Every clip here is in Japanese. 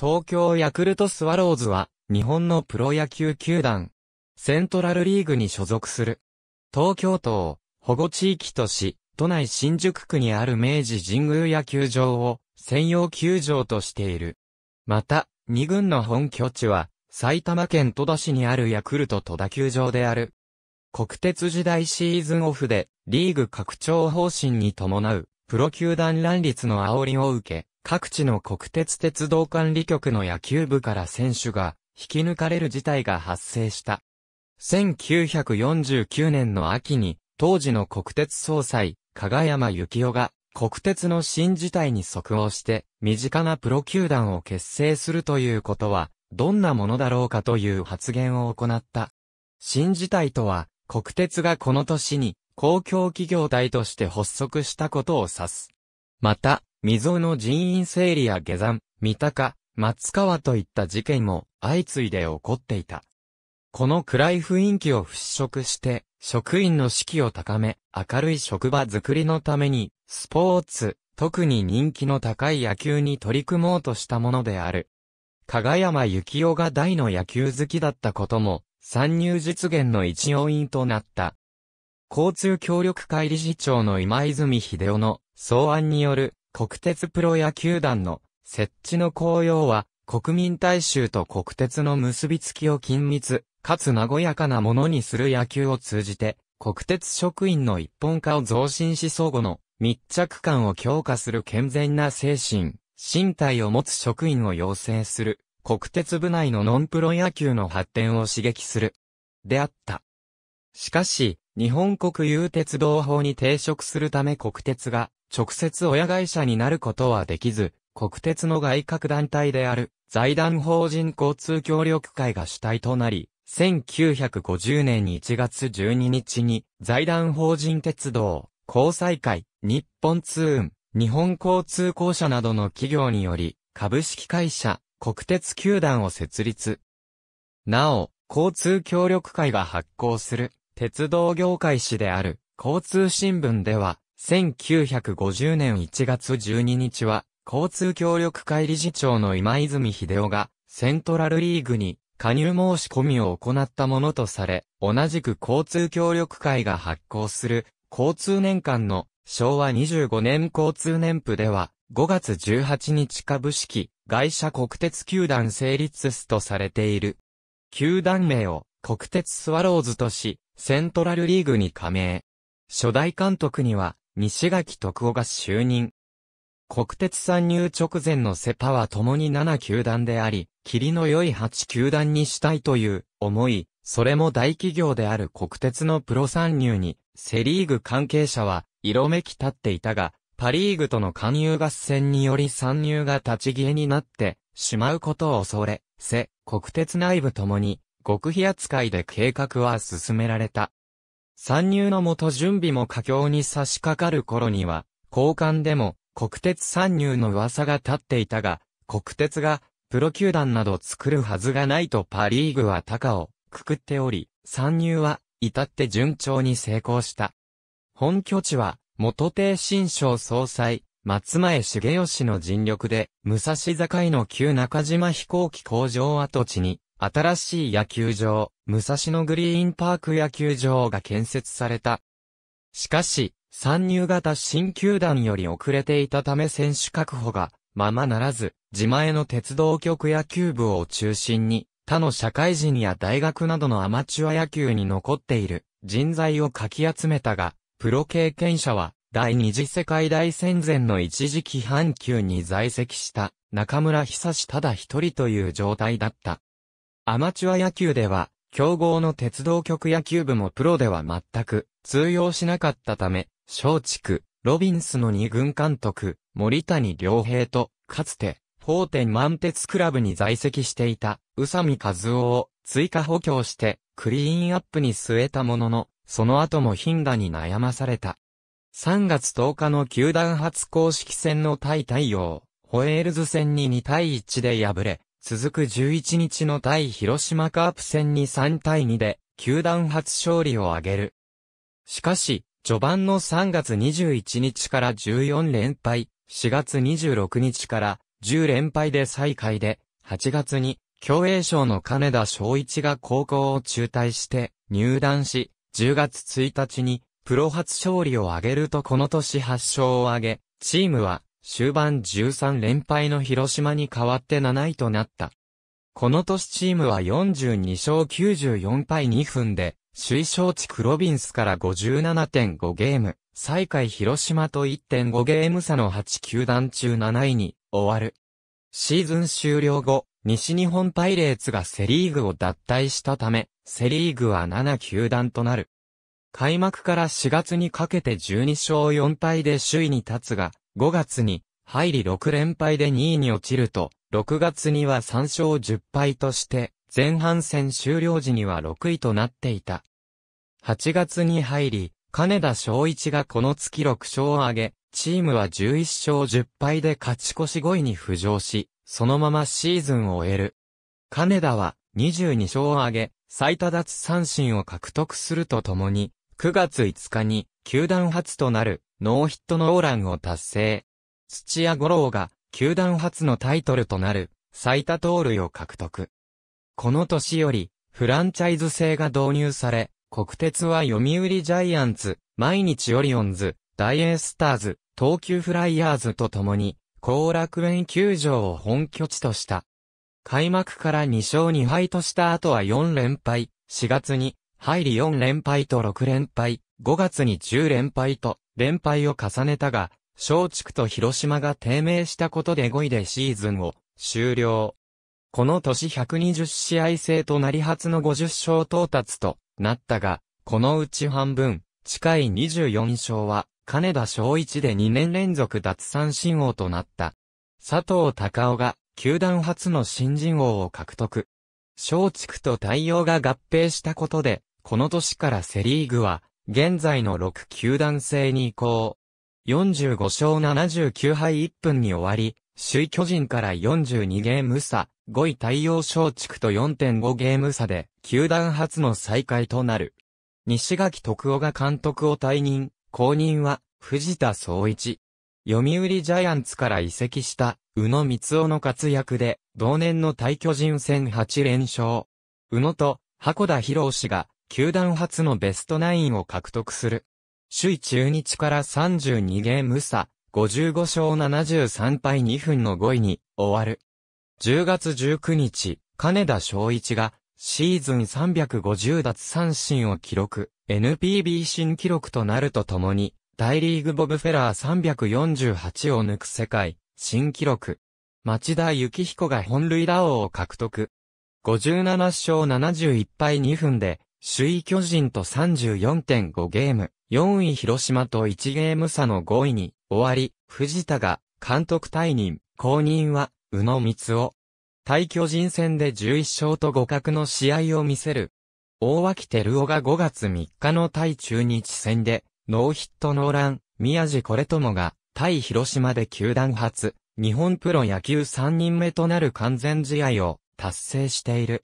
東京ヤクルトスワローズは、日本のプロ野球球団、セントラルリーグに所属する。東京都を保護地域とし、都内新宿区にある明治神宮野球場を専用球場としている。また、二軍の本拠地は、埼玉県戸田市にあるヤクルト戸田球場である。国鉄時代シーズンオフでリーグ拡張方針に伴うプロ球団乱立の煽りを受け、各地の国鉄鉄道管理局の野球部から選手が引き抜かれる事態が発生した。1949年の秋に、当時の国鉄総裁、加賀山幸夫が、国鉄の新事態に即応して、身近なプロ球団を結成するということは、どんなものだろうかという発言を行った。新事態とは、国鉄がこの年に、公共企業体として発足したことを指す。また、溝の人員整理や下山、三鷹、松川といった事件も相次いで起こっていた。この暗い雰囲気を払拭して、職員の士気を高め、明るい職場づくりのために、スポーツ、特に人気の高い野球に取り組もうとしたものである。加賀山幸雄が大の野球好きだったことも、参入実現の一要因となった。交通協力会理事長の今泉秀夫の草案による国鉄プロ野球団の設置の効用は、国民大衆と国鉄の結びつきを緊密、かつ和やかなものにする野球を通じて、国鉄職員の一本化を増進し相互の密着感を強化する健全な精神、身体を持つ職員を養成する、国鉄部内のノンプロ野球の発展を刺激する。であった。しかし、日本国有鉄道法に抵触するため国鉄が直接親会社になることはできず、国鉄の外郭団体である財団法人交通協力会が主体となり、1950年1月12日に財団法人鉄道、交際会、日本通運、日本交通公社などの企業により、株式会社、国鉄球団を設立。なお、交通協力会が発行する鉄道業界誌である交通新聞では、1950年1月12日は、交通協力会理事長の今泉秀夫が、セントラルリーグに加入申し込みを行ったものとされ、同じく交通協力会が発行する、交通年間の昭和25年交通年譜では、5月18日株式、会社国鉄球団成立すとされている。球団名を国鉄スワローズとし、セントラルリーグに加盟。初代監督には、西垣徳夫が就任。国鉄参入直前のセパは共に7球団であり、霧の良い8球団にしたいという思い、それも大企業である国鉄のプロ参入に、セリーグ関係者は色めき立っていたが、パリーグとの勧誘合戦により参入が立ち消えになってしまうことを恐れ、せ、国鉄内部ともに、極秘扱いで計画は進められた。参入のもと準備も佳境に差し掛かる頃には、交換でも国鉄参入の噂が立っていたが、国鉄がプロ球団など作るはずがないとパリーグは高をくくっており、参入は至って順調に成功した。本拠地は元帝新省総裁、松前重吉の尽力で、武蔵境の旧中島飛行機工場跡地に新しい野球場、武蔵野グリーンパーク野球場が建設された。しかし、参入型新球団より遅れていたため選手確保がままならず、自前の鉄道局野球部を中心に、他の社会人や大学などのアマチュア野球に残っている人材をかき集めたが、プロ経験者は第二次世界大戦前の一時期半球に在籍した中村久志ただ一人という状態だった。アマチュア野球では、競合の鉄道局野球部もプロでは全く通用しなかったため、松竹、ロビンスの二軍監督、森谷良平と、かつて、法天満鉄クラブに在籍していた、宇佐美和夫を追加補強して、クリーンアップに据えたものの、その後も頻打に悩まされた。3月10日の球団初公式戦の対対応、ホエールズ戦に2対1で敗れ、続く11日の対広島カープ戦に3対2で、球団初勝利を挙げる。しかし、序盤の3月21日から14連敗、4月26日から10連敗で再開で、8月に、競泳賞の金田昭一が高校を中退して入団し、10月1日にプロ初勝利を挙げるとこの年8勝を挙げ、チームは終盤13連敗の広島に代わって7位となった。この年チームは42勝94敗2分で、首位承知クロビンスから57.5ゲーム、最下位広島と1.5ゲーム差の8球団中7位に終わる。シーズン終了後、西日本パイレーツがセリーグを脱退したため、セリーグは7球団となる。開幕から4月にかけて12勝4敗で首位に立つが、5月に入り6連敗で2位に落ちると、6月には3勝10敗として、前半戦終了時には6位となっていた。8月に入り、金田翔一がこの月6勝を挙げ、チームは11勝10敗で勝ち越し5位に浮上し、そのままシーズンを終える。金田は22勝を挙げ、最多奪三振を獲得するとともに、9月5日に球団初となるノーヒットノーランを達成。土屋五郎が、球団初のタイトルとなる、最多盗塁を獲得。この年より、フランチャイズ制が導入され、国鉄は読売ジャイアンツ、毎日オリオンズ、ダイエースターズ、東急フライヤーズと共に、後楽園球場を本拠地とした。開幕から2勝2敗とした後は4連敗、4月に、入り4連敗と6連敗、5月に10連敗と、連敗を重ねたが、松竹と広島が低迷したことで5位でシーズンを終了。この年120試合制となり初の50勝到達となったが、このうち半分、近い24勝は、金田昭一で2年連続奪三振王となった。佐藤隆夫が、球団初の新人王を獲得。松竹と太陽が合併したことで、この年からセリーグは、現在の6球団制に移行。45勝79敗1分に終わり、首位巨人から42ゲーム差、5位太陽松竹と4.5ゲーム差で、球団初の再開となる。西垣徳夫が監督を退任、後任は、藤田総一。読売ジャイアンツから移籍した、宇野光夫の活躍で、同年の対巨人戦8連勝。宇野と、箱田博士が、球団初のベストナインを獲得する。首位中日から32ゲーム差、55勝73敗2分の5位に終わる。10月19日、金田昭一がシーズン350奪三振を記録、NPB 新記録となるとともに、大リーグボブフェラー348を抜く世界、新記録。町田幸彦が本塁打王を獲得。57勝71敗2分で、首位巨人と34.5ゲーム、4位広島と1ゲーム差の5位に終わり、藤田が監督退任、後任は宇野光夫。対巨人戦で11勝と互角の試合を見せる。大脇照夫が5月3日の対中日戦で、ノーヒットノーラン、宮地これともが、対広島で球団初、日本プロ野球3人目となる完全試合を達成している。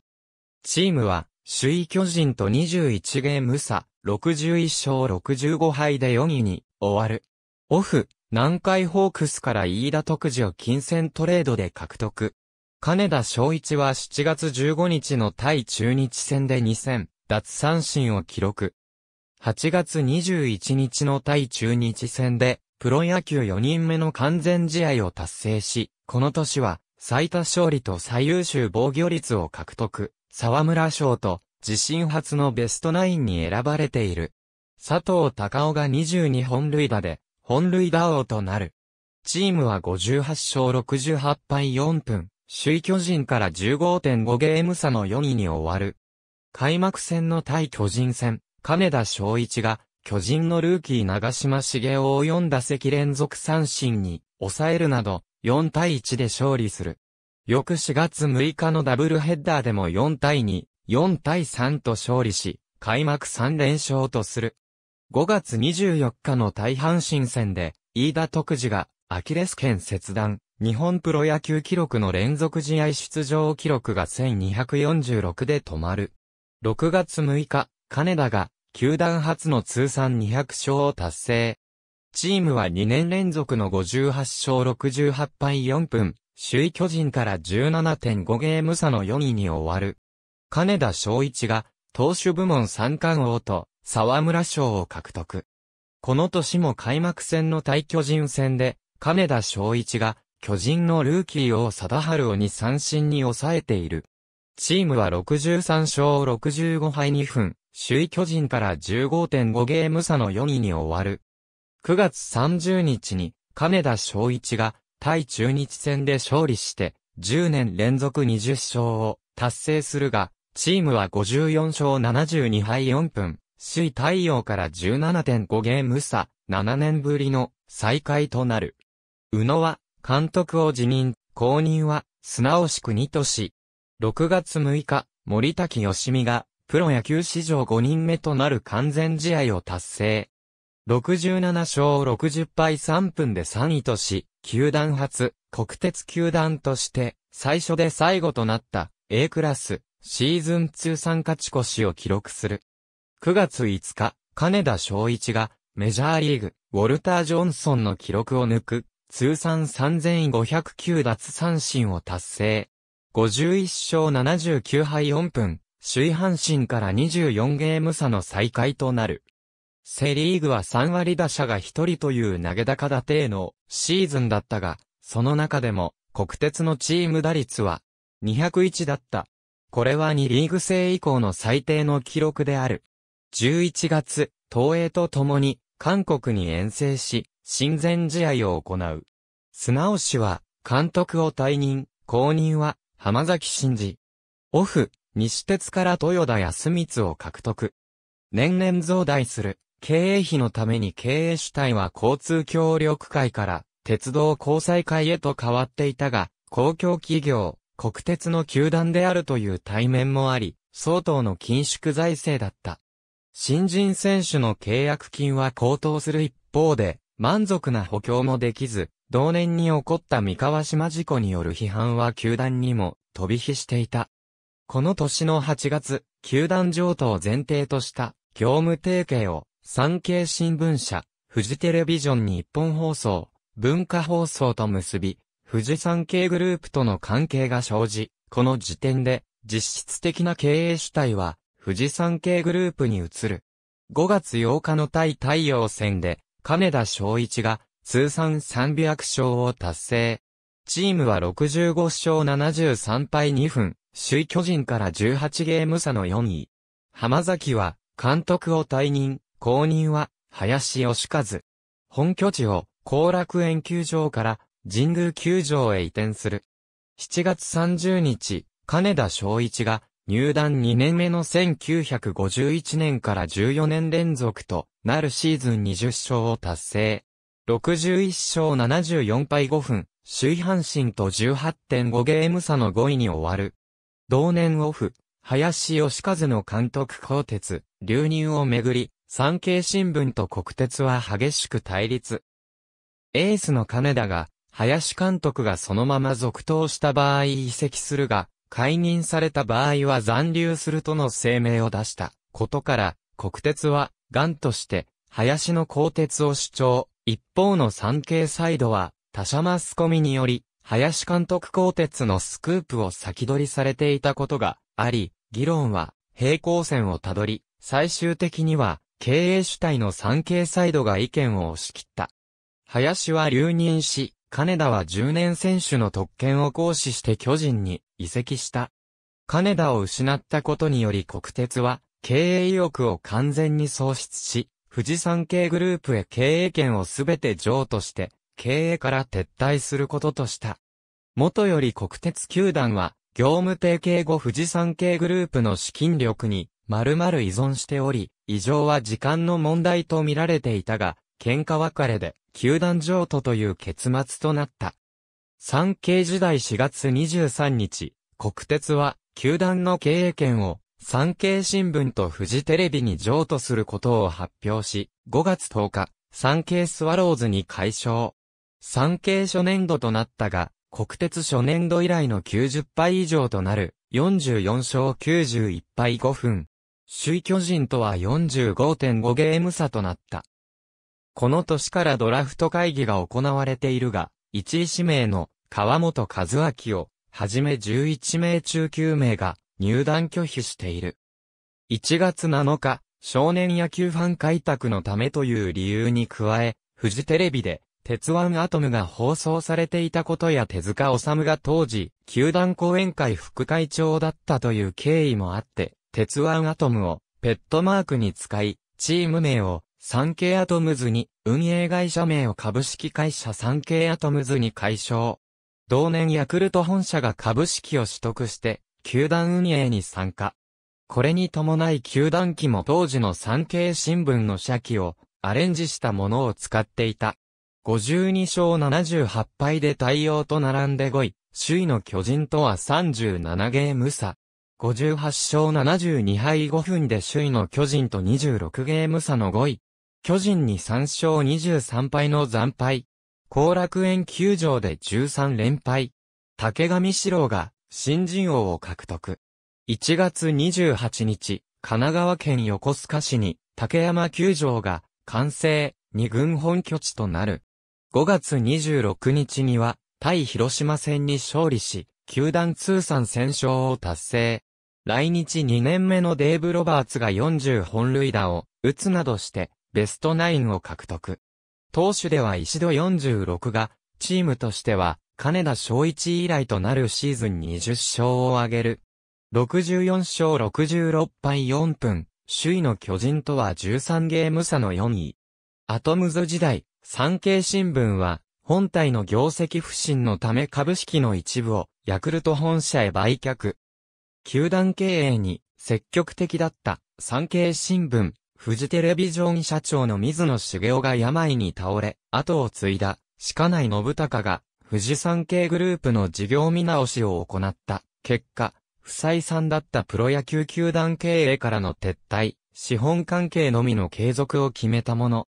チームは、首位巨人と21ゲーム差、61勝65敗で4位に終わる。オフ、南海ホークスから飯田特需を金銭トレードで獲得。金田昭一は7月15日の対中日戦で2戦、奪三振を記録。8月21日の対中日戦で、プロ野球4人目の完全試合を達成し、この年は、最多勝利と最優秀防御率を獲得。沢村賞と自身初のベストナインに選ばれている。佐藤隆夫が22本塁打で、本塁打王となる。チームは58勝68敗4分、首位巨人から15.5ゲーム差の4位に終わる。開幕戦の対巨人戦、金田翔一が、巨人のルーキー長島茂雄を4打席連続三振に抑えるなど、4対1で勝利する。翌4月6日のダブルヘッダーでも4対2、4対3と勝利し、開幕3連勝とする。5月24日の大阪神戦で、飯田徳次が、アキレス腱切断、日本プロ野球記録の連続試合出場記録が1246で止まる。6月6日、金田が、球団初の通算200勝を達成。チームは2年連続の58勝68敗4分、首位巨人から17.5ゲーム差の4位に終わる。金田昭一が、投手部門三冠王と、沢村賞を獲得。この年も開幕戦の対巨人戦で、金田昭一が、巨人のルーキー王貞治をに三振に抑えている。チームは63勝65敗2分、首位巨人から15.5ゲーム差の4位に終わる。9月30日に、金田昭一が、対中日戦で勝利して、10年連続20勝を達成するが、チームは54勝72敗4分、首位太陽から17.5ゲーム差、7年ぶりの再開となる。宇野は監督を辞任、後任は砂押国とし、6月6日、森滝義美がプロ野球史上5人目となる完全試合を達成。67勝60敗3分で3位とし、球団初、国鉄球団として、最初で最後となった A クラス、シーズン通算勝ち越しを記録する。9月5日、金田昭一が、メジャーリーグ、ウォルター・ジョンソンの記録を抜く、通算3509奪三振を達成。51勝79敗4分、首位阪神から24ゲーム差の再開となる。セリーグは3割打者が1人という投げ高打低のシーズンだったが、その中でも国鉄のチーム打率は201だった。これは2リーグ制以降の最低の記録である。11月、東映と共に韓国に遠征し、親善試合を行う。素直氏は監督を退任、後任は浜崎真二。オフ、西鉄から豊田康光を獲得。年々増大する経営費のために経営主体は交通協力会から鉄道交際会へと変わっていたが、公共企業、国鉄の球団であるという対面もあり、相当の緊縮財政だった。新人選手の契約金は高騰する一方で、満足な補強もできず、同年に起こった三河島事故による批判は球団にも飛び火していた。この年の8月、球団譲渡を前提とした業務提携を産経新聞社、富士テレビジョン日本放送、文化放送と結び、富士産経グループとの関係が生じ、この時点で、実質的な経営主体は、富士産経グループに移る。5月8日の対太陽戦で、金田昭一が、通算300勝を達成。チームは65勝73敗2分、首位巨人から18ゲーム差の4位。浜崎は、監督を退任。後任は、林義和。本拠地を、後楽園球場から、神宮球場へ移転する。7月30日、金田昭一が、入団2年目の1951年から14年連続となるシーズン20勝を達成。61勝74敗5分、首位阪神と18.5ゲーム差の5位に終わる。同年オフ、林義和の監督更鉄、留任をめぐり、産経新聞と国鉄は激しく対立。エースの金田が、林監督がそのまま続投した場合移籍するが、解任された場合は残留するとの声明を出したことから、国鉄は、癌として、林の鋼鉄を主張。一方の産経サイドは、他社マスコミにより、林監督鋼鉄のスクープを先取りされていたことがあり、議論は平行線をたどり、最終的には、経営主体の産経サイドが意見を押し切った。林は留任し、金田は10年選手の特権を行使して巨人に移籍した。金田を失ったことにより国鉄は経営意欲を完全に喪失し、富士山系グループへ経営権をすべて譲渡して、経営から撤退することとした。元より国鉄球団は、業務提携後富士山系グループの資金力に丸々依存しており、異常は時間の問題と見られていたが、喧嘩別れで、球団譲渡という結末となった。産経時代4月23日、国鉄は、球団の経営権を、産経新聞とフジテレビに譲渡することを発表し、5月10日、産経スワローズに解消。産経初年度となったが、国鉄初年度以来の90敗以上となる、44勝91敗5分、首位巨人とは45.5ゲーム差となった。この年からドラフト会議が行われているが、1位指名の川本和明をはじめ11名中9名が入団拒否している。1月7日、少年野球ファン開拓のためという理由に加え、フジテレビで、鉄腕アトムが放送されていたことや手塚治虫が当時、球団後援会副会長だったという経緯もあって、鉄腕アトムをペットマークに使い、チーム名を 3K アトムズに、運営会社名を株式会社 3K アトムズに解消。同年ヤクルト本社が株式を取得して、球団運営に参加。これに伴い球団機も当時の 3K 新聞の社記をアレンジしたものを使っていた。52勝78敗で対応と並んで5位、首位の巨人とは37ゲーム差。58勝72敗5分で首位の巨人と26ゲーム差の5位。巨人に3勝23敗の惨敗。後楽園球場で13連敗。竹上史郎が新人王を獲得。1月28日、神奈川県横須賀市に竹山球場が完成、2軍本拠地となる。5月26日には対広島戦に勝利し、球団通算戦勝を達成。来日2年目のデーブ・ロバーツが40本塁打を打つなどしてベストナインを獲得。投手では石戸46が、チームとしては金田昭一以来となるシーズン20勝を挙げる。64勝66敗4分、首位の巨人とは13ゲーム差の4位。アトムズ時代、産経新聞は、本体の業績不振のため株式の一部を、ヤクルト本社へ売却。球団経営に積極的だった産経新聞、フジテレビジョン社長の水野茂雄が病に倒れ、後を継いだ鹿内信孝が富士山系グループの事業見直しを行った結果、不採算だったプロ野球球団経営からの撤退、資本関係のみの継続を決めたもの。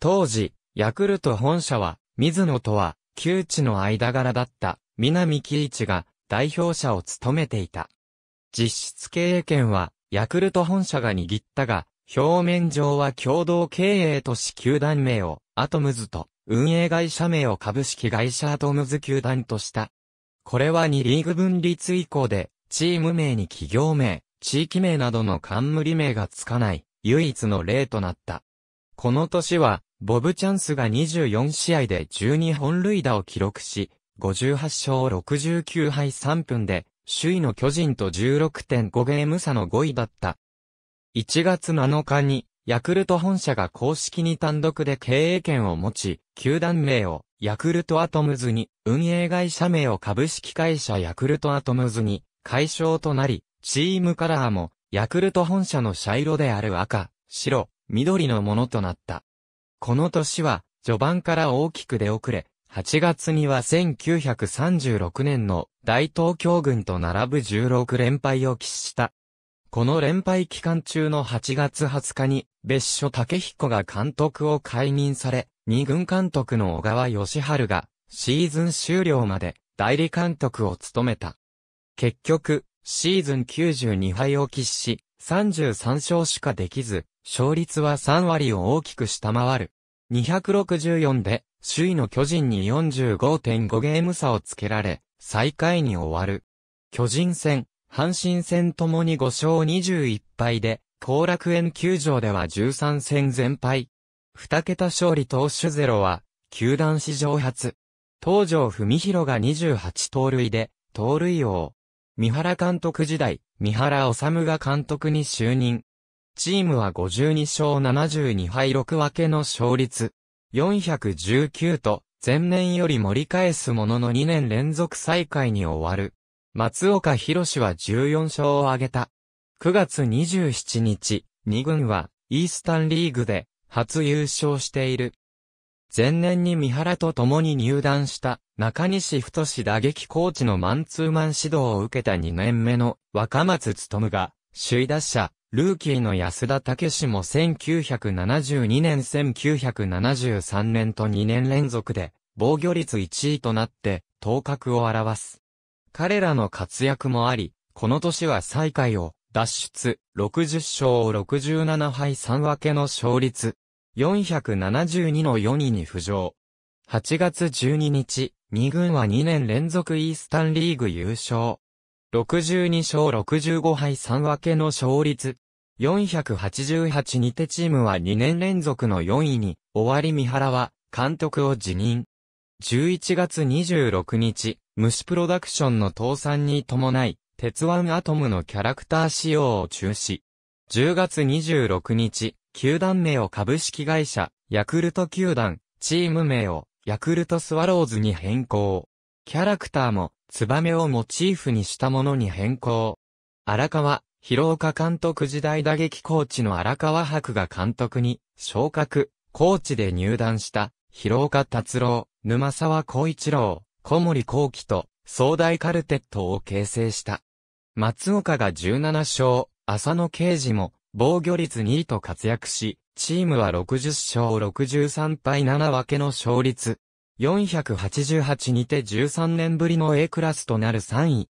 当時、ヤクルト本社は、水野とは、旧知の間柄だった、南喜一が、代表者を務めていた。実質経営権は、ヤクルト本社が握ったが、表面上は共同経営都市球団名をアトムズと運営会社名を株式会社アトムズ球団とした。これは2リーグ分立以降でチーム名に企業名、地域名などの冠名がつかない唯一の例となった。この年はボブチャンスが24試合で12本塁打を記録し、58勝69敗3分で首位の巨人と16.5ゲーム差の5位だった。1月7日に、ヤクルト本社が公式に単独で経営権を持ち、球団名をヤクルトアトムズに、運営会社名を株式会社ヤクルトアトムズに、解消となり、チームカラーも、ヤクルト本社の社色である赤、白、緑のものとなった。この年は、序盤から大きく出遅れ、8月には1936年の大東京軍と並ぶ16連敗を喫した。この連敗期間中の8月20日に、別所武彦が監督を解任され、二軍監督の小川義春が、シーズン終了まで、代理監督を務めた。結局、シーズン92敗を喫し、33勝しかできず、勝率は3割を大きく下回る。264で、首位の巨人に45.5ゲーム差をつけられ、最下位に終わる。巨人戦、阪神戦ともに5勝21敗で、後楽園球場では13戦全敗。二桁勝利投手ゼロは、球団史上初。東条文弘が28盗塁で、盗塁王。三原監督時代、三原治が監督に就任。チームは52勝72敗6分けの勝率。419と前年より盛り返すものの2年連続再開に終わる。松岡博は14勝を挙げた。9月27日、2軍は、イースタンリーグで、初優勝している。前年に三原と共に入団した中西太志打撃コーチのマンツーマン指導を受けた2年目の若松務が首位打者、ルーキーの安田武史も1972年1973年と2年連続で防御率1位となって頭角を表す。彼らの活躍もあり、この年は最下位を脱出、60勝67敗3分けの勝率、472の4位に浮上。8月12日、2軍は2年連続イースタンリーグ優勝。62勝65敗3分けの勝率。488にてチームは2年連続の4位に、終わり三原は、監督を辞任。11月26日、虫プロダクションの倒産に伴い、鉄腕アトムのキャラクター使用を中止。10月26日、球団名を株式会社、ヤクルト球団、チーム名を、ヤクルトスワローズに変更。キャラクターも、ツバメをモチーフにしたものに変更。荒川、広岡監督時代打撃コーチの荒川博が監督に、昇格、コーチで入団した、広岡達郎、沼沢光一郎、小森幸輝と、壮大カルテットを形成した。松岡が17勝、浅野刑治も、防御率2位と活躍し、チームは60勝63敗7分けの勝率。488にて13年ぶりの A クラスとなる3位。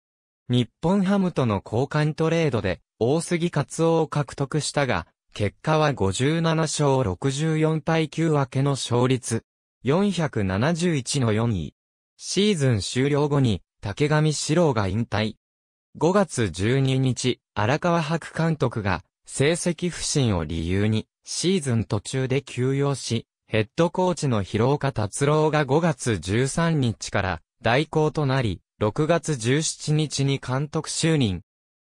日本ハムとの交換トレードで、大杉勝夫を獲得したが、結果は57勝64敗9分けの勝率。471の4位。シーズン終了後に、竹上史郎が引退。5月12日、荒川博監督が、成績不振を理由に、シーズン途中で休養し、ヘッドコーチの広岡達郎が5月13日から代行となり、6月17日に監督就任。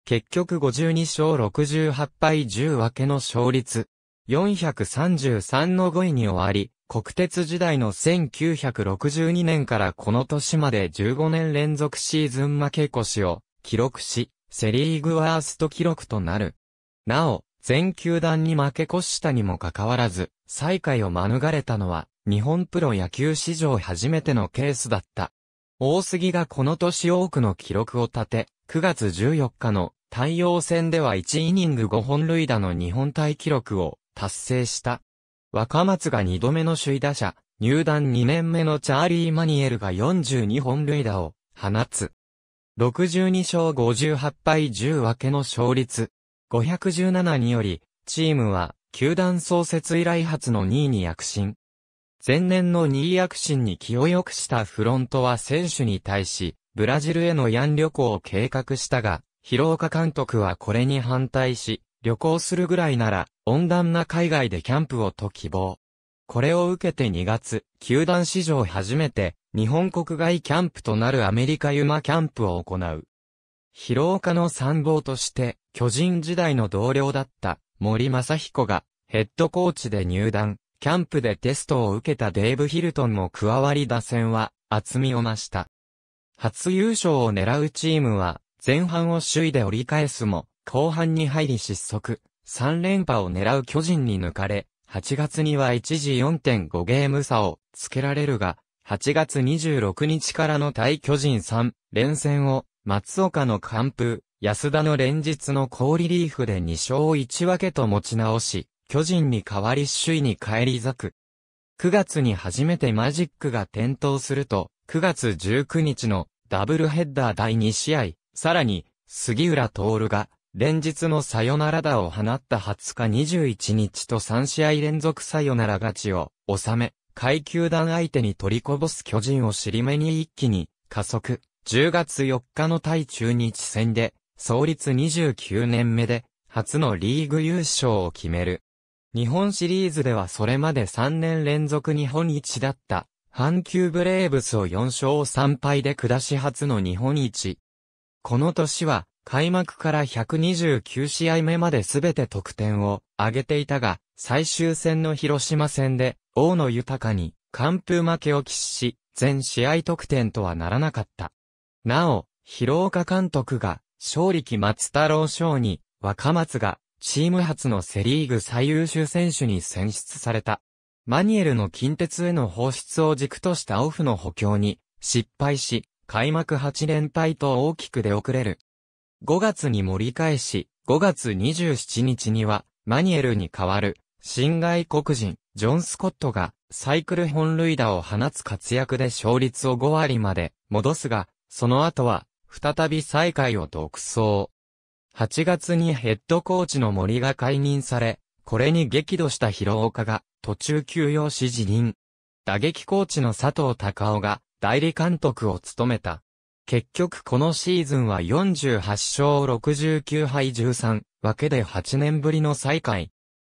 結局52勝68敗10分けの勝率。433の5位に終わり、国鉄時代の1962年からこの年まで15年連続シーズン負け越しを記録し、セリーグワースト記録となる。なお、全球団に負け越したにもかかわらず、再開を免れたのは、日本プロ野球史上初めてのケースだった。大杉がこの年多くの記録を立て、9月14日の太陽戦では1イニング5本塁打の日本体記録を達成した。若松が2度目の首位打者、入団2年目のチャーリー・マニエルが42本塁打を放つ。62勝58敗10分けの勝率、517により、チームは、球団創設以来初の2位に躍進。前年の2位躍進に気を良くしたフロントは選手に対し、ブラジルへのヤン旅行を計画したが、広岡監督はこれに反対し、旅行するぐらいなら、温暖な海外でキャンプをと希望。これを受けて2月、球団史上初めて、日本国外キャンプとなるアメリカユマキャンプを行う。広岡の参謀として、巨人時代の同僚だった森正彦がヘッドコーチで入団、キャンプでテストを受けたデイブ・ヒルトンも加わり打線は厚みを増した。初優勝を狙うチームは前半を首位で折り返すも後半に入り失速、3連覇を狙う巨人に抜かれ、8月には一時4.5ゲーム差をつけられるが、8月26日からの対巨人3連戦を松岡の完封、安田の連日の好リリーフで2勝1分けと持ち直し、巨人に代わり首位に返り咲く。9月に初めてマジックが点灯すると、9月19日のダブルヘッダー第2試合、さらに、杉浦徹が、連日のサヨナラ打を放った20日21日と3試合連続サヨナラ勝ちを収め、階級団相手に取りこぼす巨人を尻目に一気に加速。10月4日の対中日戦で、創立29年目で、初のリーグ優勝を決める。日本シリーズではそれまで3年連続日本一だった、阪急ブレーブスを4勝3敗で下し初の日本一。この年は、開幕から129試合目まで全て得点を上げていたが、最終戦の広島戦で、大野豊に完封負けを喫し、全試合得点とはならなかった。なお、広岡監督が、勝力松太郎賞に、若松が、チーム初のセリーグ最優秀選手に選出された。マニエルの近鉄への放出を軸としたオフの補強に、失敗し、開幕8連敗と大きく出遅れる。5月に盛り返し、5月27日には、マニエルに代わる、新外国人、ジョン・スコットが、サイクル本塁打を放つ活躍で勝率を5割まで戻すが、その後は、再び再会を独走。8月にヘッドコーチの森が解任され、これに激怒した広岡が、途中休養し辞任。打撃コーチの佐藤隆夫が、代理監督を務めた。結局このシーズンは48勝69敗13、わけで8年ぶりの再会。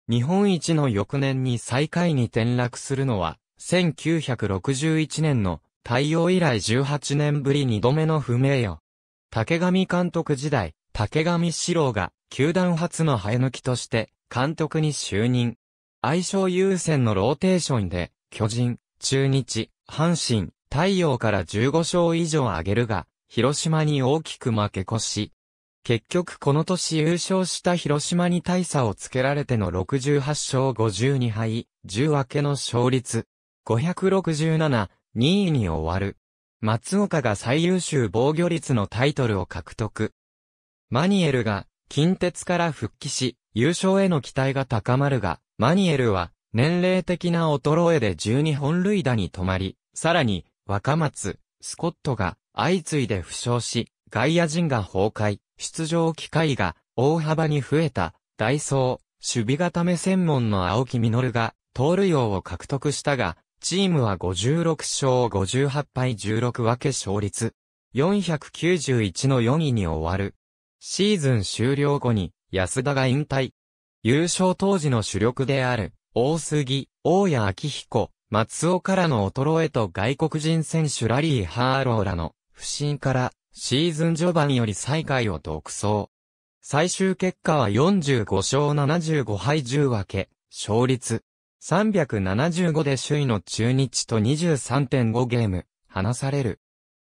日本一の翌年に最下位に転落するのは、1961年の太陽以来18年ぶり2度目の不名誉。竹上監督時代、竹上史郎が、球団初の生え抜きとして、監督に就任。相性優先のローテーションで、巨人、中日、阪神、太陽から15勝以上挙げるが、広島に大きく負け越し。結局この年優勝した広島に大差をつけられての68勝52敗、10分けの勝率。567、2位に終わる。松岡が最優秀防御率のタイトルを獲得。マニエルが近鉄から復帰し、優勝への期待が高まるが、マニエルは年齢的な衰えで12本塁打に止まり、さらに若松、スコットが相次いで負傷し、外野陣が崩壊、出場機会が大幅に増えた、ダイソー、守備固め専門の青木実が、盗塁王を獲得したが、チームは56勝58敗16分け勝率。491の4位に終わる。シーズン終了後に安田が引退。優勝当時の主力である、大杉、大谷昭彦、松尾からの衰えと外国人選手ラリー・ハーローらの不振からシーズン序盤より最下位を独走。最終結果は45勝75敗10分け、勝率375で首位の中日と23.5ゲーム、離される。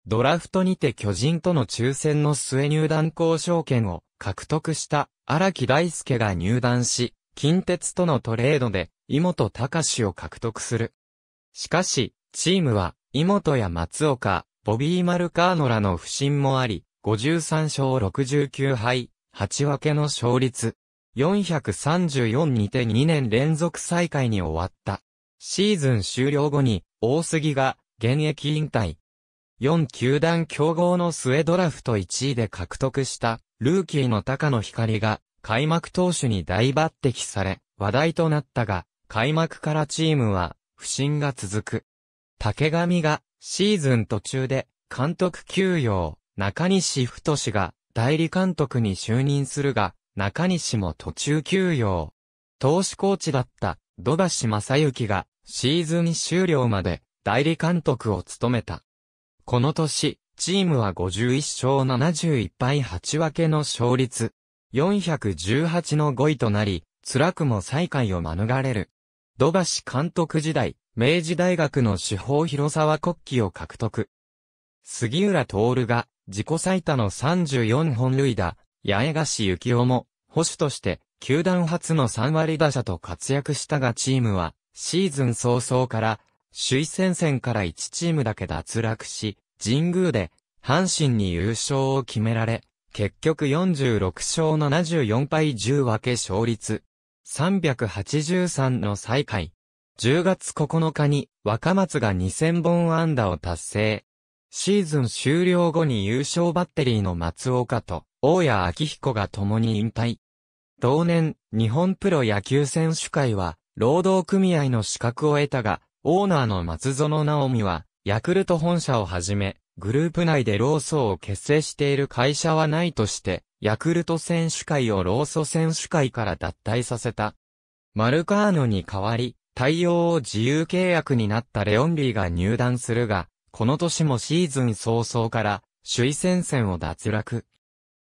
ドラフトにて巨人との抽選の末入団交渉権を獲得した荒木大輔が入団し、近鉄とのトレードで、井本隆を獲得する。しかし、チームは、井本や松岡、ボビー・マルカーノらの不振もあり、53勝69敗、8分けの勝率。434にて2年連続再開に終わった。シーズン終了後に、大杉が、現役引退。4球団競合の末ドラフト1位で獲得した、ルーキーの高野光が、開幕投手に大抜擢され、話題となったが、開幕からチームは、不振が続く。竹上が、シーズン途中で、監督休養、中西太が、代理監督に就任するが、中西も途中休養。投手コーチだった土橋正幸がシーズン終了まで代理監督を務めた。この年、チームは51勝71敗8分けの勝率、418の5位となり、辛くも最下位を免れる。土橋監督時代、明治大学の司法広沢国旗を獲得。杉浦徹が自己最多の34本塁打、八重樫幸雄も、保守として、球団初の3割打者と活躍したがチームは、シーズン早々から、首位戦線から1チームだけ脱落し、神宮で、阪神に優勝を決められ、結局46勝74敗10分け勝率、383の最下位。10月9日に若松が2000本安打を達成。シーズン終了後に優勝バッテリーの松岡と、大谷昭彦が共に引退。同年、日本プロ野球選手会は、労働組合の資格を得たが、オーナーの松園直美は、ヤクルト本社をはじめ、グループ内で労組を結成している会社はないとして、ヤクルト選手会を労組選手会から脱退させた。マルカーノに代わり、対応を自由契約になったレオンリーが入団するが、この年もシーズン早々から首位戦線を脱落。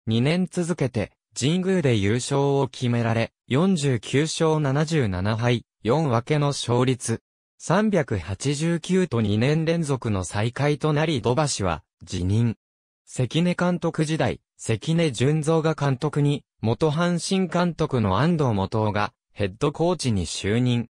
2年続けて神宮で優勝を決められ、49勝77敗、4分けの勝率。389と2年連続の再開となり土橋は辞任。関根監督時代、関根純造が監督に、元阪神監督の安藤元夫がヘッドコーチに就任。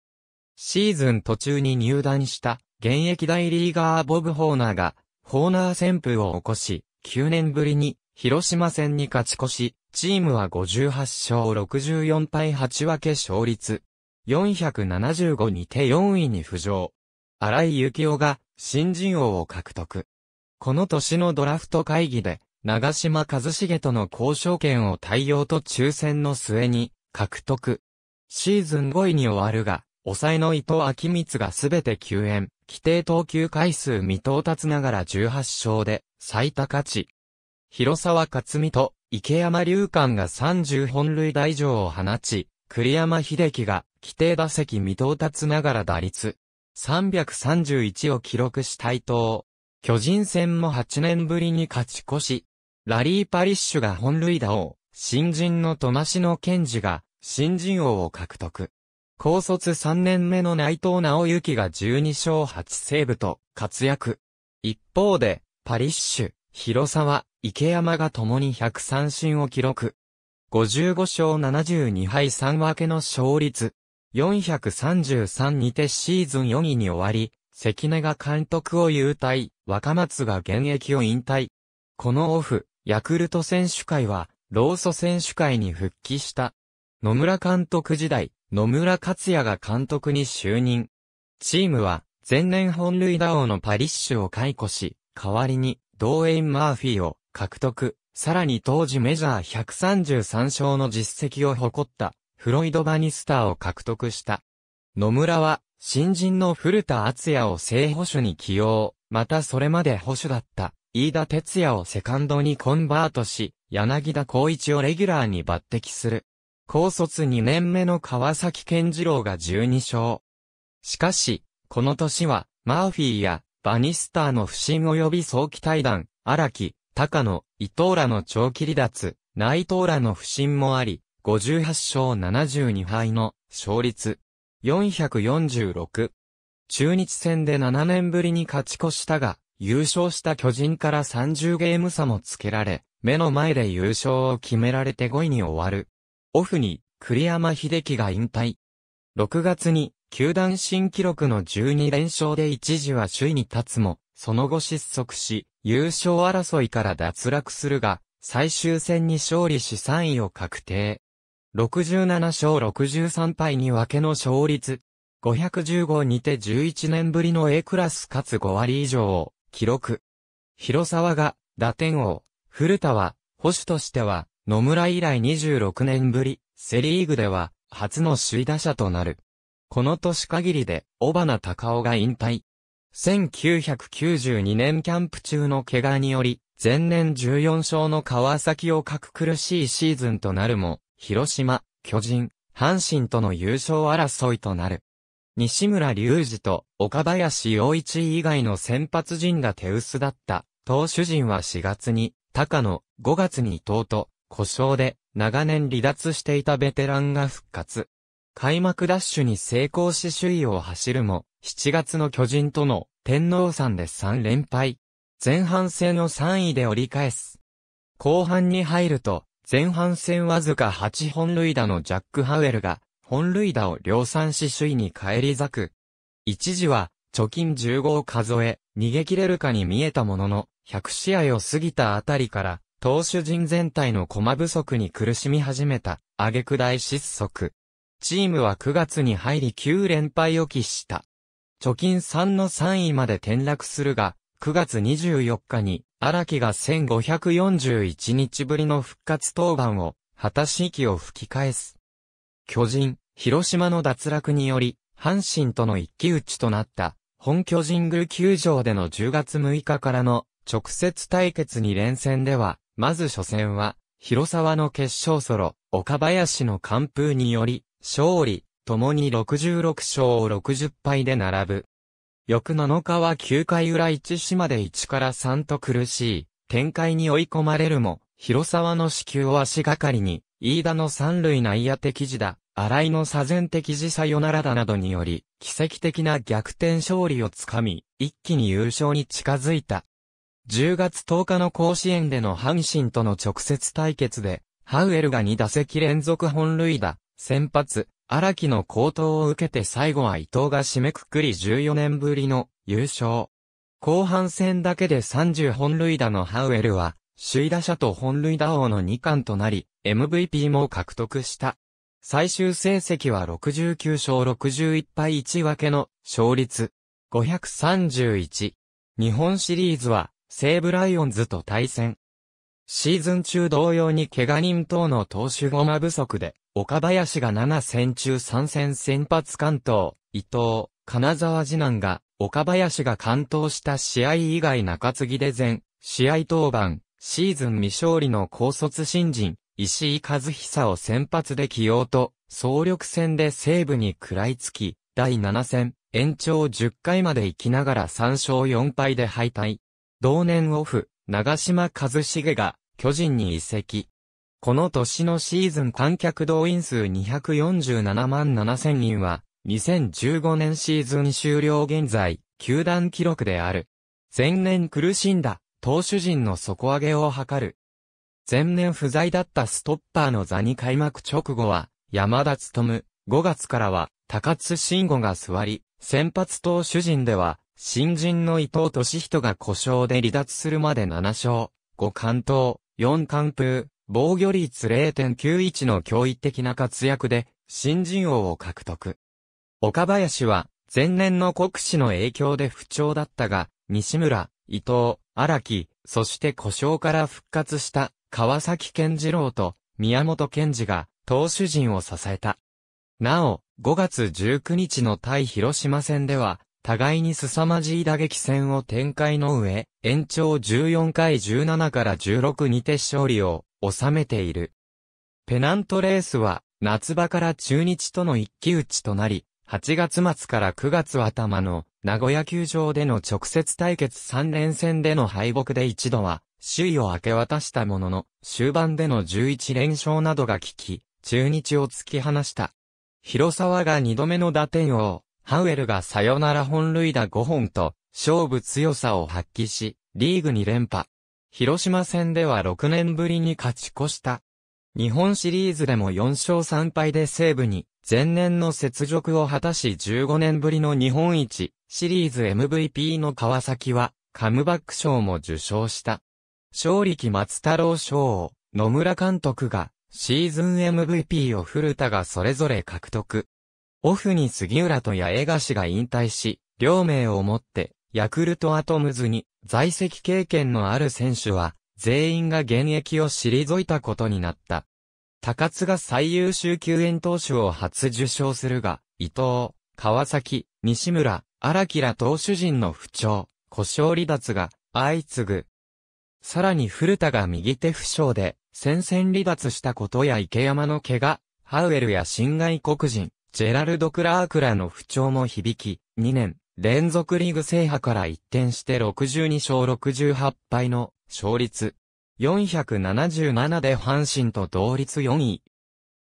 シーズン途中に入団した現役大リーガーボブ・ホーナーが、ホーナー旋風を起こし、9年ぶりに、広島戦に勝ち越し、チームは58勝64敗8分け勝率。475にて4位に浮上。荒井幸雄が、新人王を獲得。この年のドラフト会議で、長島和重との交渉権を対応と抽選の末に、獲得。シーズン5位に終わるが、抑えの伊藤明光がすべて救援。規定投球回数未到達ながら18勝で最多勝ち。広沢克美と池山隆寛が30本塁打以上を放ち、栗山秀樹が規定打席未到達ながら打率331を記録し対等。巨人戦も8年ぶりに勝ち越し、ラリー・パリッシュが本塁打王、新人のトマシノ・ケンジが新人王を獲得。高卒3年目の内藤直行が12勝8セーブと活躍。一方で、パリッシュ、広沢、池山が共に100三振を記録。55勝72敗3分けの勝率。433にてシーズン4位に終わり、関根が監督を優退、若松が現役を引退。このオフ、ヤクルト選手会は、ローソ選手会に復帰した。野村監督時代、野村克也が監督に就任。チームは、前年本塁打王のパリッシュを解雇し、代わりに、ドーエイン・マーフィーを獲得。さらに当時メジャー133勝の実績を誇った、フロイド・バニスターを獲得した。野村は、新人の古田敦也を正捕手に起用、またそれまで捕手だった、飯田哲也をセカンドにコンバートし、柳田光一をレギュラーに抜擢する。高卒2年目の川崎健次郎が12勝。しかし、この年は、マーフィーや、バニスターの不審及び早期退団、荒木、高野、伊藤らの長期離脱、内藤らの不審もあり、58勝72敗の勝率446。中日戦で7年ぶりに勝ち越したが、優勝した巨人から30ゲーム差もつけられ、目の前で優勝を決められて5位に終わる。オフに栗山秀樹が引退。6月に球団新記録の12連勝で一時は首位に立つも、その後失速し、優勝争いから脱落するが、最終戦に勝利し3位を確定。67勝63敗に分けの勝率。515にて11年ぶりの A クラスかつ5割以上を記録。広沢が打点王、古田は保守としては野村以来26年ぶり、セリーグでは、初の首位打者となる。この年限りで、小花高尾が引退。1992年キャンプ中の怪我により、前年14勝の川崎を欠く苦しいシーズンとなるも、広島、巨人、阪神との優勝争いとなる。西村隆二と岡林洋一以外の先発陣が手薄だった、投手陣は4月に、高野、5月に伊藤と、故障で長年離脱していたベテランが復活。開幕ダッシュに成功し首位を走るも、7月の巨人との天皇山で3連敗。前半戦を3位で折り返す。後半に入ると、前半戦わずか8本塁打のジャック・ハウエルが、本塁打を量産し首位に返り咲く。一時は、貯金15を数え、逃げ切れるかに見えたものの、100試合を過ぎたあたりから、投手陣全体の駒不足に苦しみ始めた、挙句大失速。チームは9月に入り9連敗を喫した。貯金3の3位まで転落するが、9月24日に、荒木が1541日ぶりの復活登板を、果たし息を吹き返す。巨人、広島の脱落により、阪神との一騎打ちとなった、本巨人宮球場での10月6日からの直接対決に連戦では、まず初戦は、広沢の決勝ソロ、岡林の完封により、勝利、共に66勝を60敗で並ぶ。翌7日は9回裏1島で1から3と苦しい、展開に追い込まれるも、広沢の死球を足がかりに、飯田の三塁内野的時だ、新井の左前的時サよならだなどにより、奇跡的な逆転勝利をつかみ、一気に優勝に近づいた。10月10日の甲子園での阪神との直接対決で、ハウエルが2打席連続本塁打、先発、荒木の高投を受けて最後は伊藤が締めくくり14年ぶりの優勝。後半戦だけで30本塁打のハウエルは、首位打者と本塁打王の2冠となり、MVP も獲得した。最終成績は69勝61敗1分けの勝率531。日本シリーズは西武ライオンズと対戦。シーズン中同様に怪我人等の投手ごま不足で、岡林が7戦中3戦先発関東、伊藤、金沢次男が、岡林が関東した試合以外中継ぎで全、試合登板、シーズン未勝利の高卒新人、石井和久を先発で起用と、総力戦で西武に食らいつき、第7戦、延長10回まで行きながら3勝4敗で敗退。同年オフ、長嶋一茂が巨人に移籍。この年のシーズン観客動員数247万7000人は、2015年シーズン終了現在、球団記録である。前年苦しんだ、投手陣の底上げを図る。前年不在だったストッパーの座に開幕直後は、山田努、5月からは、高津慎吾が座り、先発投手陣では、新人の伊藤俊人が故障で離脱するまで7勝、5完投、4完封、防御率0.91の驚異的な活躍で、新人王を獲得。岡林は、前年の国士の影響で不調だったが、西村、伊藤、荒木、そして故障から復活した川崎健次郎と宮本健二が投手陣を支えた。なお、5月19日の対広島戦では、互いに凄まじい打撃戦を展開の上、延長14回17から16にて勝利を収めている。ペナントレースは、夏場から中日との一騎打ちとなり、8月末から9月頭の名古屋球場での直接対決3連戦での敗北で一度は、首位を明け渡したものの、終盤での11連勝などが効き、中日を突き放した。広沢が2度目の打点王、ハウエルがサヨナラ本塁打5本と、勝負強さを発揮し、リーグに連覇。広島戦では6年ぶりに勝ち越した。日本シリーズでも4勝3敗で西武に、前年の雪辱を果たし15年ぶりの日本一、シリーズ MVP の川崎は、カムバック賞も受賞した。勝力松太郎賞を、野村監督が、シーズン MVP を古田がそれぞれ獲得。オフに杉浦と八重樫が引退し、両名をもって、ヤクルトアトムズに在籍経験のある選手は、全員が現役を退いたことになった。高津が最優秀救援投手を初受賞するが、伊藤、川崎、西村、荒木ら投手陣の不調、故障離脱が相次ぐ。さらに古田が右手負傷で、戦線離脱したことや池山の怪我、ハウエルや新外国人、ジェラルド・クラークらの不調も響き、2年連続リーグ制覇から一転して62勝68敗の勝率477で阪神と同率4位。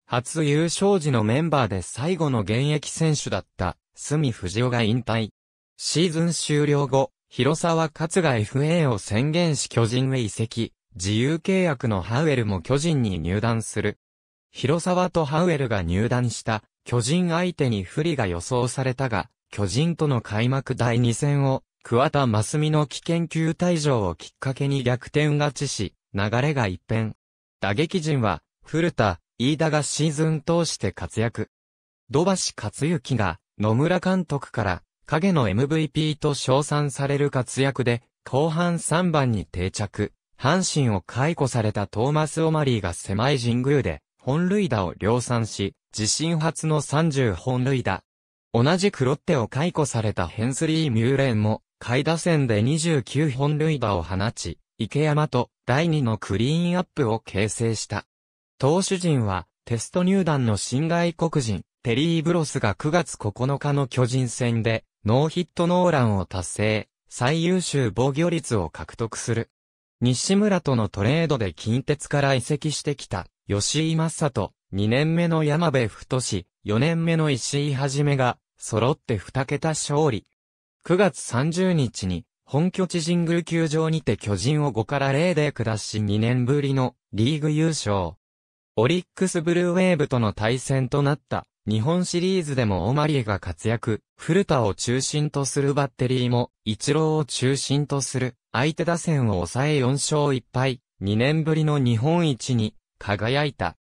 初優勝時のメンバーで最後の現役選手だった隅藤夫が引退。シーズン終了後、広沢勝が FA を宣言し巨人へ移籍、自由契約のハウエルも巨人に入団する。広沢とハウエルが入団した巨人相手に不利が予想されたが、巨人との開幕第2戦を、桑田真澄の危険球退場をきっかけに逆転勝ちし、流れが一変。打撃陣は、古田、飯田がシーズン通して活躍。土橋克幸が、野村監督から、影の MVP と称賛される活躍で、後半3番に定着。阪神を解雇されたトーマス・オマリーが狭い神宮で、本塁打を量産し、自身初の30本塁打。同じくロッテを解雇されたヘンスリー・ミューレンも、下位打線で29本塁打を放ち、池山と第2のクリーンアップを形成した。投手陣は、テスト入団の新外国人、テリー・ブロスが9月9日の巨人戦で、ノーヒットノーランを達成、最優秀防御率を獲得する。西村とのトレードで近鉄から移籍してきた、吉井正人、2年目の山部太志、4年目の石井はじめが、揃って2桁勝利。9月30日に、本拠地神宮球場にて巨人を5から0で下し2年ぶりのリーグ優勝。オリックスブルーウェーブとの対戦となった日本シリーズでもオマリーが活躍、古田を中心とするバッテリーも、一郎を中心とする相手打線を抑え4勝1敗、2年ぶりの日本一に輝いた。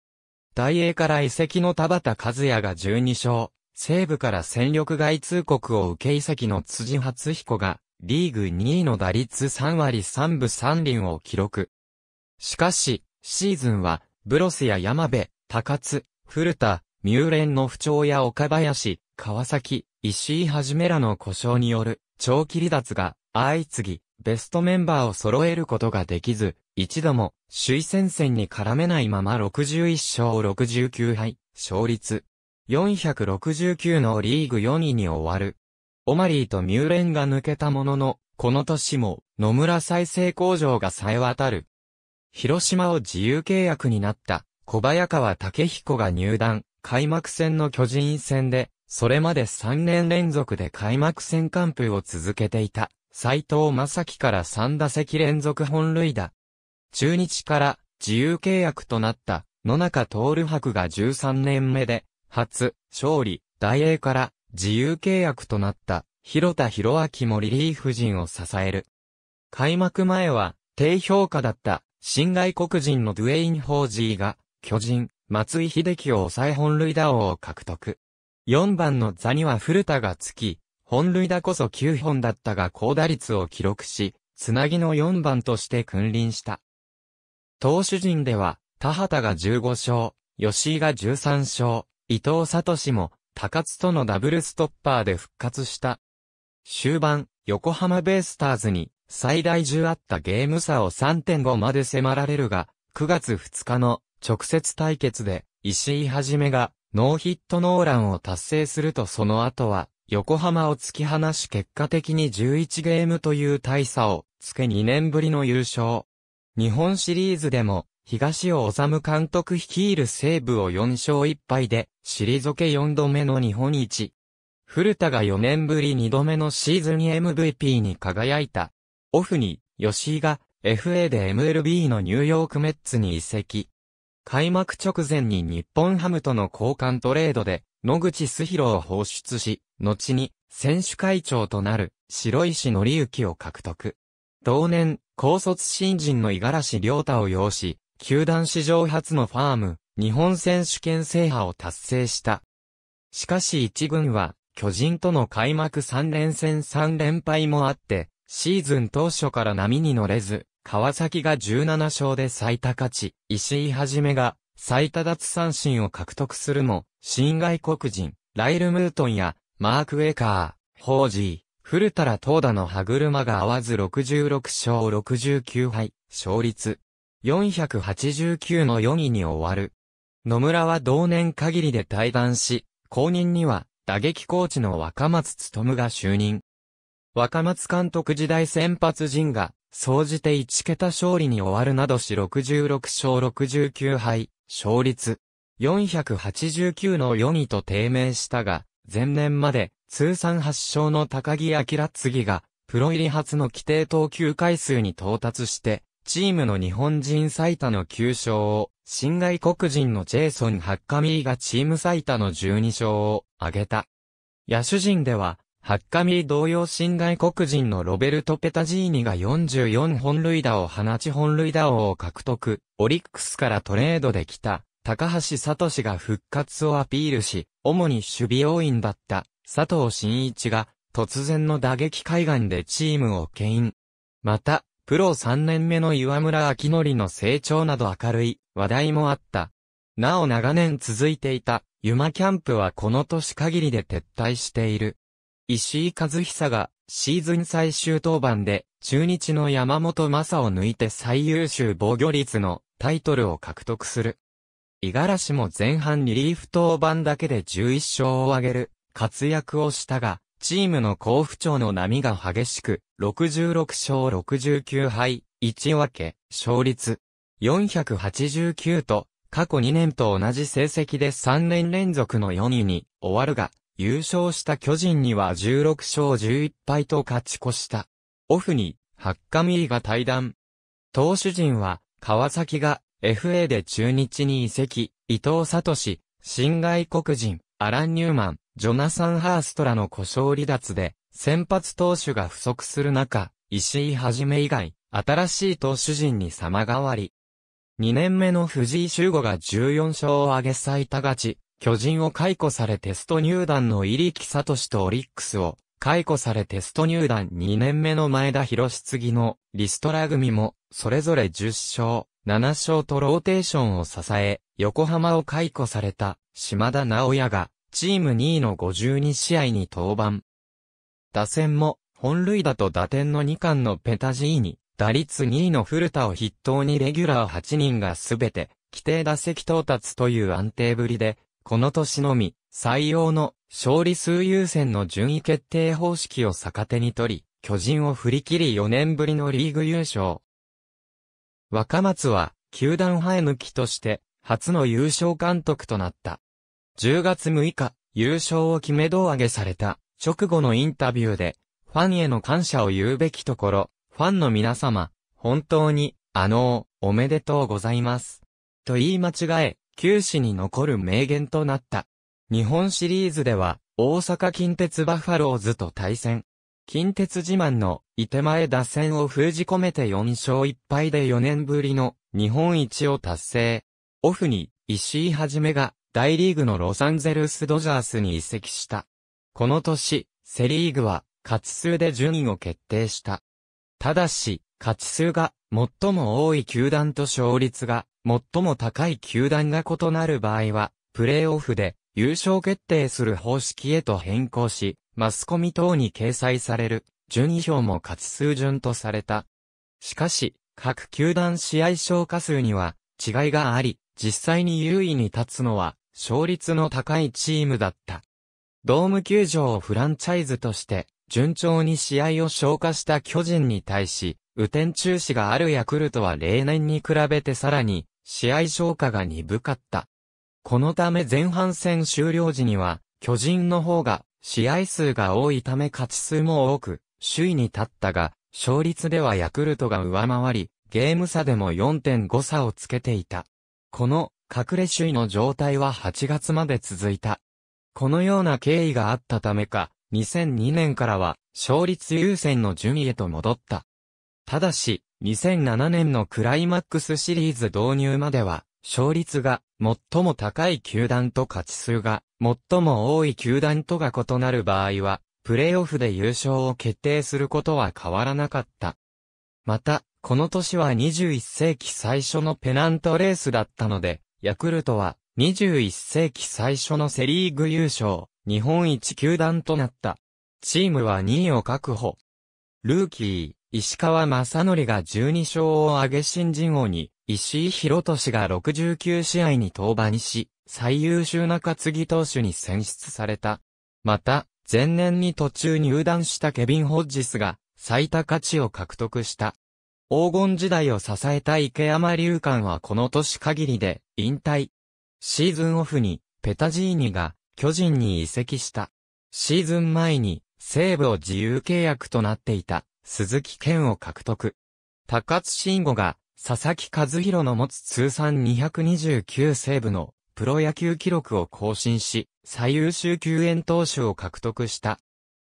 大英から移籍の田畑和也が12勝、西部から戦力外通告を受け移籍の辻初彦が、リーグ2位の打率3割3分3厘を記録。しかし、シーズンは、ブロスや山部、高津、古田、ミューレンの不調や岡林、川崎、石井はじめらの故障による長期離脱が相次ぎ、ベストメンバーを揃えることができず、一度も、首位戦線に絡めないまま61勝69敗、勝率。469のリーグ4位に終わる。オマリーとミューレンが抜けたものの、この年も野村再生工場がさえ渡る。広島を自由契約になった小早川武彦が入団、開幕戦の巨人戦で、それまで3年連続で開幕戦完封を続けていた、斎藤正樹から3打席連続本塁打、中日から自由契約となった野中徹博が13年目で、初、勝利、大英から自由契約となった広田博明もリリーフ陣を支える。開幕前は低評価だった新外国人のドゥエイン・ホージーが巨人、松井秀喜を抑え本塁打王を獲得。4番の座には古田がつき、本塁打こそ9本だったが高打率を記録し、つなぎの4番として君臨した。投手陣では、田畑が15勝、吉井が13勝、伊藤聡も、高津とのダブルストッパーで復活した。終盤、横浜ベイスターズに、最大10あったゲーム差を3.5まで迫られるが、9月2日の直接対決で、石井はじめが、ノーヒットノーランを達成するとその後は、横浜を突き放し結果的に11ゲームという大差をつけ2年ぶりの優勝。日本シリーズでも、東尾治監督率いる西部を4勝1敗で、退け4度目の日本一。古田が4年ぶり2度目のシーズン MVP に輝いた。オフに、吉井が FA で MLB のニューヨークメッツに移籍。開幕直前に日本ハムとの交換トレードで、野口すひろを放出し、後に、選手会長となる、白石則之を獲得。同年、高卒新人の五十嵐良太を擁し、球団史上初のファーム、日本選手権制覇を達成した。しかし一軍は、巨人との開幕3連戦3連敗もあって、シーズン当初から波に乗れず、川崎が17勝で最多勝ち、石井はじめが最多奪三振を獲得するも、新外国人、ライル・ムートンや、マーク・ウェカー、ホージー、古田ら投打の歯車が合わず66勝69敗、勝率489の4位に終わる。野村は同年限りで退団し、後任には打撃コーチの若松務が就任。若松監督時代先発陣が、総じて1桁勝利に終わるなどし66勝69敗、勝率489の4位と低迷したが、前年まで通算8勝の高木明次が、プロ入り初の規定投球回数に到達して、チームの日本人最多の9勝を、新外国人のジェイソン・ハッカミーがチーム最多の12勝を挙げた。野手陣では、ハッカミー同様新外国人のロベルト・ペタジーニが44本塁打を放ち本塁打王を獲得、オリックスからトレードできた、高橋聡が復活をアピールし、主に守備要員だった佐藤真一が、突然の打撃海岸でチームを牽引。また、プロ3年目の岩村明則の成長など明るい話題もあった。なお長年続いていた、ユマキャンプはこの年限りで撤退している。石井和久が、シーズン最終登板で、中日の山本正を抜いて最優秀防御率のタイトルを獲得する。五十嵐も前半リリーフ登板だけで11勝を挙げる活躍をしたが、チームの好不調の波が激しく、66勝69敗、1分け、勝率、489と、過去2年と同じ成績で3年連続の4位に終わるが、優勝した巨人には16勝11敗と勝ち越した。オフに、ハッカミーが対談。投手陣は、川崎が FA で中日に移籍、伊藤聡、新外国人、アラン・ニューマン、ジョナサン・ハーストらの故障離脱で、先発投手が不足する中、石井はじめ以外、新しい投手陣に様変わり。2年目の藤井修吾が14勝を挙げ最多勝ち、巨人を解雇されテスト入団の入木聡とオリックスを、解雇されテスト入団2年目の前田博次のリストラ組も、それぞれ10勝、7勝とローテーションを支え、横浜を解雇された島田直也がチーム2位の52試合に登板。打線も、本塁打と打点の2冠のペタジーニ、打率2位の古田を筆頭にレギュラー8人がすべて、規定打席到達という安定ぶりで、この年のみ、採用の勝利数優先の順位決定方式を逆手に取り、巨人を振り切り4年ぶりのリーグ優勝。若松は、球団生え抜きとして、初の優勝監督となった。10月6日、優勝を決め胴上げされた、直後のインタビューで、ファンへの感謝を言うべきところ、ファンの皆様、本当に、あのー、おめでとうございます。と言い間違え、九死に残る名言となった。日本シリーズでは、大阪近鉄バファローズと対戦。近鉄自慢の、伊手前打線を封じ込めて4勝1敗で4年ぶりの、日本一を達成。オフに、石井はじめが、大リーグのロサンゼルスドジャースに移籍した。この年、セリーグは、勝数で順位を決定した。ただし、勝数が最も多い球団と勝率が最も高い球団が異なる場合は、プレーオフで優勝決定する方式へと変更し、マスコミ等に掲載される順位表も勝数順とされた。しかし、各球団試合消化数には違いがあり、実際に優位に立つのは勝率の高いチームだった。ドーム球場をフランチャイズとして、順調に試合を消化した巨人に対し、雨天中止があるヤクルトは例年に比べてさらに、試合消化が鈍かった。このため前半戦終了時には、巨人の方が、試合数が多いため勝ち数も多く、首位に立ったが、勝率ではヤクルトが上回り、ゲーム差でも4.5差をつけていた。この、隠れ首位の状態は8月まで続いた。このような経緯があったためか、2002年からは勝率優先の順位へと戻った。ただし、2007年のクライマックスシリーズ導入までは、勝率が最も高い球団と勝ち数が最も多い球団とが異なる場合は、プレーオフで優勝を決定することは変わらなかった。また、この年は21世紀最初のペナントレースだったので、ヤクルトは21世紀最初のセリーグ優勝、日本一球団となった。チームは2位を確保。ルーキー、石川正則が12勝を挙げ新人王に、石井博俊が69試合に登板し、最優秀中継ぎ投手に選出された。また、前年に途中入団したケビン・ホッジスが、最多価値を獲得した。黄金時代を支えた池山龍館はこの年限りで引退。シーズンオフにペタジーニが巨人に移籍した。シーズン前に西部を自由契約となっていた鈴木健を獲得。高津慎吾が佐々木和弘の持つ通算229セーブのプロ野球記録を更新し、最優秀救援投手を獲得した。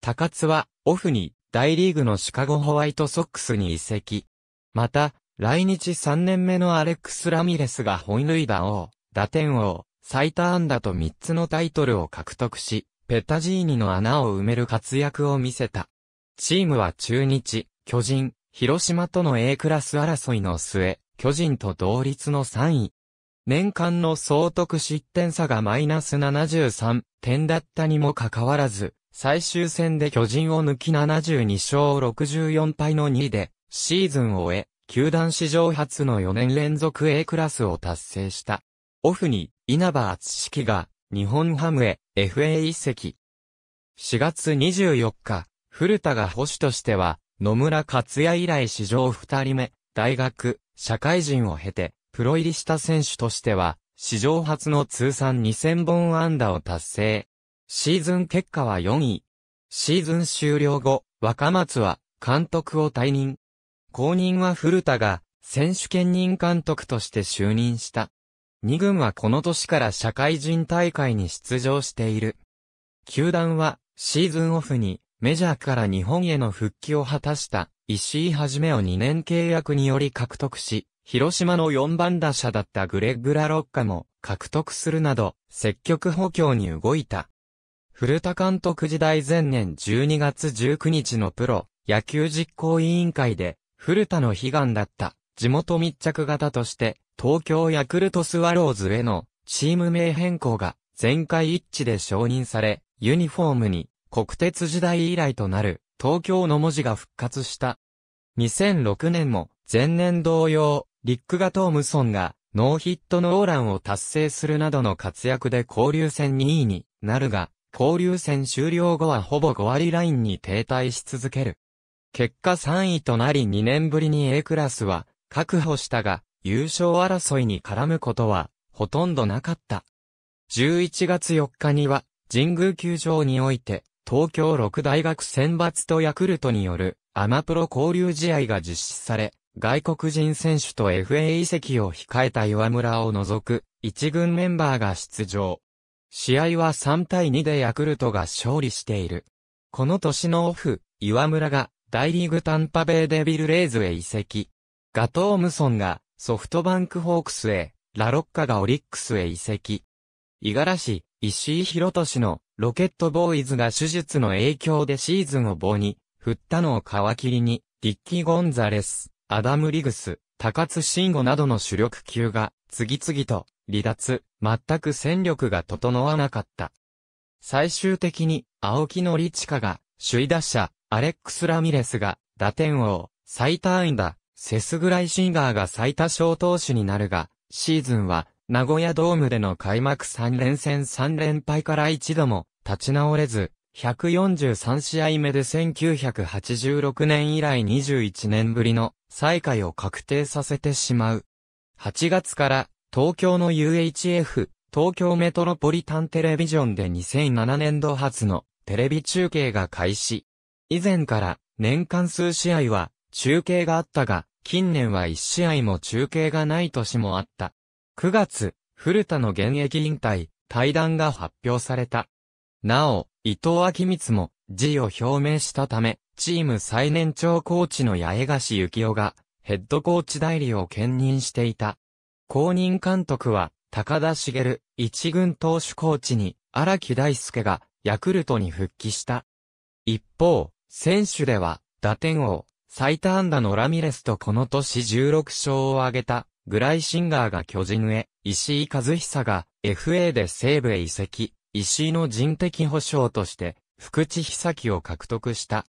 高津はオフに大リーグのシカゴホワイトソックスに移籍。また、来日3年目のアレックス・ラミレスが本塁打王、打点王、最多安打と3つのタイトルを獲得し、ペタジーニの穴を埋める活躍を見せた。チームは中日、巨人、広島との A クラス争いの末、巨人と同率の3位。年間の総得失点差がマイナス73点だったにもかかわらず、最終戦で巨人を抜き72勝64敗の2位で、シーズンを終え、球団史上初の4年連続 A クラスを達成した。オフに、稲葉厚式が、日本ハムへ、FA 移籍。4月24日、古田が保守としては、野村克也以来史上2人目、大学、社会人を経て、プロ入りした選手としては、史上初の通算2000本安打を達成。シーズン結果は4位。シーズン終了後、若松は、監督を退任。後任は古田が、選手兼任監督として就任した。2軍はこの年から社会人大会に出場している。球団は、シーズンオフに、メジャーから日本への復帰を果たした、石井はじめを2年契約により獲得し、広島の4番打者だったグレッグ・ラ・ロッカも獲得するなど、積極補強に動いた。古田監督時代前年12月19日のプロ野球実行委員会で古田の悲願だった地元密着型として東京ヤクルトスワローズへのチーム名変更が全会一致で承認され、ユニフォームに国鉄時代以来となる東京の文字が復活した。2006年も前年同様、リックガトームソンがノーヒットノーランを達成するなどの活躍で交流戦2位になるが、交流戦終了後はほぼ5割ラインに停滞し続ける。結果3位となり2年ぶりに A クラスは確保したが、優勝争いに絡むことはほとんどなかった。11月4日には、神宮球場において、東京六大学選抜とヤクルトによるアマプロ交流試合が実施され、外国人選手と FA 移籍を控えた岩村を除く一軍メンバーが出場。試合は3対2でヤクルトが勝利している。この年のオフ、岩村が大リーグタンパベイデビルレイズへ移籍。ガトームソンがソフトバンクホークスへ、ラロッカがオリックスへ移籍。五十嵐、石井博俊のロケットボーイズが手術の影響でシーズンを棒に、振ったのを皮切りに、リッキー・ゴンザレス、アダム・リグス、高津慎吾などの主力級が、次々と、離脱、全く戦力が整わなかった。最終的に、青木のリチカが、首位打者、アレックス・ラミレスが打点王、最多安打、セスグライシンガーが最多勝投手になるが、シーズンは名古屋ドームでの開幕3連戦3連敗から一度も立ち直れず、143試合目で1986年以来21年ぶりの再開を確定させてしまう。8月から東京の UHF、東京メトロポリタンテレビジョンで2007年度初のテレビ中継が開始。以前から年間数試合は中継があったが、近年は1試合も中継がない年もあった。9月、古田の現役引退、退団が発表された。なお、伊藤明光も辞意を表明したため、チーム最年長コーチの八重樫幸雄が、ヘッドコーチ代理を兼任していた。公認監督は、高田茂、一軍投手コーチに、荒木大輔が、ヤクルトに復帰した。一方、選手では、打点王、最多安打のラミレスとこの年16勝を挙げた、グライシンガーが巨人へ、石井和久が FA で西部へ移籍、石井の人的保障として、福地久樹を獲得した。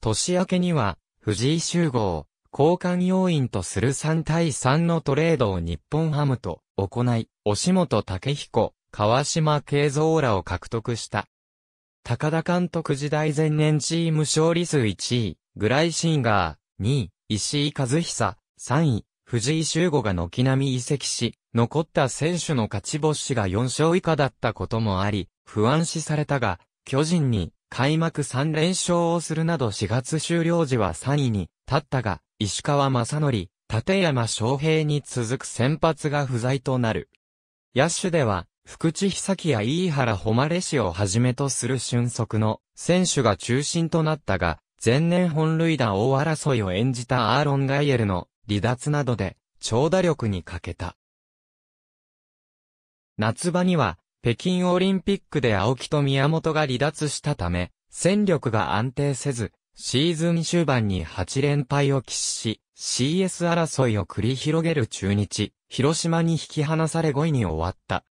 年明けには、藤井集合を交換要員とする3対3のトレードを日本ハムと行い、押本武彦、川島慶三らを獲得した。高田監督時代前年チーム勝利数1位、グライシンガー、2位、石井和久、3位、藤井修吾が軒並み移籍し、残った選手の勝ち星が4勝以下だったこともあり、不安視されたが、巨人に開幕3連勝をするなど4月終了時は3位に立ったが、石川正則、立山翔平に続く先発が不在となる。野手では、福地久木や飯原誉氏をはじめとする俊足の選手が中心となったが、前年本塁打大争いを演じたアーロン・ガイエルの離脱などで長打力に欠けた。夏場には北京オリンピックで青木と宮本が離脱したため、戦力が安定せず、シーズン終盤に8連敗を喫し、CS 争いを繰り広げる中日、広島に引き離され5位に終わった。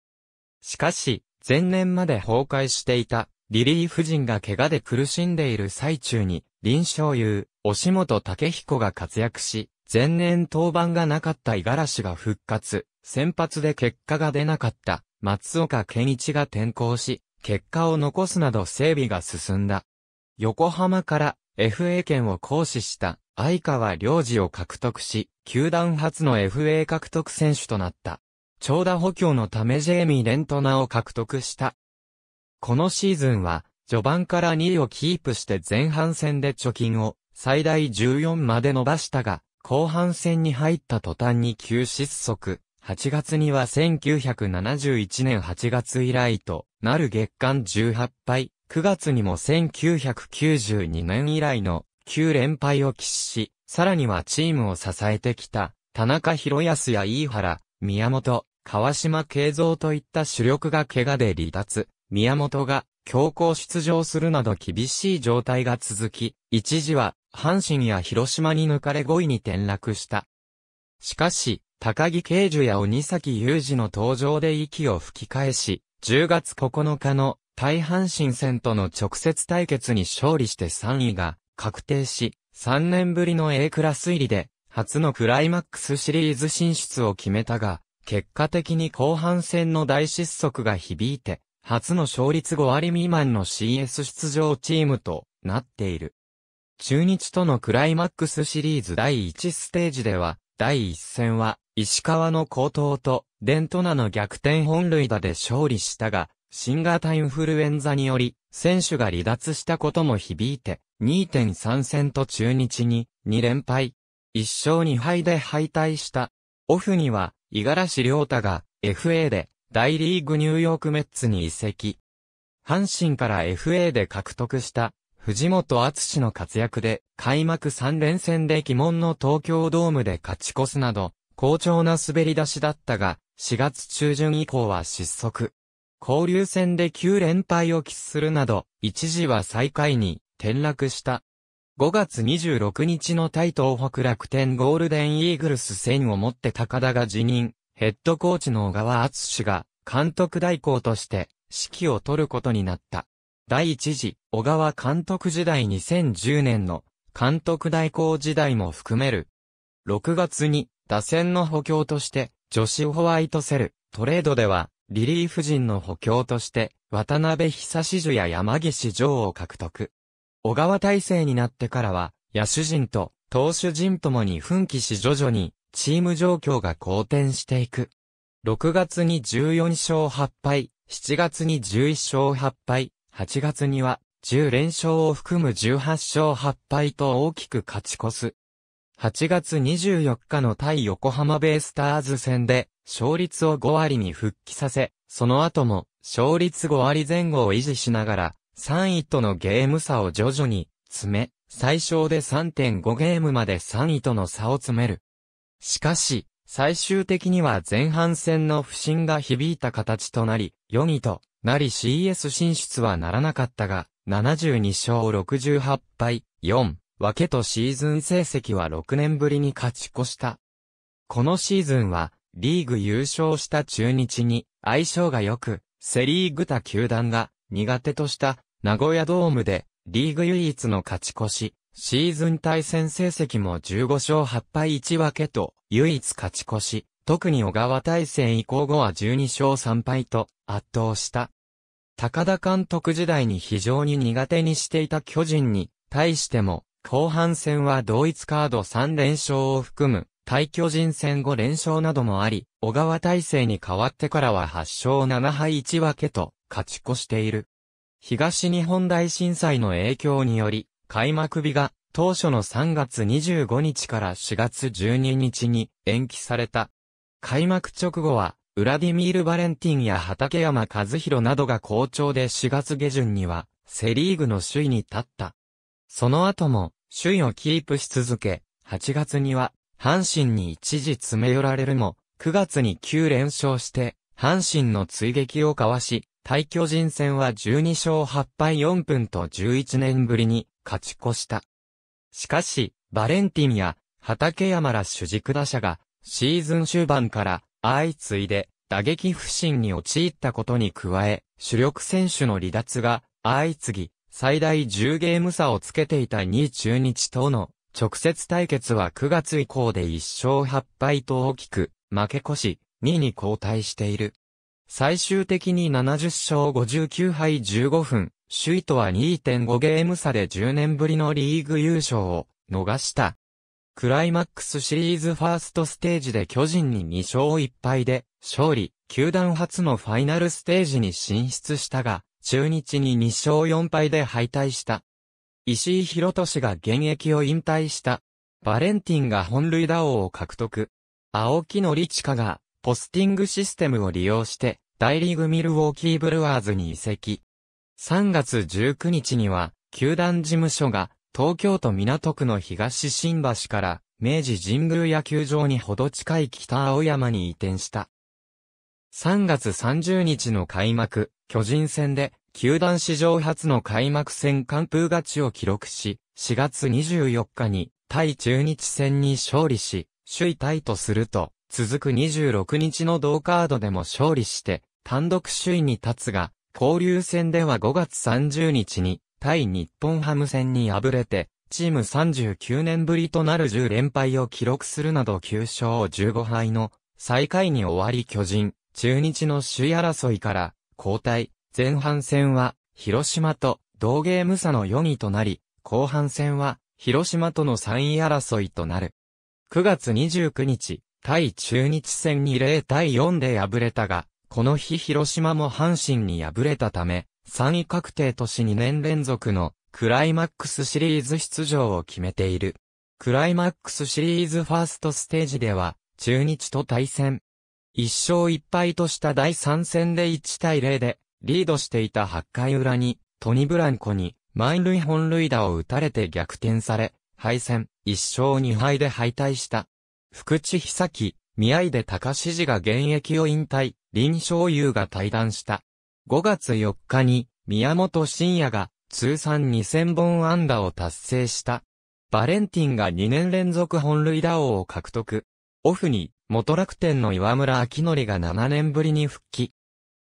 しかし、前年まで崩壊していたリリーフ陣が怪我で苦しんでいる最中に、臨床優、押本武彦が活躍し、前年登板がなかった五十嵐が復活、先発で結果が出なかった松岡健一が転校し、結果を残すなど整備が進んだ。横浜から FA 権を行使した相川良二を獲得し、球団初の FA 獲得選手となった。長打補強のためジェイミー・レントナを獲得した。このシーズンは、序盤から2位をキープして前半戦で貯金を最大14まで伸ばしたが、後半戦に入った途端に急失速。8月には1971年8月以来となる月間18敗、9月にも1992年以来の9連敗を喫し、さらにはチームを支えてきた田中博康や飯原、宮本、川島慶三といった主力が怪我で離脱、宮本が強行出場するなど厳しい状態が続き、一時は阪神や広島に抜かれ5位に転落した。しかし、高木慶樹や鬼崎雄二の登場で息を吹き返し、10月9日の大阪神戦との直接対決に勝利して3位が確定し、3年ぶりの A クラス入りで、初のクライマックスシリーズ進出を決めたが、結果的に後半戦の大失速が響いて、初の勝率5割未満の CS 出場チームとなっている。中日とのクライマックスシリーズ第1ステージでは、第1戦は石川の高騰とデントナの逆転本塁打で勝利したが、新型インフルエンザにより選手が離脱したことも響いて、2.3戦と中日に2連敗、1勝2敗で敗退した。オフには五十嵐亮太が FA で大リーグニューヨークメッツに移籍。阪神から FA で獲得した藤本厚の活躍で開幕3連戦で鬼門の東京ドームで勝ち越すなど好調な滑り出しだったが4月中旬以降は失速。交流戦で9連敗を喫するなど一時は最下位に転落した。5月26日の対東北楽天ゴールデンイーグルス戦をもって高田が辞任、ヘッドコーチの小川厚氏が監督代行として指揮を取ることになった。第一次、小川監督時代2010年の監督代行時代も含める。6月に打線の補強としてジョシュ・ホワイトセル、トレードではリリーフ陣の補強として渡辺久志樹や山岸城を獲得。小川体制になってからは、野手陣と投手陣ともに奮起し徐々に、チーム状況が好転していく。6月に14勝8敗、7月に11勝8敗、8月には10連勝を含む18勝8敗と大きく勝ち越す。8月24日の対横浜ベイスターズ戦で勝率を5割に復帰させ、その後も勝率5割前後を維持しながら3位とのゲーム差を徐々に詰め、最小で3.5ゲームまで3位との差を詰める。しかし、最終的には前半戦の不振が響いた形となり、4位となり CS 進出はならなかったが、72勝68敗、4分けとシーズン成績は6年ぶりに勝ち越した。このシーズンは、リーグ優勝した中日に相性が良く、セリーグ他球団が苦手とした名古屋ドームで、リーグ唯一の勝ち越し、シーズン対戦成績も15勝8敗1分けと、唯一勝ち越し、特に小川大戦以降後は12勝3敗と、圧倒した。高田監督時代に非常に苦手にしていた巨人に、対しても、後半戦は同一カード3連勝を含む、対巨人戦5連勝などもあり、小川大制に代わってからは8勝7敗1分けと、勝ち越している。東日本大震災の影響により、開幕日が当初の3月25日から4月12日に延期された。開幕直後は、ウラディミール・バレンティンや畠山和弘などが好調で4月下旬には、セリーグの首位に立った。その後も、首位をキープし続け、8月には、阪神に一時詰め寄られるも、9月に9連勝して、阪神の追撃をかわし、対巨人戦は12勝8敗4分と11年ぶりに勝ち越した。しかし、バレンティンや畠山ら主軸打者がシーズン終盤から相次いで打撃不振に陥ったことに加え、主力選手の離脱が相次ぎ、最大10ゲーム差をつけていた2位中日との直接対決は9月以降で1勝8敗と大きく負け越し、2位に後退している。最終的に70勝59敗15分、首位とは2.5ゲーム差で10年ぶりのリーグ優勝を逃した。クライマックスシリーズファーストステージで巨人に2勝1敗で勝利、球団初のファイナルステージに進出したが、中日に2勝4敗で敗退した。石井博俊が現役を引退した。バレンティンが本塁打王を獲得。青木のリチカがポスティングシステムを利用して大リーグミルウォーキーブルワーズに移籍。3月19日には、球団事務所が、東京都港区の東新橋から、明治神宮野球場にほど近い北青山に移転した。3月30日の開幕、巨人戦で、球団史上初の開幕戦完封勝ちを記録し、4月24日に、対中日戦に勝利し、首位タイとすると、続く26日の同カードでも勝利して、単独首位に立つが、交流戦では5月30日に、対日本ハム戦に敗れて、チーム39年ぶりとなる10連敗を記録するなど9勝15敗の最下位に終わり巨人、中日の首位争いから交代、前半戦は広島と同ゲーム差の4位となり、後半戦は広島との3位争いとなる。9月29日、対中日戦に0対4で敗れたが、この日広島も阪神に敗れたため、3位確定とし2年連続のクライマックスシリーズ出場を決めている。クライマックスシリーズファーストステージでは、中日と対戦。1勝1敗とした第3戦で1対0で、リードしていた8回裏に、トニ・ブランコに、満塁本塁打を打たれて逆転され、敗戦、1勝2敗で敗退した。福地久樹、宮出隆氏が現役を引退、林昇優が退団した。5月4日に、宮本慎也が、通算2000本安打を達成した。バレンティンが2年連続本塁打王を獲得。オフに、元楽天の岩村明則が7年ぶりに復帰。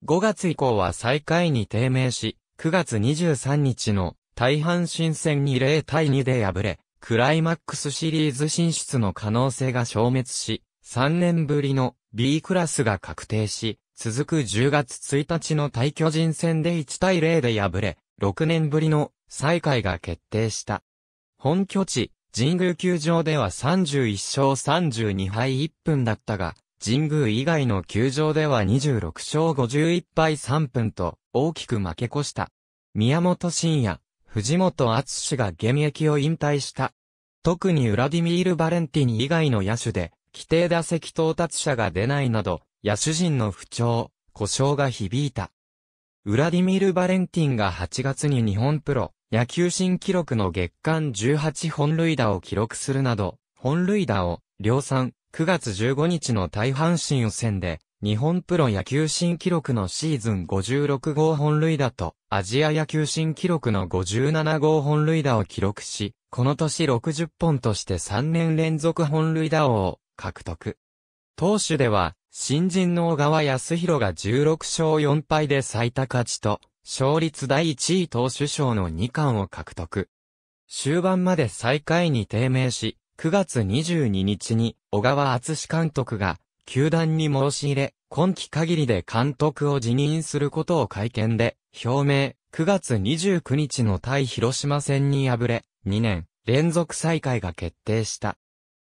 5月以降は最下位に低迷し、9月23日の大半新戦に0対2で敗れ、クライマックスシリーズ進出の可能性が消滅し、3年ぶりの B クラスが確定し、続く10月1日の対巨人戦で1対0で敗れ、6年ぶりの再開が決定した。本拠地、神宮球場では31勝32敗1分だったが、神宮以外の球場では26勝51敗3分と大きく負け越した。宮本慎也、藤本厚氏が現役を引退した。特にウラディミール・バレンティン以外の野手で、規定打席到達者が出ないなど、野手陣の不調、故障が響いた。ウラディミール・バレンティンが8月に日本プロ、野球新記録の月間18本塁打を記録するなど、本塁打を量産、9月15日の大阪神予選で日本プロ野球新記録のシーズン56号本塁打と、アジア野球新記録の57号本塁打を記録し、この年60本として3年連続本塁打王を獲得。投手では、新人の小川康弘が16勝4敗で最多勝ちと、勝率第1位投手賞の2冠を獲得。終盤まで最下位に低迷し、9月22日に小川厚監督が球団に申し入れ、今季限りで監督を辞任することを会見で表明、9月29日の対広島戦に敗れ、2年連続再開が決定した。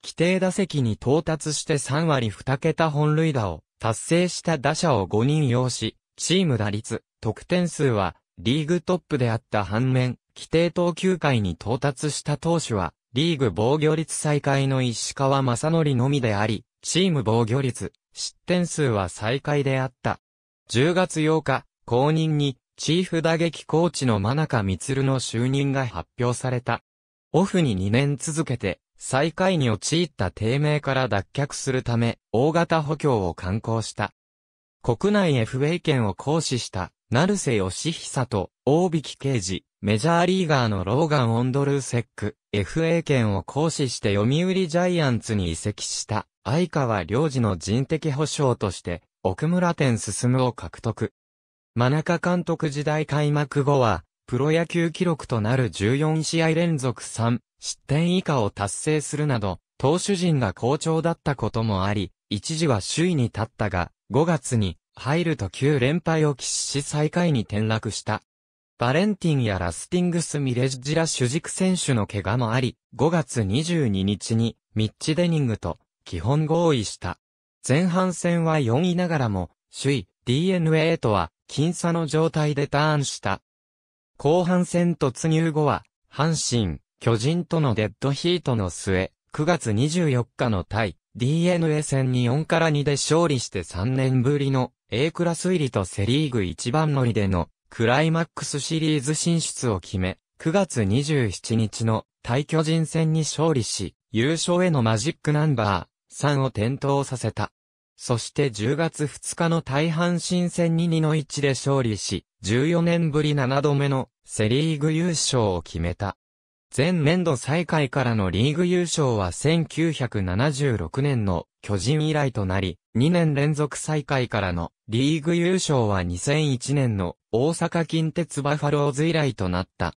規定打席に到達して3割2桁本塁打を達成した打者を5人用し、チーム打率、得点数はリーグトップであった反面、規定投球回に到達した投手は、リーグ防御率再開の石川正則のみであり、チーム防御率、失点数は最下位であった。10月8日、後任に、チーフ打撃コーチの真中光の就任が発表された。オフに2年続けて、最下位に陥った低迷から脱却するため、大型補強を敢行した。国内 FA 権を行使した、成瀬義久と、大引刑事、メジャーリーガーのローガン・オンドルーセック、FA 権を行使して読売ジャイアンツに移籍した相川良二の人的保障として奥村店進を獲得。真中監督時代開幕後はプロ野球記録となる14試合連続3失点以下を達成するなど投手陣が好調だったこともあり一時は首位に立ったが5月に入ると9連敗を喫し最下位に転落した。バレンティンやラスティングス・ミレッジラ主軸選手の怪我もあり、5月22日にミッチ・デニングと基本合意した。前半戦は4位ながらも、首位 DNA とは僅差の状態でターンした。後半戦突入後は、阪神、巨人とのデッドヒートの末、9月24日の対 DNA 戦に4から2で勝利して3年ぶりの A クラス入りとセリーグ一番乗りでのクライマックスシリーズ進出を決め、9月27日の対巨人戦に勝利し、優勝へのマジックナンバー3を点灯させた。そして10月2日の大阪新戦に2の1で勝利し、14年ぶり7度目のセリーグ優勝を決めた。前年度最下位からのリーグ優勝は1976年の巨人以来となり、2年連続最下位からのリーグ優勝は2001年の大阪近鉄バファローズ以来となった。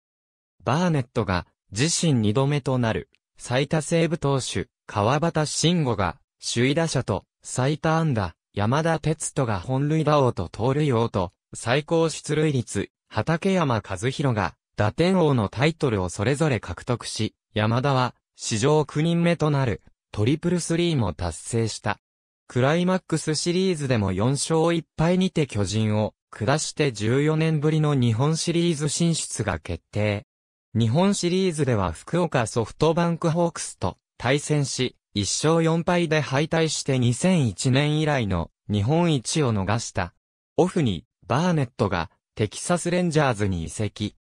バーネットが自身二度目となる最多セーブ投手川端慎吾が首位打者と最多安打山田哲人が本塁打王と盗塁王と最高出塁率畠山和弘が打点王のタイトルをそれぞれ獲得し山田は史上9人目となるトリプルスリーも達成した。クライマックスシリーズでも4勝1敗にて巨人を下して14年ぶりの日本シリーズ進出が決定。日本シリーズでは福岡ソフトバンクホークスと対戦し、1勝4敗で敗退して2001年以来の日本一を逃した。オフにバーネットがテキサスレンジャーズに移籍。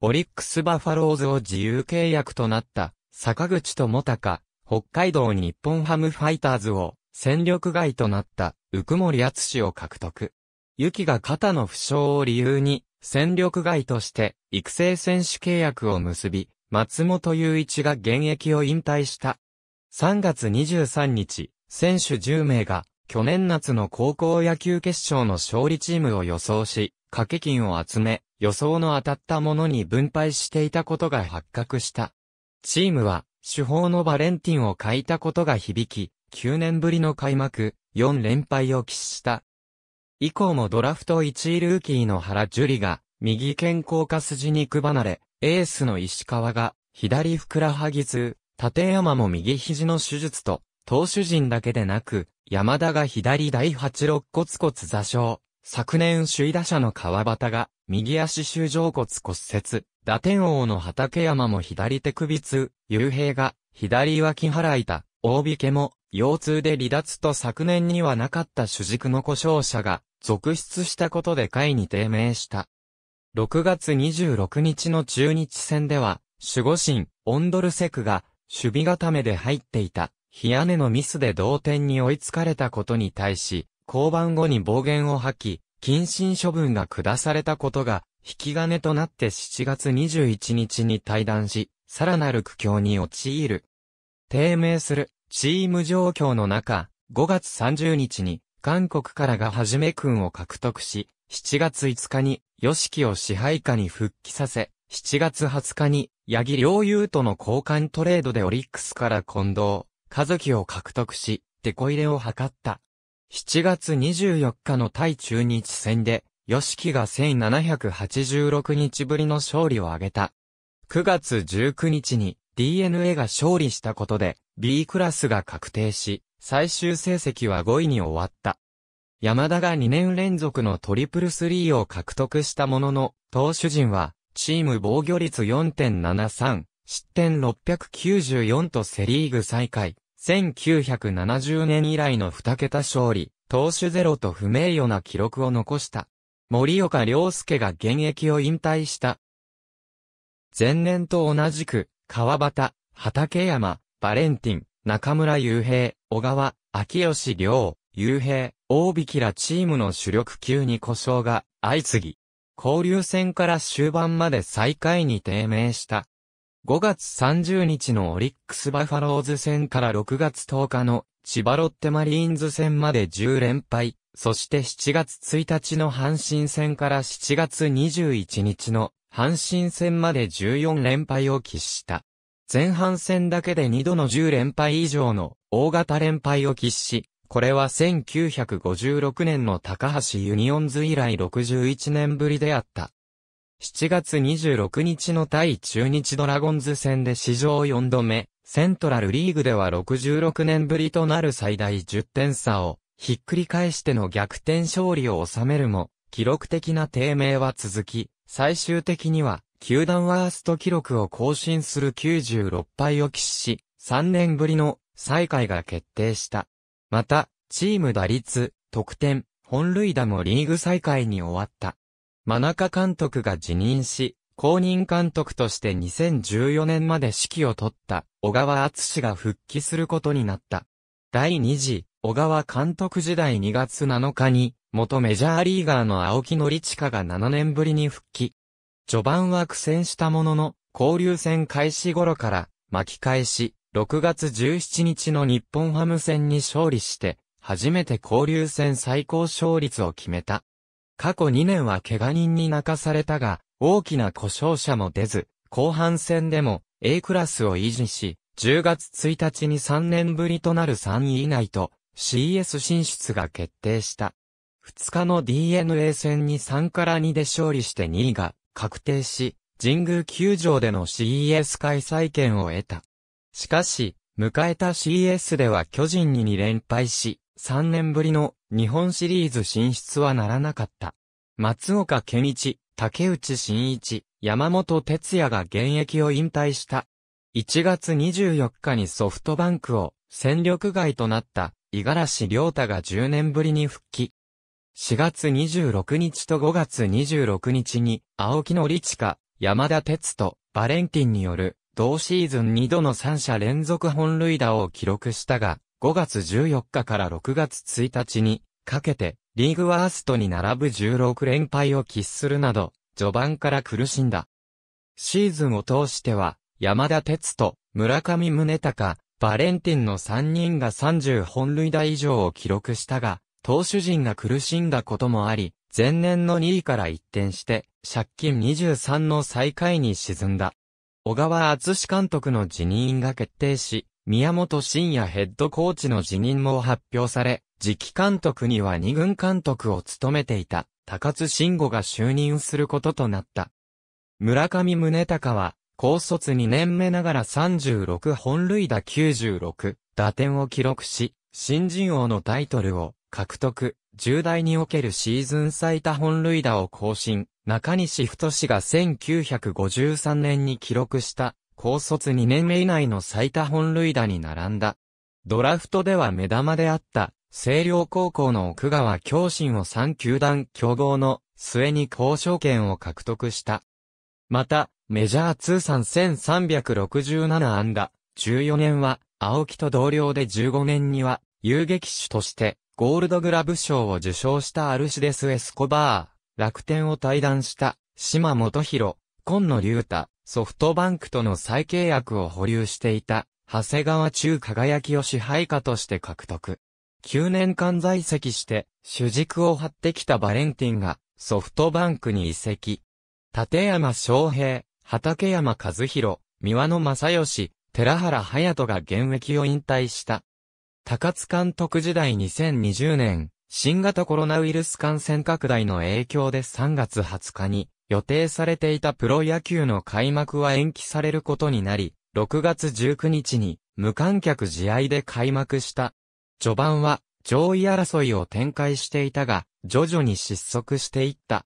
オリックスバファローズを自由契約となった坂口智隆、北海道日本ハムファイターズを戦力外となった、浮森厚を獲得。ユキが肩の負傷を理由に、戦力外として育成選手契約を結び、松本雄一が現役を引退した。3月23日、選手10名が去年夏の高校野球決勝の勝利チームを予想し、掛け金を集め、予想の当たったものに分配していたことが発覚した。チームは、主砲のバレンティンを欠いたことが響き、9年ぶりの開幕、4連敗を喫した。以降もドラフト1位ルーキーの原樹里が、右肩甲下筋肉離れ、エースの石川が、左ふくらはぎ痛、立山も右肘の手術と、投手陣だけでなく、山田が左第8肋骨骨座傷、昨年首位打者の川端が、右足周上骨骨折、打点王の畠山も左手首痛、雄平が、左脇腹た、大引けも、腰痛で離脱と昨年にはなかった主軸の故障者が、続出したことで会に低迷した。6月26日の中日戦では、守護神、オンドルセクが、守備固めで入っていた、ヒアネのミスで同点に追いつかれたことに対し、降板後に暴言を吐き、謹慎処分が下されたことが、引き金となって7月21日に退団し、さらなる苦境に陥る。低迷する、チーム状況の中、5月30日に、韓国からがはじめ君を獲得し、7月5日に、吉木を支配下に復帰させ、7月20日に、八木良優との交換トレードでオリックスから近藤、和樹を獲得し、デコ入れを図った。7月24日の対中日戦で、吉木が1786日ぶりの勝利を挙げた。9月19日に DNA が勝利したことで B クラスが確定し、最終成績は5位に終わった。山田が2年連続のトリプルスリーを獲得したものの、投手陣は、チーム防御率4.73、失点694とセリーグ再開、1970年以来の2桁勝利、投手ゼロと不名誉な記録を残した。森岡良介が現役を引退した。前年と同じく、川端、畠山、バレンティン、中村雄平、小川、秋吉良、雄平、大引らチームの主力級に故障が相次ぎ、交流戦から終盤まで最下位に低迷した。5月30日のオリックスバファローズ戦から6月10日の千葉ロッテマリーンズ戦まで10連敗、そして7月1日の阪神戦から7月21日の阪神戦まで14連敗を喫した。前半戦だけで2度の10連敗以上の大型連敗を喫し、これは1956年の高橋ユニオンズ以来61年ぶりであった。7月26日の対中日ドラゴンズ戦で史上4度目、セントラルリーグでは66年ぶりとなる最大10点差を、ひっくり返しての逆転勝利を収めるも、記録的な低迷は続き、最終的には、球団ワースト記録を更新する96敗を喫し、3年ぶりの再開が決定した。また、チーム打率、得点、本塁打もリーグ再開に終わった。真中監督が辞任し、公認監督として2014年まで指揮を取った小川敦が復帰することになった。第2次小川監督時代2月7日に元メジャーリーガーの青木宣親が7年ぶりに復帰。序盤は苦戦したものの、交流戦開始頃から巻き返し、6月17日の日本ハム戦に勝利して、初めて交流戦最高勝率を決めた。過去2年は怪我人に泣かされたが、大きな故障者も出ず、後半戦でも A クラスを維持し、10月1日に3年ぶりとなる3位以内と CS 進出が決定した。2日の DNA 戦に3から2で勝利して2位が確定し、神宮球場での CES 開催権を得た。しかし、迎えた CES では巨人に2連敗し、3年ぶりの日本シリーズ進出はならなかった。松岡健一、竹内真一、山本哲也が現役を引退した。1月24日にソフトバンクを戦力外となった五十嵐良太が10年ぶりに復帰。4月26日と5月26日に、青木のリチカ、山田哲とバレンティンによる、同シーズン2度の3者連続本塁打を記録したが、5月14日から6月1日に、かけて、リーグワーストに並ぶ16連敗を喫するなど、序盤から苦しんだ。シーズンを通しては、山田哲と村上宗隆、バレンティンの3人が30本塁打以上を記録したが、投手陣が苦しんだこともあり、前年の2位から一転して、借金23の最下位に沈んだ。小川厚監督の辞任が決定し、宮本慎也ヘッドコーチの辞任も発表され、次期監督には2軍監督を務めていた、高津慎吾が就任することとなった。村上宗隆は、高卒2年目ながら36本塁打96打点を記録し、新人王のタイトルを獲得、重大におけるシーズン最多本塁打を更新、中西太氏が1953年に記録した、高卒2年目以内の最多本塁打に並んだ。ドラフトでは目玉であった、星稜高校の奥川京信を3球団競合の末に交渉権を獲得した。また、メジャー通算1367安打、14年は、青木と同僚で15年には、遊撃手として、ゴールドグラブ賞を受賞したアルシデス・エスコバー、楽天を退団した島本博、今野隆太、ソフトバンクとの再契約を保留していた、長谷川中輝きを支配下として獲得。9年間在籍して、主軸を張ってきたバレンティンが、ソフトバンクに移籍。立山昌平、畠山和弘、三輪野正義、寺原隼人が現役を引退した。高津監督時代2020年、新型コロナウイルス感染拡大の影響で3月20日に予定されていたプロ野球の開幕は延期されることになり、6月19日に無観客試合で開幕した。序盤は上位争いを展開していたが、徐々に失速していった。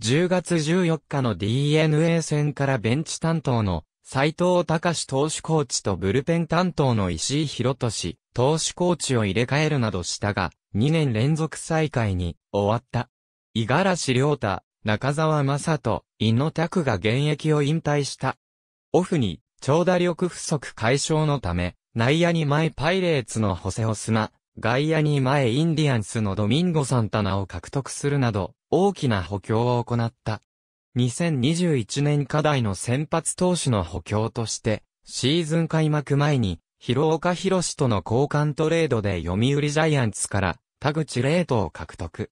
10月14日の DNA 戦からベンチ担当の斎藤隆投手コーチとブルペン担当の石井博俊、投手コーチを入れ替えるなどしたが、2年連続再開に終わった。五十嵐良太、中澤正人、井野拓が現役を引退した。オフに、長打力不足解消のため、内野に前パイレーツのホセオスナ、外野に前インディアンスのドミンゴサンタナを獲得するなど、大きな補強を行った。2021年課題の先発投手の補強として、シーズン開幕前に、広岡博士との交換トレードで読売ジャイアンツから田口レートを獲得。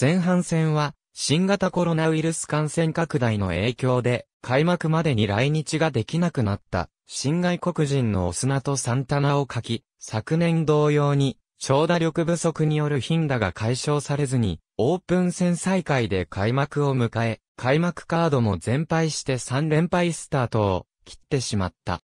前半戦は新型コロナウイルス感染拡大の影響で開幕までに来日ができなくなった新外国人のオスナとサンタナを書き、昨年同様に長打力不足による頻打が解消されずに、オープン戦再開で開幕を迎え、開幕カードも全敗して3連敗スタートを切ってしまった。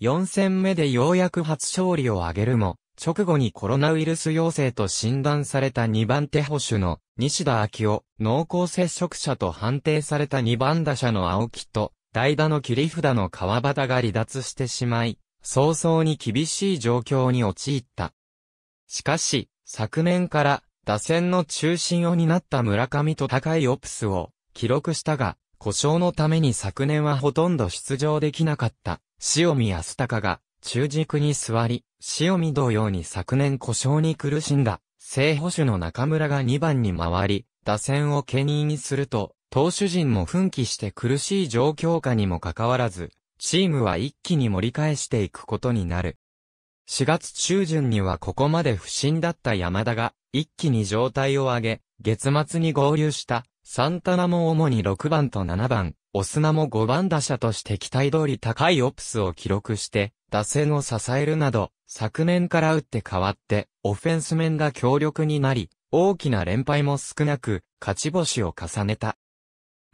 4戦目でようやく初勝利を挙げるも、直後にコロナウイルス陽性と診断された2番手保守の西田昭夫、濃厚接触者と判定された2番打者の青木と、代打の切り札の川端が離脱してしまい、早々に厳しい状況に陥った。しかし、昨年から打線の中心を担った村上と高いオプスを記録したが、故障のために昨年はほとんど出場できなかった塩見康隆が中軸に座り、塩見同様に昨年故障に苦しんだ正捕手の中村が2番に回り、打線を牽引すると、投手陣も奮起して苦しい状況下にもかかわらず、チームは一気に盛り返していくことになる。4月中旬にはここまで不審だった山田が、一気に状態を上げ、月末に合流した、サンタナも主に6番と7番、オスナも5番打者として期待通り高いオプスを記録して、打線を支えるなど、昨年から打って変わって、オフェンス面が強力になり、大きな連敗も少なく、勝ち星を重ねた。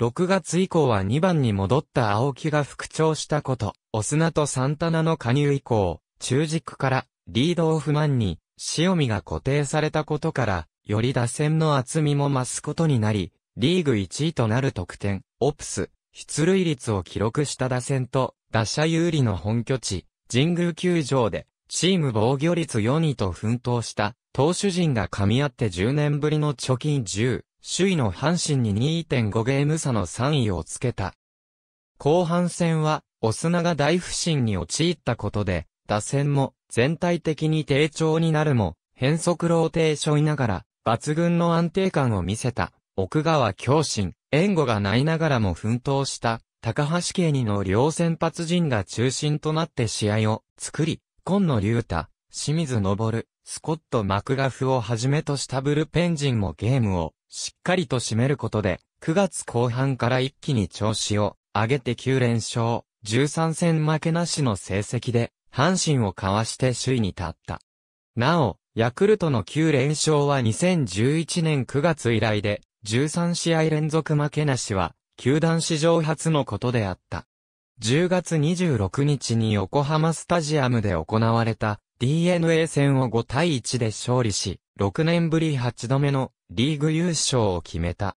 6月以降は2番に戻った青木が復調したこと、オスナとサンタナの加入以降、中軸からリードオフマンに塩見が固定されたことから、より打線の厚みも増すことになり、リーグ1位となる得点、オプス、出塁率を記録した打線と、打者有利の本拠地、神宮球場で、チーム防御率4位と奮闘した、投手陣が噛み合って10年ぶりの貯金10、首位の阪神に2.5ゲーム差の3位をつけた。後半戦は、オスナが大不振に陥ったことで、打線も全体的に低調になるも、変速ローテーションながら、抜群の安定感を見せた、奥川京心、援護がないながらも奮闘した、高橋慶二の両先発陣が中心となって試合を作り、今野龍太、清水昇、スコット・マクガフをはじめとしたブルペン陣もゲームをしっかりと締めることで、9月後半から一気に調子を上げて9連勝、13戦負けなしの成績で阪神をかわして首位に立った。なお、ヤクルトの9連勝は2011年9月以来で、13試合連続負けなしは、球団史上初のことであった。10月26日に横浜スタジアムで行われた DNA 戦を5対1で勝利し、6年ぶり8度目のリーグ優勝を決めた。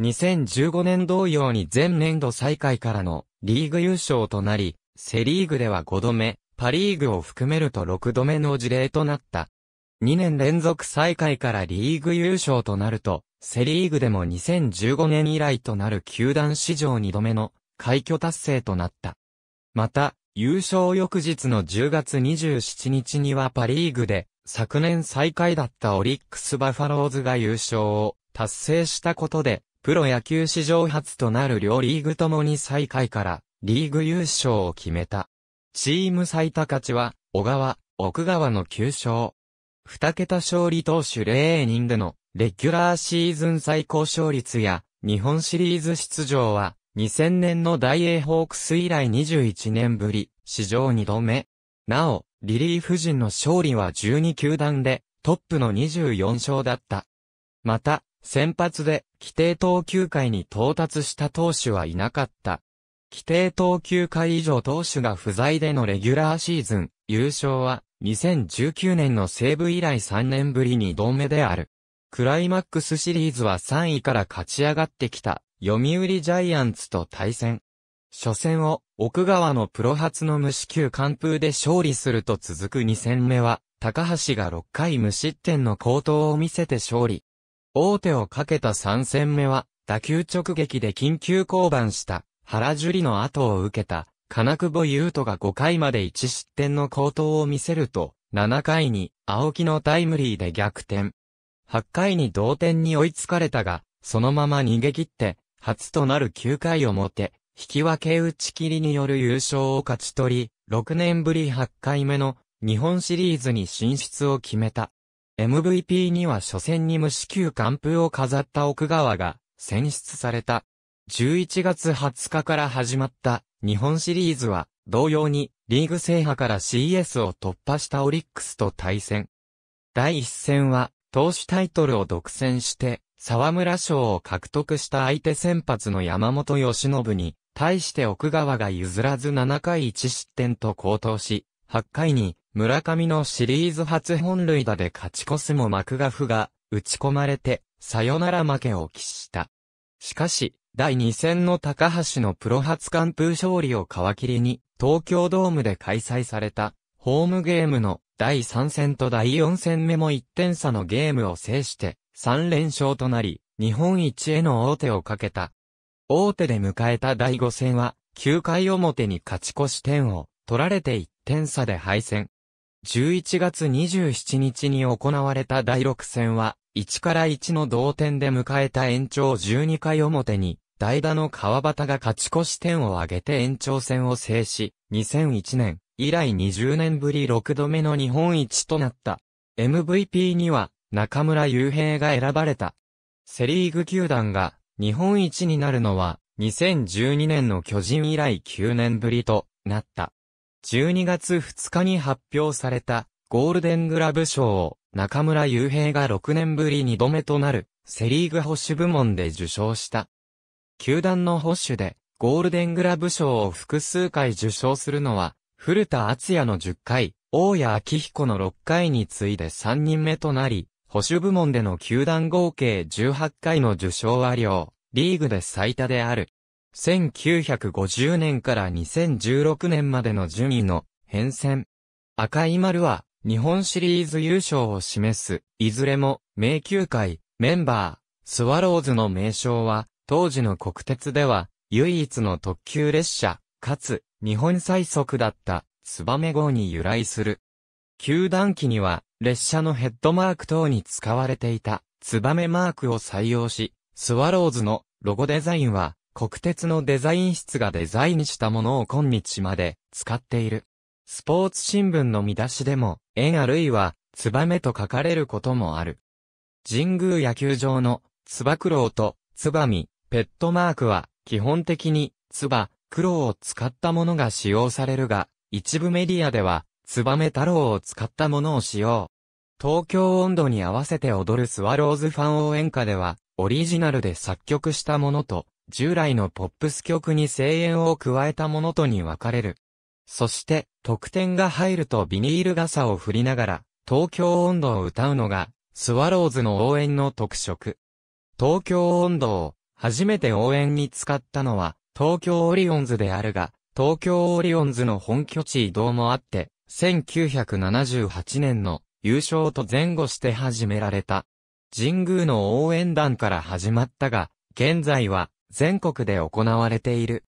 2015年同様に前年度最下位からのリーグ優勝となり、セリーグでは5度目、パリーグを含めると6度目の事例となった。2年連続最下位からリーグ優勝となると、セリーグでも2015年以来となる球団史上2度目の快挙達成となった。また、優勝翌日の10月27日にはパリーグで昨年最下位だったオリックスバファローズが優勝を達成したことで、プロ野球史上初となる両リーグともに最下位からリーグ優勝を決めた。チーム最多勝ちは、小川、奥川の9勝。2桁勝利投手0人での、レギュラーシーズン最高勝率や、日本シリーズ出場は、2000年の大英ホークス以来21年ぶり、史上2度目。なお、リリーフ陣の勝利は12球団で、トップの24勝だった。また、先発で規定投球回に到達した投手はいなかった。規定投球回以上投手が不在でのレギュラーシーズン、優勝は、2019年の西部以来3年ぶり2度目である。クライマックスシリーズは3位から勝ち上がってきた、読売ジャイアンツと対戦。初戦を、奥川のプロ初の無四球完封で勝利すると続く2戦目は、高橋が6回無失点の好投を見せて勝利。大手をかけた3戦目は、打球直撃で緊急降板した。原樹里の後を受けた、金久保優斗が5回まで1失点の高騰を見せると、7回に青木のタイムリーで逆転。8回に同点に追いつかれたが、そのまま逃げ切って、初となる9回表、引き分け打ち切りによる優勝を勝ち取り、6年ぶり8回目の日本シリーズに進出を決めた。MVP には初戦に無四球完封を飾った奥川が選出された。11月20日から始まった日本シリーズは、同様にリーグ制覇から CS を突破したオリックスと対戦。第1戦は、投手タイトルを独占して、沢村賞を獲得した相手先発の山本義信に、対して奥川が譲らず7回1失点と高騰し、8回に村上のシリーズ初本塁打で勝ち越すもマクガフが打ち込まれて、サヨナラ負けを喫した。しかし、第2戦の高橋のプロ初完封勝利を皮切りに、東京ドームで開催された、ホームゲームの第3戦と第4戦目も1点差のゲームを制して、3連勝となり、日本一への王手をかけた。王手で迎えた第5戦は、9回表に勝ち越し点を取られて1点差で敗戦。11月27日に行われた第6戦は、1から1の同点で迎えた延長12回表に、代打の川端が勝ち越し点を挙げて延長戦を制し、2001年以来20年ぶり6度目の日本一となった。MVP には中村雄平が選ばれた。セリーグ球団が日本一になるのは2012年の巨人以来9年ぶりとなった。12月2日に発表されたゴールデングラブ賞を中村雄平が6年ぶり2度目となるセリーグ保守部門で受賞した。球団の保守でゴールデングラブ賞を複数回受賞するのは古田敦也の10回、大谷昭彦の6回に次いで3人目となり、保守部門での球団合計18回の受賞は量、リーグで最多である。1950年から2016年までの順位の変遷。赤い丸は日本シリーズ優勝を示す、いずれも、迷宮会、メンバー、スワローズの名称は、当時の国鉄では、唯一の特急列車、かつ、日本最速だった、ツバメ号に由来する。球団機には、列車のヘッドマーク等に使われていた、ツバメマークを採用し、スワローズのロゴデザインは、国鉄のデザイン室がデザインしたものを今日まで使っている。スポーツ新聞の見出しでも、縁あるいは、ツバメと書かれることもある。神宮野球場の、つばロ郎と、つばみ、ペットマークは、基本的に、つば、ロ郎を使ったものが使用されるが、一部メディアでは、つばめ太郎を使ったものを使用。東京温度に合わせて踊るスワローズファン応援歌では、オリジナルで作曲したものと、従来のポップス曲に声援を加えたものとに分かれる。そして、得点が入るとビニール傘を振りながら、東京音頭を歌うのが、スワローズの応援の特色。東京音頭を、初めて応援に使ったのは、東京オリオンズであるが、東京オリオンズの本拠地移動もあって、1978年の優勝と前後して始められた。神宮の応援団から始まったが、現在は全国で行われている。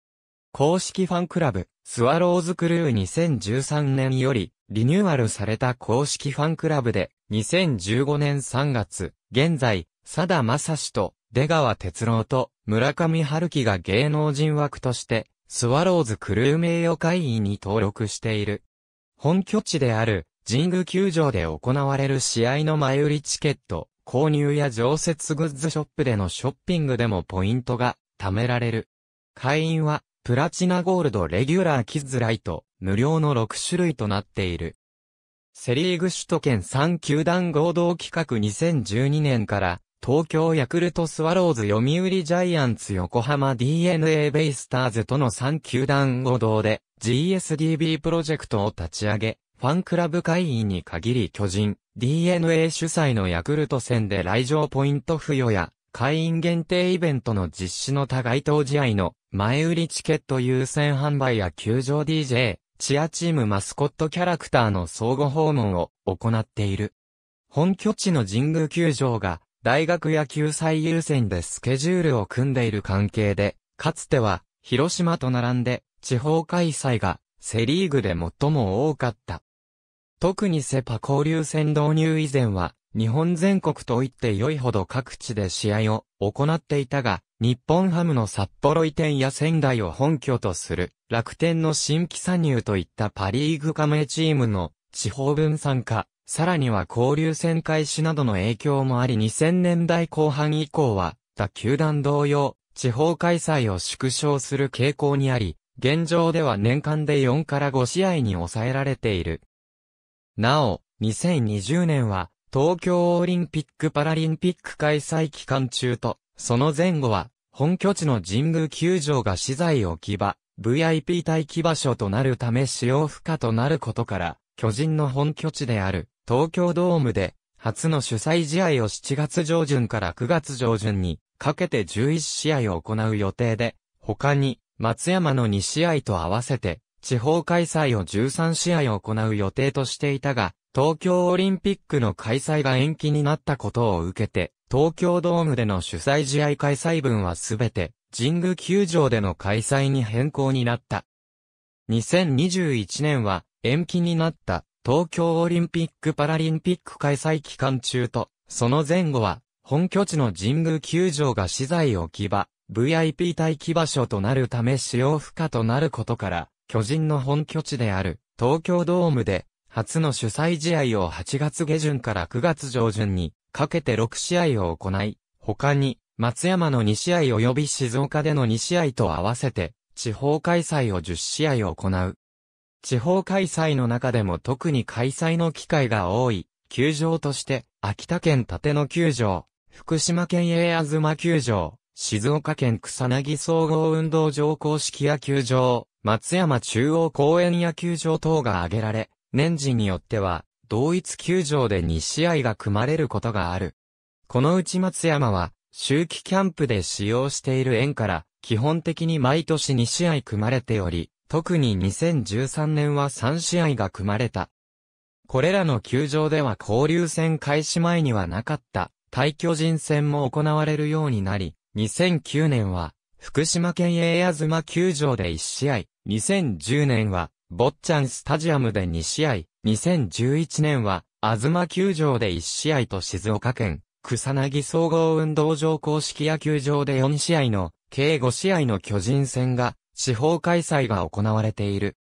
公式ファンクラブ、スワローズクルー2013年よりリニューアルされた公式ファンクラブで2015年3月、現在、佐田正史と出川哲郎と村上春樹が芸能人枠としてスワローズクルー名誉会員に登録している。本拠地である神宮球場で行われる試合の前売りチケット、購入や常設グッズショップでのショッピングでもポイントが貯められる。会員はプラチナゴールドレギュラーキッズライト、無料の6種類となっている。セリーグ首都圏3球団合同企画2012年から、東京ヤクルトスワローズ読売ジャイアンツ横浜 DNA ベイスターズとの3球団合同で GSDB プロジェクトを立ち上げ、ファンクラブ会員に限り巨人、DNA 主催のヤクルト戦で来場ポイント付与や会員限定イベントの実施の互い当試合の前売りチケット優先販売や球場 DJ、チアチームマスコットキャラクターの相互訪問を行っている。本拠地の神宮球場が大学野球最優先でスケジュールを組んでいる関係で、かつては広島と並んで地方開催がセリーグで最も多かった。特にセパ交流戦導入以前は日本全国と言って良いほど各地で試合を行っていたが、日本ハムの札幌移転や仙台を本拠とする楽天の新規参入といったパリーグ加盟チームの地方分散化、さらには交流戦開始などの影響もあり2000年代後半以降は、他球団同様、地方開催を縮小する傾向にあり、現状では年間で4から5試合に抑えられている。なお、2020年は、東京オリンピック・パラリンピック開催期間中と、その前後は、本拠地の神宮球場が資材置き場、VIP 待機場所となるため使用不可となることから、巨人の本拠地である東京ドームで、初の主催試合を7月上旬から9月上旬にかけて11試合を行う予定で、他に松山の2試合と合わせて地方開催を13試合行う予定としていたが、東京オリンピックの開催が延期になったことを受けて、東京ドームでの主催試合開催分はすべて、神宮球場での開催に変更になった。2021年は、延期になった東京オリンピック・パラリンピック開催期間中と、その前後は、本拠地の神宮球場が資材置き場、VIP 待機場所となるため使用不可となることから、巨人の本拠地である東京ドームで初の主催試合を8月下旬から9月上旬にかけて6試合を行い、他に松山の2試合及び静岡での2試合と合わせて地方開催を10試合を行う。地方開催の中でも特に開催の機会が多い球場として秋田県立野球場、福島県営あず球場、静岡県草薙総合運動場公式野球場、松山中央公園野球場等が挙げられ、年次によっては、同一球場で2試合が組まれることがある。このうち松山は、周期キャンプで使用している園から、基本的に毎年2試合組まれており、特に2013年は3試合が組まれた。これらの球場では交流戦開始前にはなかった、対巨人戦も行われるようになり、2009年は、福島県営マ球場で1試合、2010年は、坊ちゃんスタジアムで2試合、2011年は、あずま球場で1試合と静岡県、草薙総合運動場公式野球場で4試合の、計5試合の巨人戦が、地方開催が行われている。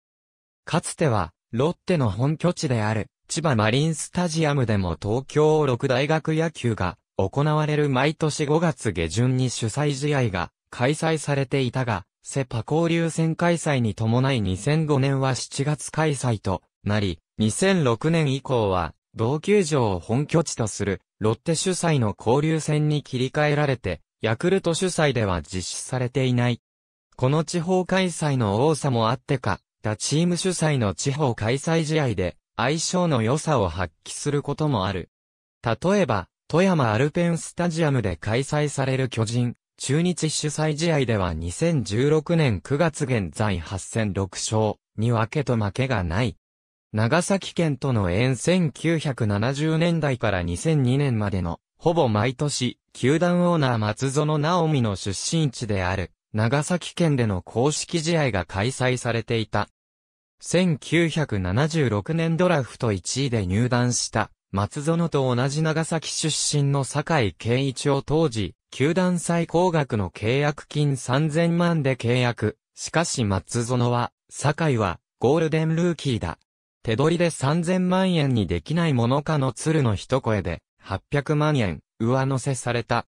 かつては、ロッテの本拠地である、千葉マリンスタジアムでも東京六大学野球が行われる毎年5月下旬に主催試合が開催されていたが、セパ交流戦開催に伴い2005年は7月開催となり、2006年以降は、同球場を本拠地とする、ロッテ主催の交流戦に切り替えられて、ヤクルト主催では実施されていない。この地方開催の多さもあってか、他チーム主催の地方開催試合で、相性の良さを発揮することもある。例えば、富山アルペンスタジアムで開催される巨人、中日主催試合では2016年9月現在8戦6勝に分けと負けがない。長崎県との縁1970年代から2002年までの、ほぼ毎年、球団オーナー松園直美の出身地である、長崎県での公式試合が開催されていた。1976年ドラフト1位で入団した、松園と同じ長崎出身の坂井圭一を当時、球団最高額の契約金3000万で契約。しかし松園は、酒井は、ゴールデンルーキーだ。手取りで3000万円にできないものかの鶴の一声で、800万円、上乗せされた。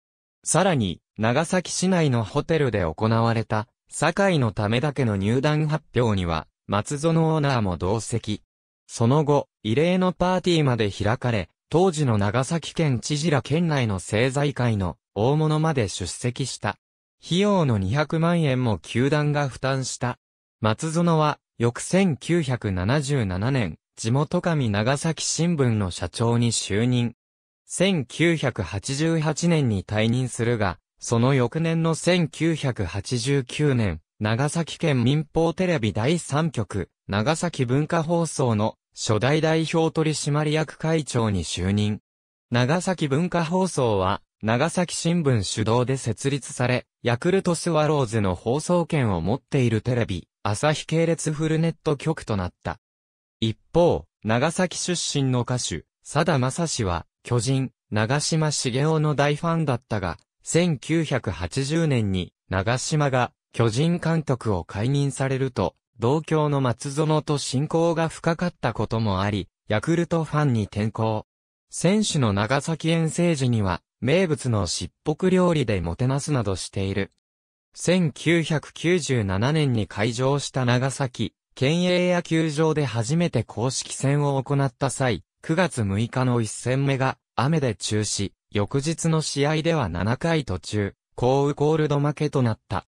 さらに、長崎市内のホテルで行われた、酒井のためだけの入団発表には、松園オーナーも同席。その後、異例のパーティーまで開かれ、当時の長崎県知事ら県内の政財界の大物まで出席した。費用の200万円も球団が負担した。松園は、翌1977年、地元紙長崎新聞の社長に就任。1988年に退任するが、その翌年の1989年、長崎県民放テレビ第3局、長崎文化放送の初代代表取締役会長に就任。長崎文化放送は、長崎新聞主導で設立され、ヤクルトスワローズの放送権を持っているテレビ、朝日系列フルネット局となった。一方、長崎出身の歌手、佐田正史は、巨人、長島茂雄の大ファンだったが、1980年に、長島が、巨人監督を解任されると、同郷の松園と親交が深かったこともあり、ヤクルトファンに転向。選手の長崎遠征時には、名物のしっぽく料理でもてなすなどしている。1997年に開場した長崎、県営野球場で初めて公式戦を行った際、9月6日の1戦目が雨で中止、翌日の試合では7回途中、降雨コールド負けとなった。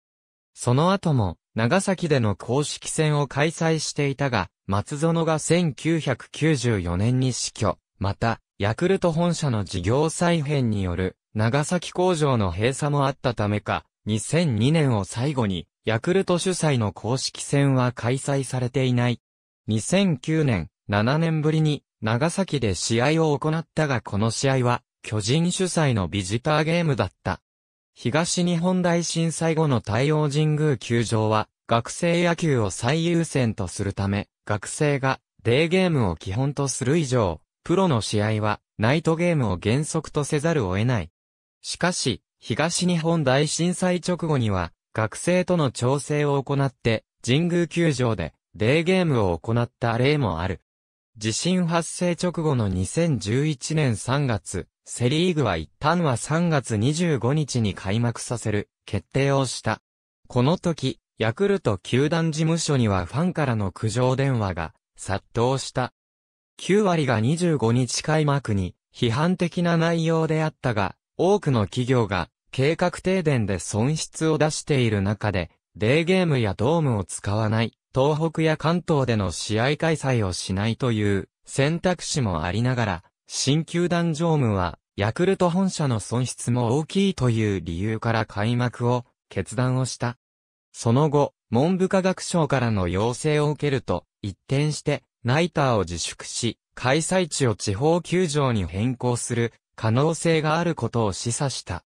その後も、長崎での公式戦を開催していたが、松園が1994年に死去。また、ヤクルト本社の事業再編による、長崎工場の閉鎖もあったためか、2002年を最後に、ヤクルト主催の公式戦は開催されていない。2009年、7年ぶりに、長崎で試合を行ったがこの試合は、巨人主催のビジターゲームだった。東日本大震災後の太陽神宮球場は、学生野球を最優先とするため、学生がデーゲームを基本とする以上、プロの試合はナイトゲームを原則とせざるを得ない。しかし、東日本大震災直後には、学生との調整を行って、神宮球場でデーゲームを行った例もある。地震発生直後の2011年3月、セリーグは一旦は3月25日に開幕させる決定をした。この時、ヤクルト球団事務所にはファンからの苦情電話が殺到した。9割が25日開幕に批判的な内容であったが、多くの企業が計画停電で損失を出している中で、デーゲームやドームを使わない東北や関東での試合開催をしないという選択肢もありながら、新球団常務は、ヤクルト本社の損失も大きいという理由から開幕を決断をした。その後、文部科学省からの要請を受けると、一転して、ナイターを自粛し、開催地を地方球場に変更する可能性があることを示唆した。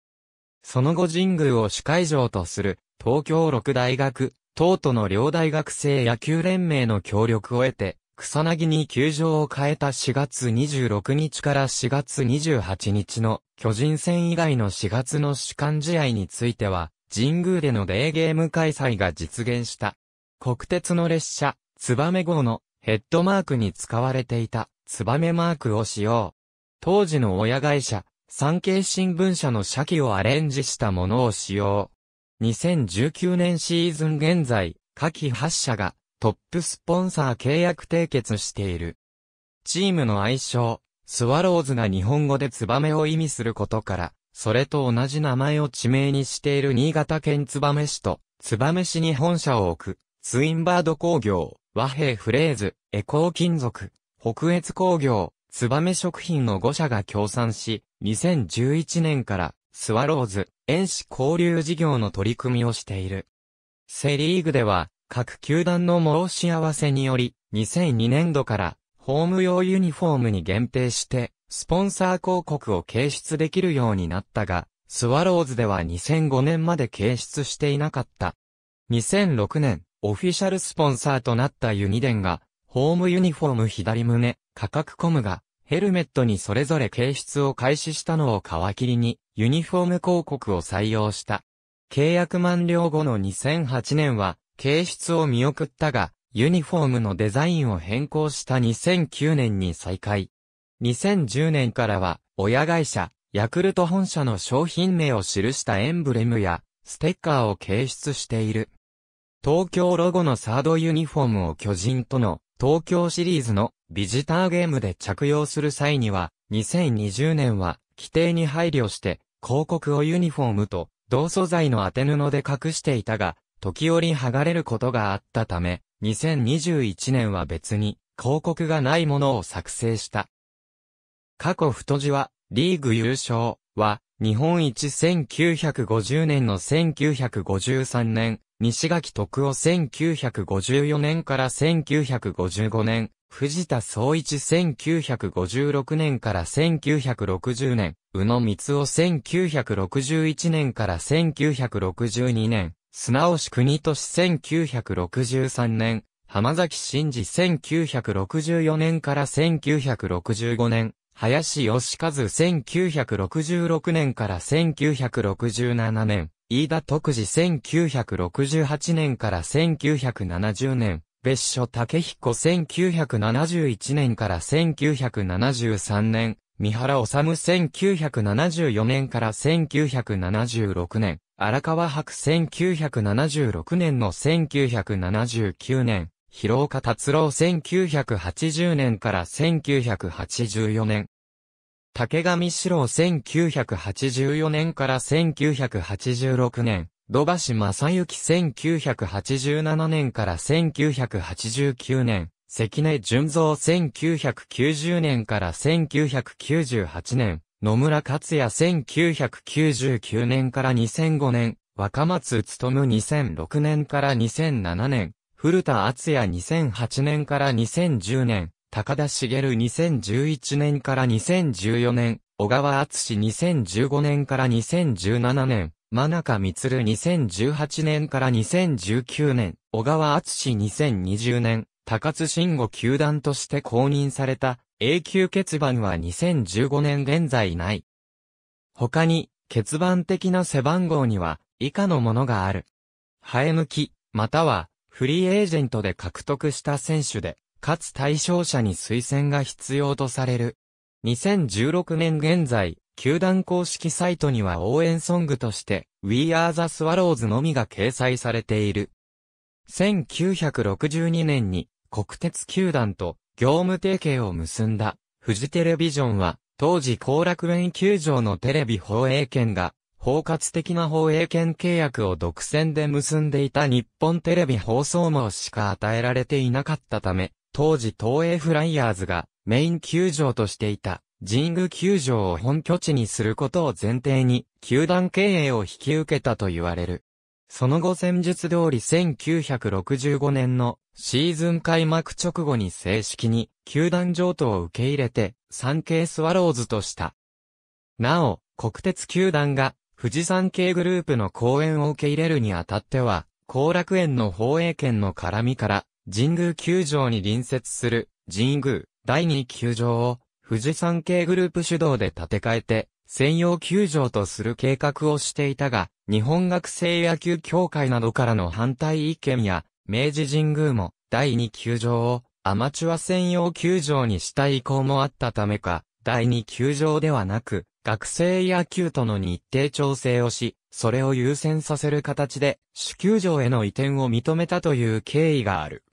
その後神宮を主会場とする東京六大学東都の両大学生野球連盟の協力を得て、草薙に球場を変えた4月26日から4月28日の巨人戦以外の4月の主観試合については、神宮でのデーゲーム開催が実現した。国鉄の列車、ツバメ号のヘッドマークに使われていたツバメマークを使用。当時の親会社、産経新聞社の社旗をアレンジしたものを使用。2019年シーズン現在、下記8社がトップスポンサー契約締結している。チームの愛称、スワローズが日本語でツバメを意味することから、それと同じ名前を地名にしている新潟県ツバメ市と、ツバメ市に本社を置く、ツインバード工業、和平フレーズ、エコー金属、北越工業、ツバメ食品の5社が協賛し、2011年から、スワローズ、遠視交流事業の取り組みをしている。セリーグでは、各球団の申し合わせにより、2002年度から、ホーム用ユニフォームに限定して、スポンサー広告を掲出できるようになったが、スワローズでは2005年まで掲出していなかった。2006年、オフィシャルスポンサーとなったユニデンが、ホームユニフォーム左胸、価格コムが、ヘルメットにそれぞれ形出を開始したのを皮切りに、ユニフォーム広告を採用した。契約満了後の2008年は、形出を見送ったが、ユニフォームのデザインを変更した2009年に再開。2010年からは、親会社、ヤクルト本社の商品名を記したエンブレムや、ステッカーを掲出している。東京ロゴのサードユニフォームを巨人との東京シリーズのビジターゲームで着用する際には、2020年は規定に配慮して広告をユニフォームと同素材の当て布で隠していたが、時折剥がれることがあったため、2021年は別に広告がないものを作成した。過去太字は、リーグ優勝は、日本一1950年の1953年、西垣徳夫1954年から1955年、藤田総一1956年から1960年、宇野光夫1961年から1962年、砂押国都市1963年、浜崎真治1964年から1965年、林義和1966年から1967年、飯田徳次1968年から1970年、別所竹彦1971年から1973年、三原治1974年から1976年、荒川博1976年の1979年、広岡達郎1980年から1984年、竹上史郎1984年から1986年、土橋正幸1987年から1989年、関根純造1990年から1998年、野村克也1999年から2005年、若松務2006年から2007年、古田敦也2008年から2010年、高田茂2011年から2014年、小川厚2015年から2017年、真中光2018年から2019年、小川厚2020年、高津慎吾球団として公認された、永久欠番は2015年現在ない。他に、欠番的な背番号には、以下のものがある。生え抜き、または、フリーエージェントで獲得した選手で、かつ対象者に推薦が必要とされる。2016年現在、球団公式サイトには応援ソングとして、We Are the Swallows のみが掲載されている。1962年に国鉄球団と業務提携を結んだフジテレビジョンは当時後楽園球場のテレビ放映権が包括的な放映権契約を独占で結んでいた日本テレビ放送網しか与えられていなかったため当時東映フライヤーズがメイン球場としていた神宮球場を本拠地にすることを前提に球団経営を引き受けたと言われる。その後戦術通り1965年のシーズン開幕直後に正式に球団譲渡を受け入れて産経スワローズとした。なお、国鉄球団が富士山系グループの公演を受け入れるにあたっては、後楽園の放映権の絡みから神宮球場に隣接する神宮第二球場を富士山系グループ主導で建て替えて専用球場とする計画をしていたが、日本学生野球協会などからの反対意見や、明治神宮も第2球場をアマチュア専用球場にした意向もあったためか、第2球場ではなく、学生野球との日程調整をし、それを優先させる形で、主球場への移転を認めたという経緯がある。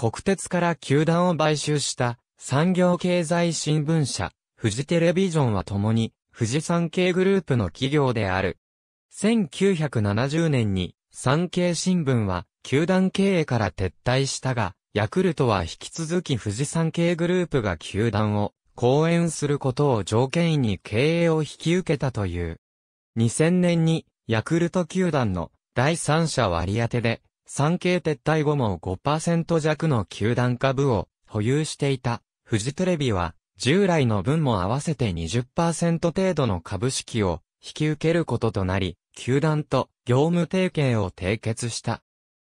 国鉄から球団を買収した産業経済新聞社、富士テレビジョンは共に富士産系グループの企業である。1970年に産経新聞は球団経営から撤退したが、ヤクルトは引き続き富士産系グループが球団を講演することを条件に経営を引き受けたという。2000年にヤクルト球団の第三者割り当てで産経撤退後も5%弱の球団株を保有していた、フジテレビは、従来の分も合わせて20%程度の株式を引き受けることとなり、球団と業務提携を締結した。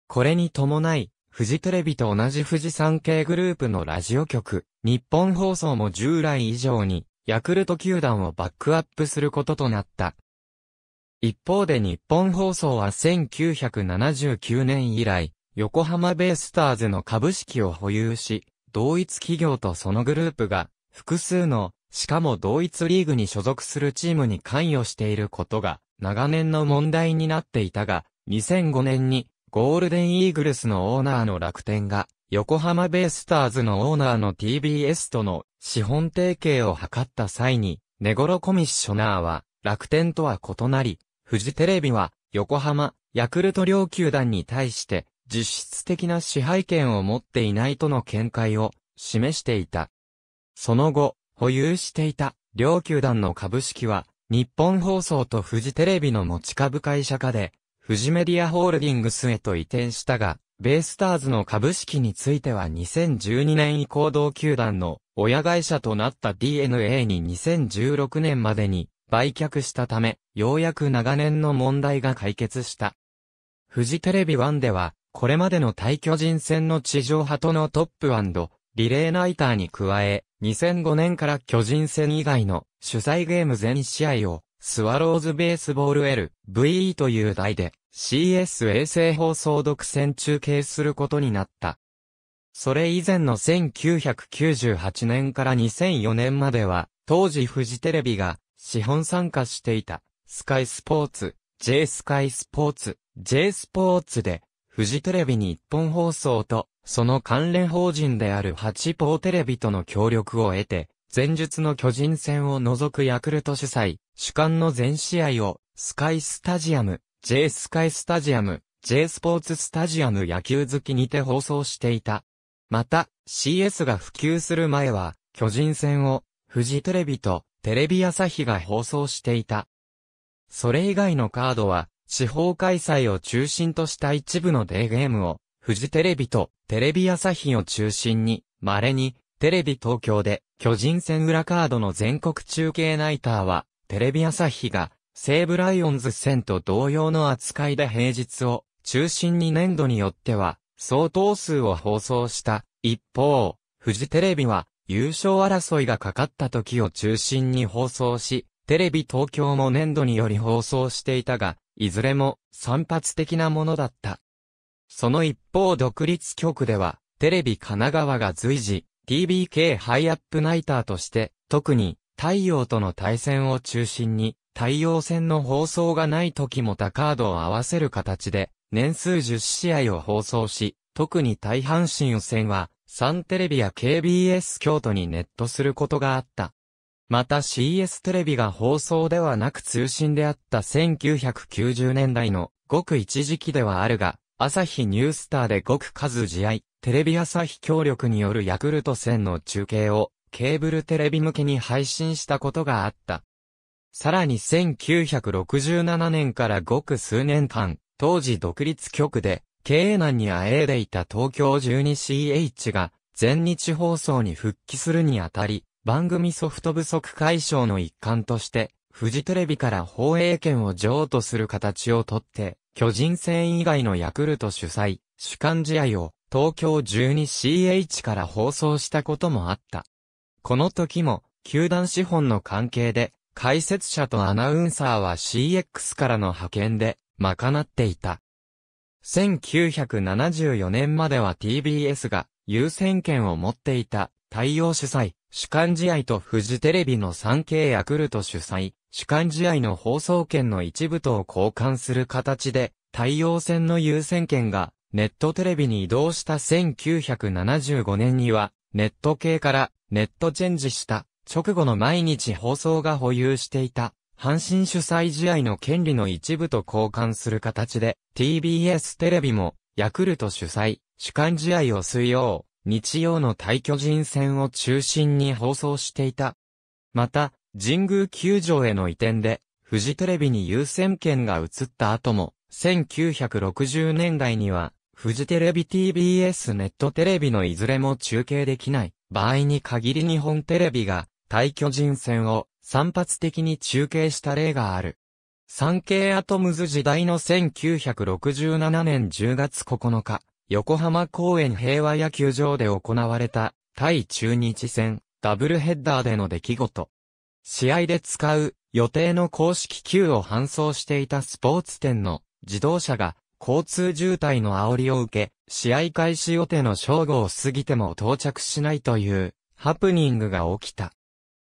これに伴い、フジテレビと同じ富士産経グループのラジオ局、日本放送も従来以上に、ヤクルト球団をバックアップすることとなった。一方で日本放送は1979年以来、横浜ベイスターズの株式を保有し、同一企業とそのグループが、複数の、しかも同一リーグに所属するチームに関与していることが、長年の問題になっていたが、2005年に、ゴールデンイーグルスのオーナーの楽天が、横浜ベイスターズのオーナーの TBS との資本提携を図った際に、ネゴロコミッショナーは、楽天とは異なり、フジテレビは、横浜、ヤクルト両球団に対して、実質的な支配権を持っていないとの見解を示していた。その後、保有していた両球団の株式は、日本放送とフジテレビの持ち株会社化で、フジメディアホールディングスへと移転したが、ベイスターズの株式については2012年以降同球団の親会社となった DNA に2016年までに売却したため、ようやく長年の問題が解決した。富士テレビ1では、これまでの対巨人戦の地上波とのトップリレーナイターに加え、2005年から巨人戦以外の主催ゲーム全試合を、スワローズベースボール L、VE という題で、CS 衛星放送独占中継することになった。それ以前の1998年から2004年までは、当時富士テレビが資本参加していた、スカイスポーツ、J スカイスポーツ、J スポーツで、富士テレビ日本放送と、その関連法人である八方テレビとの協力を得て、前述の巨人戦を除くヤクルト主催、主観の全試合を、スカイスタジアム、J スカイスタジアム、J スポーツスタジアム野球好きにて放送していた。また、CS が普及する前は、巨人戦を、富士テレビと、テレビ朝日が放送していた。それ以外のカードは、地方開催を中心とした一部のデーゲームを、フジテレビとテレビ朝日を中心に、稀に、テレビ東京で、巨人戦裏カードの全国中継ナイターは、テレビ朝日が、西武ライオンズ戦と同様の扱いで平日を、中心に年度によっては、相当数を放送した。一方、フジテレビは、優勝争いがかかった時を中心に放送し、テレビ東京も年度により放送していたが、いずれも散発的なものだった。その一方独立局では、テレビ神奈川が随時、TBK ハイアップナイターとして、特に太陽との対戦を中心に、太陽戦の放送がない時も他カードを合わせる形で、年数10試合を放送し、特に大阪神戦は、サンテレビや KBS 京都にネットすることがあった。また CS テレビが放送ではなく通信であった1990年代のごく一時期ではあるが、朝日ニュースターでごく数試合、テレビ朝日協力によるヤクルト戦の中継をケーブルテレビ向けに配信したことがあった。さらに1967年からごく数年間、当時独立局で経営難にあえいでいた東京 12CH が、全日放送に復帰するにあたり、番組ソフト不足解消の一環として、富士テレビから放映権を譲渡する形をとって、巨人戦以外のヤクルト主催、主幹試合を東京 12CH から放送したこともあった。この時も、球団資本の関係で、解説者とアナウンサーは CX からの派遣で、賄っていた。1974年までは TBS が優先権を持っていた太陽主催、主観試合とフジテレビの 3K ヤクルト主催、主観試合の放送権の一部とを交換する形で、太陽戦の優先権がネットテレビに移動した1975年には、ネット系からネットチェンジした直後の毎日放送が保有していた阪神主催試合の権利の一部と交換する形で、TBS テレビも、ヤクルト主催、主観試合を水曜、日曜の対巨人戦を中心に放送していた。また、神宮球場への移転で、フジテレビに優先権が移った後も、1960年代には、フジテレビ TBS ネットテレビのいずれも中継できない場合に限り日本テレビが、対巨人戦を散発的に中継した例がある。産経アトムズ時代の1967年10月9日、横浜公園平和野球場で行われた、対中日戦、ダブルヘッダーでの出来事。試合で使う予定の公式球を搬送していたスポーツ店の自動車が交通渋滞の煽りを受け、試合開始予定の正午を過ぎても到着しないというハプニングが起きた。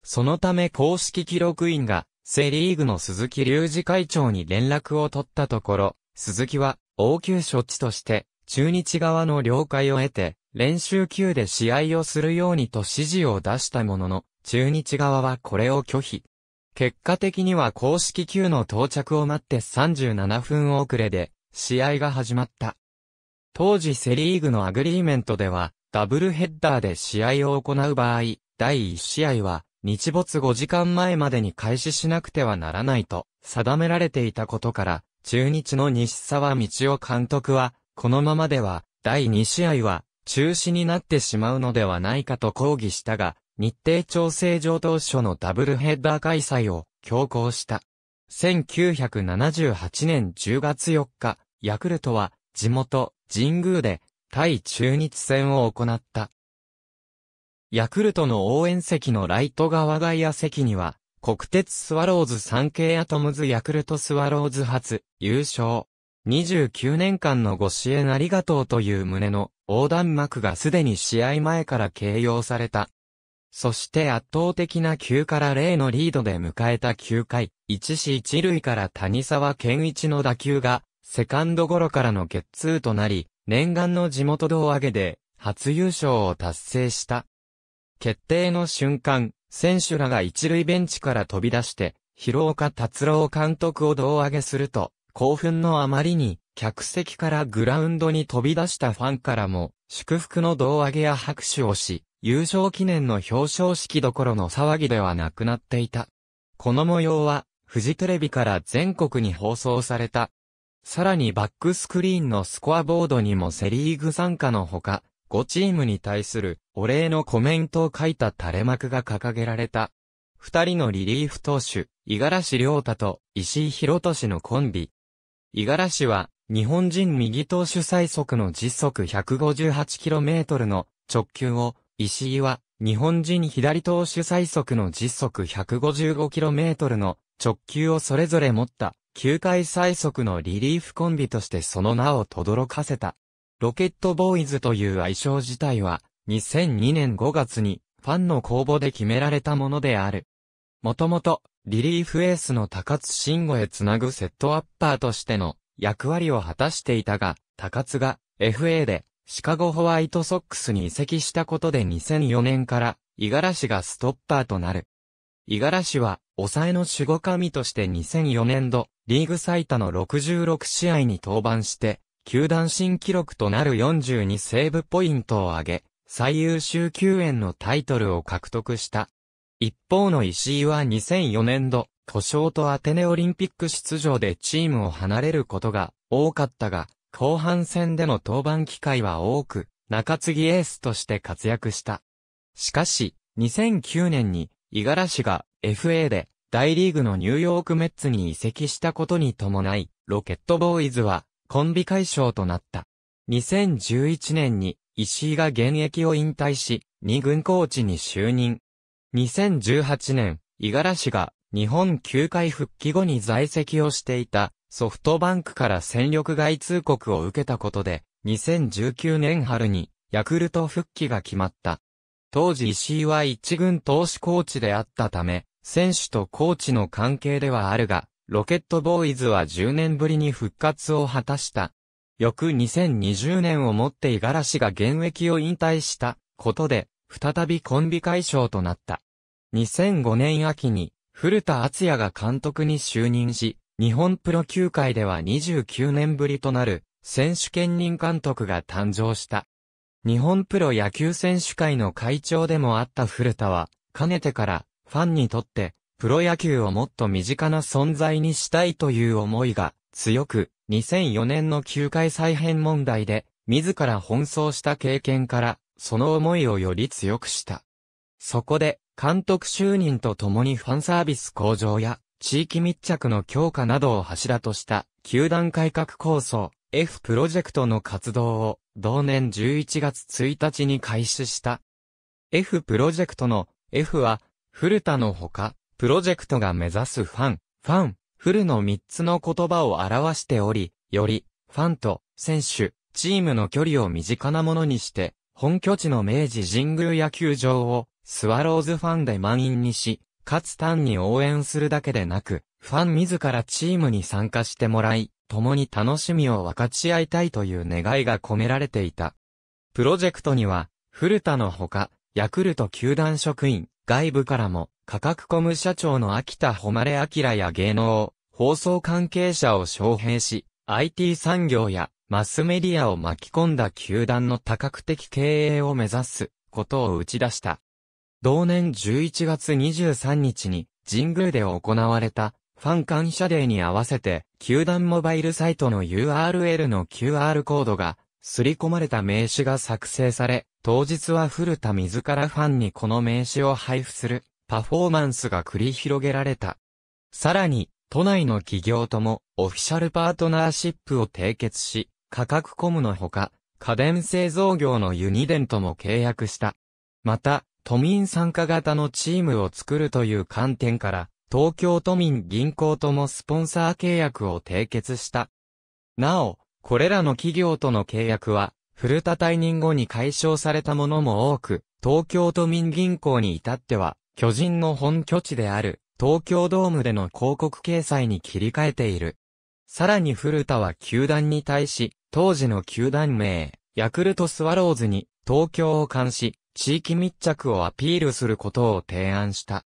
そのため公式記録員が、セリーグの鈴木隆二会長に連絡を取ったところ、鈴木は、応急処置として、中日側の了解を得て、練習級で試合をするようにと指示を出したものの、中日側はこれを拒否。結果的には公式級の到着を待って37分遅れで、試合が始まった。当時セリーグのアグリーメントでは、ダブルヘッダーで試合を行う場合、第1試合は、日没5時間前までに開始しなくてはならないと定められていたことから、中日の西沢道夫監督は、このままでは、第2試合は、中止になってしまうのではないかと抗議したが、日程調整上当初のダブルヘッダー開催を強行した。1978年10月4日、ヤクルトは地元、神宮で対中日戦を行った。ヤクルトの応援席のライト側外野席には、国鉄スワローズ産経アトムズヤクルトスワローズ初、優勝。29年間のご支援ありがとうという旨の横断幕がすでに試合前から形容された。そして圧倒的な9から0のリードで迎えた9回、1死1塁から谷沢健一の打球が、セカンドゴロからのゲッツーとなり、念願の地元道上げで、初優勝を達成した。決定の瞬間、選手らが一塁ベンチから飛び出して、広岡達郎監督を胴上げすると、興奮のあまりに、客席からグラウンドに飛び出したファンからも、祝福の胴上げや拍手をし、優勝記念の表彰式どころの騒ぎではなくなっていた。この模様は、フジテレビから全国に放送された。さらにバックスクリーンのスコアボードにもセリーグ参加のほか、5チームに対するお礼のコメントを書いた垂れ幕が掲げられた。二人のリリーフ投手、五十嵐亮太と石井博俊のコンビ。五十嵐は日本人右投手最速の時速 158km の直球を、石井は日本人左投手最速の時速 155km の直球をそれぞれ持った球界最速のリリーフコンビとしてその名を轟かせた。ロケットボーイズという愛称自体は、2002年5月に、ファンの公募で決められたものである。もともと、リリーフエースの高津慎吾へつなぐセットアッパーとしての役割を果たしていたが、高津が FA でシカゴホワイトソックスに移籍したことで2004年から五十嵐がストッパーとなる。五十嵐は抑えの守護神として2004年度リーグ最多の66試合に登板して球団新記録となる42セーブポイントを上げ、最優秀球員のタイトルを獲得した。一方の石井は2004年度、故障とアテネオリンピック出場でチームを離れることが多かったが、後半戦での登板機会は多く、中継ぎエースとして活躍した。しかし、2009年に、五十嵐が FA で大リーグのニューヨークメッツに移籍したことに伴い、ロケットボーイズはコンビ解消となった。2011年に石井が現役を引退し、二軍コーチに就任。2018年、五十嵐が日本球界復帰後に在籍をしていたソフトバンクから戦力外通告を受けたことで、2019年春にヤクルト復帰が決まった。当時石井は一軍投手コーチであったため、選手とコーチの関係ではあるが、ロケットボーイズは10年ぶりに復活を果たした。翌2020年をもって五十嵐が現役を引退したことで、再びコンビ解消となった。2005年秋に、古田敦也が監督に就任し、日本プロ球界では29年ぶりとなる、選手兼任監督が誕生した。日本プロ野球選手会の会長でもあった古田は、かねてから、ファンにとって、プロ野球をもっと身近な存在にしたいという思いが強く、2004年の球界再編問題で、自ら奔走した経験から、その思いをより強くした。そこで、監督就任とともにファンサービス向上や、地域密着の強化などを柱とした、球団改革構想、F プロジェクトの活動を、同年11月1日に開始した。F プロジェクトの F は、古田のほか、プロジェクトが目指すファン、ファン、フルの3つの言葉を表しており、より、ファンと、選手、チームの距離を身近なものにして、本拠地の明治神宮野球場を、スワローズファンで満員にし、かつ単に応援するだけでなく、ファン自らチームに参加してもらい、共に楽しみを分かち合いたいという願いが込められていた。プロジェクトには、古田のほか、ヤクルト球団職員、外部からも、価格コム社長の秋田誉明や芸能、放送関係者を招聘し、IT 産業やマスメディアを巻き込んだ球団の多角的経営を目指すことを打ち出した。同年11月23日に神宮で行われたファン感謝デーに合わせて球団モバイルサイトの URL の QR コードが刷り込まれた名刺が作成され、当日は古田自らファンにこの名刺を配布するパフォーマンスが繰り広げられた。さらに、都内の企業ともオフィシャルパートナーシップを締結し、価格コムのほか、家電製造業のユニデンとも契約した。また、都民参加型のチームを作るという観点から、東京都民銀行ともスポンサー契約を締結した。なお、これらの企業との契約は、古田退任後に解消されたものも多く、東京都民銀行に至っては、巨人の本拠地である東京ドームでの広告掲載に切り替えている。さらに古田は球団に対し、当時の球団名、ヤクルトスワローズに東京を監視、地域密着をアピールすることを提案した。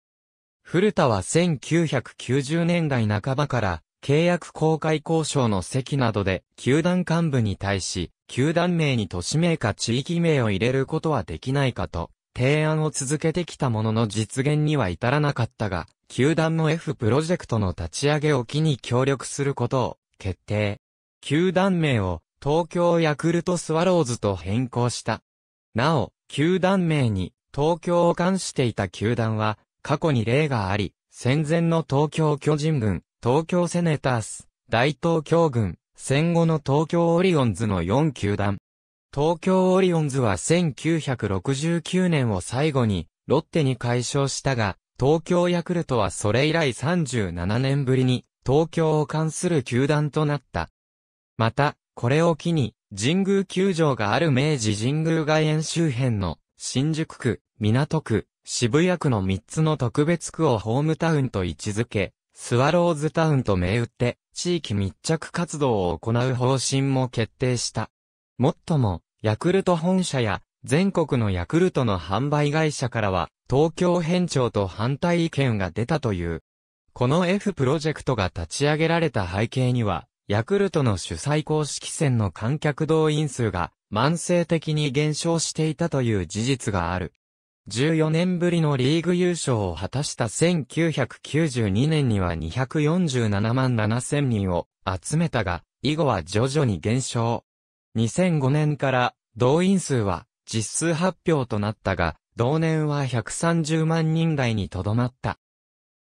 古田は1990年代半ばから契約公開交渉の席などで球団幹部に対し、球団名に都市名か地域名を入れることはできないかと提案を続けてきたものの実現には至らなかったが、球団の F プロジェクトの立ち上げを機に協力することを決定。球団名を東京ヤクルトスワローズと変更した。なお、球団名に東京を冠していた球団は過去に例があり、戦前の東京巨人軍、東京セネタース、大東京軍、戦後の東京オリオンズの4球団、東京オリオンズは1969年を最後に、ロッテに解消したが、東京ヤクルトはそれ以来37年ぶりに、東京を関する球団となった。また、これを機に、神宮球場がある明治神宮外苑周辺の、新宿区、港区、渋谷区の3つの特別区をホームタウンと位置づけ、スワローズタウンと銘打って、地域密着活動を行う方針も決定した。もっとも、ヤクルト本社や全国のヤクルトの販売会社からは東京返帳と反対意見が出たという。この F プロジェクトが立ち上げられた背景には、ヤクルトの主催公式戦の観客動員数が慢性的に減少していたという事実がある。14年ぶりのリーグ優勝を果たした1992年には247万7千人を集めたが、以後は徐々に減少。2005年から動員数は実数発表となったが、同年は130万人台にとどまった。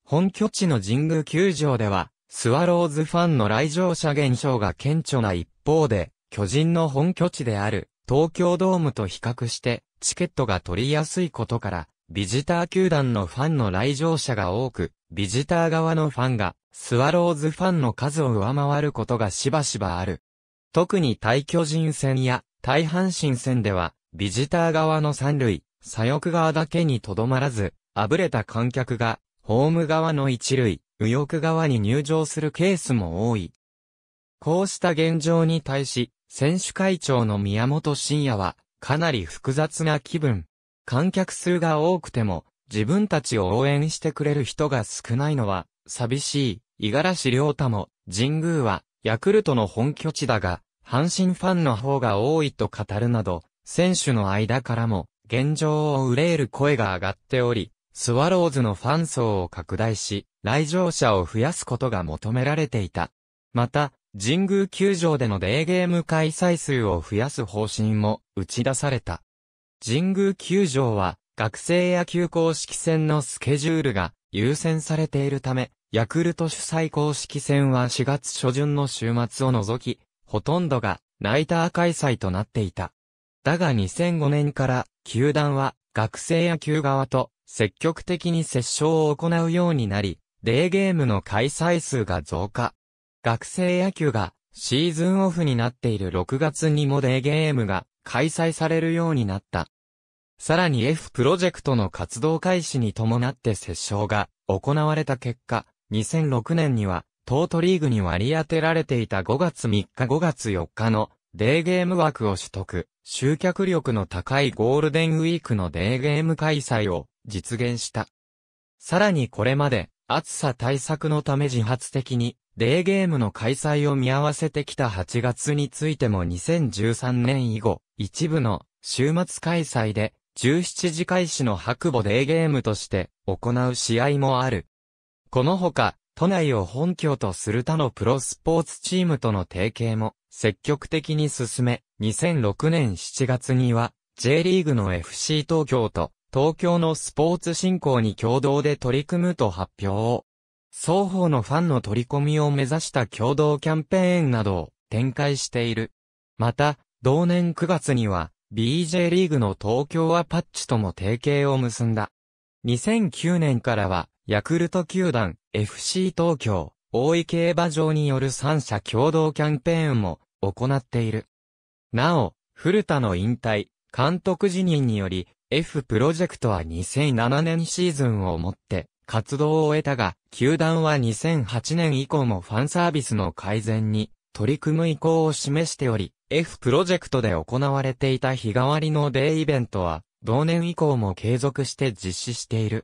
本拠地の神宮球場では、スワローズファンの来場者減少が顕著な一方で、巨人の本拠地である東京ドームと比較してチケットが取りやすいことから、ビジター球団のファンの来場者が多く、ビジター側のファンがスワローズファンの数を上回ることがしばしばある。特に対巨人戦や対阪神戦では、ビジター側の三塁、左翼側だけにとどまらず、あぶれた観客が、ホーム側の一塁、右翼側に入場するケースも多い。こうした現状に対し、選手会長の宮本慎也は、かなり複雑な気分。観客数が多くても、自分たちを応援してくれる人が少ないのは、寂しい。五十嵐良太も、神宮は、ヤクルトの本拠地だが、阪神ファンの方が多いと語るなど、選手の間からも、現状を憂える声が上がっており、スワローズのファン層を拡大し、来場者を増やすことが求められていた。また、神宮球場でのデーゲーム開催数を増やす方針も打ち出された。神宮球場は、学生野球公式戦のスケジュールが優先されているため、ヤクルト主催公式戦は4月初旬の週末を除き、ほとんどがナイター開催となっていた。だが2005年から球団は学生野球側と積極的に折衝を行うようになり、デーゲームの開催数が増加。学生野球がシーズンオフになっている6月にもデーゲームが開催されるようになった。さらに F プロジェクトの活動開始に伴って折衝が行われた結果、2006年にはトートリーグに割り当てられていた5月3日5月4日のデーゲーム枠を取得、集客力の高いゴールデンウィークのデーゲーム開催を実現した。さらにこれまで暑さ対策のため自発的にデーゲームの開催を見合わせてきた8月についても2013年以後、一部の週末開催で17時開始の白母デーゲームとして行う試合もある。このほか、都内を本拠とする他のプロスポーツチームとの提携も積極的に進め、2006年7月には J リーグの FC 東京と東京のスポーツ振興に共同で取り組むと発表を、双方のファンの取り込みを目指した共同キャンペーンなどを展開している。また、同年9月には BJ リーグの東京アパッチとも提携を結んだ。2009年からはヤクルト球団 FC 東京、大井競馬場による3社共同キャンペーンも行っている。なお、古田の引退、監督辞任により、F プロジェクトは2007年シーズンをもって活動を終えたが、球団は2008年以降もファンサービスの改善に取り組む意向を示しており、F プロジェクトで行われていた日替わりのデイイベントは、同年以降も継続して実施している。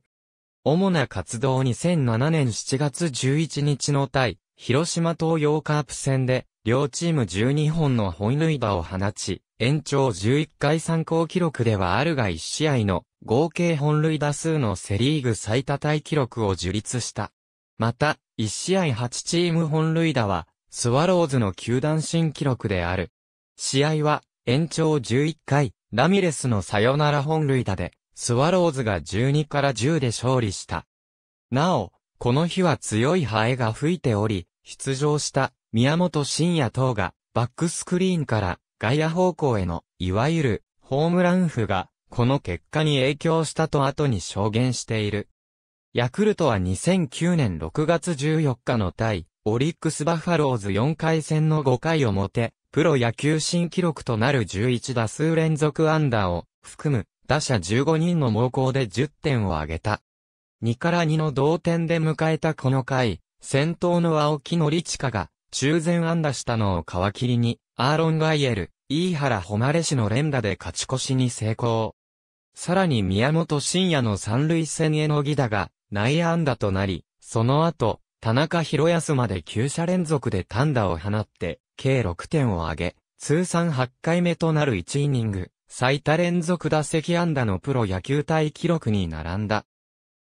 主な活動2007年7月11日の対、広島東洋カープ戦で、両チーム12本の本塁打を放ち、延長11回参考記録ではあるが1試合の合計本塁打数のセリーグ最多タイ記録を樹立した。また、1試合8チーム本塁打は、スワローズの球団新記録である。試合は、延長11回、ラミレスのサヨナラ本塁打で、スワローズが12から10で勝利した。なお、この日は強いハエが吹いており、出場した宮本慎也等がバックスクリーンから外野方向への、いわゆるホームラン譜が、この結果に影響したと後に証言している。ヤクルトは2009年6月14日の対、オリックスバファローズ4回戦の5回表、プロ野球新記録となる11打数連続安打を含む打者15人の猛攻で10点を挙げた。2から2の同点で迎えたこの回、先頭の青木のりちかが、中前安打したのを皮切りに、アーロン・ガイエル、飯原誉氏の連打で勝ち越しに成功。さらに宮本慎也の三塁線への犠打が、内野安打となり、その後、田中博康まで9者連続で単打を放って、計6点を挙げ、通算8回目となる1イニング、最多連続打席安打のプロ野球隊記録に並んだ。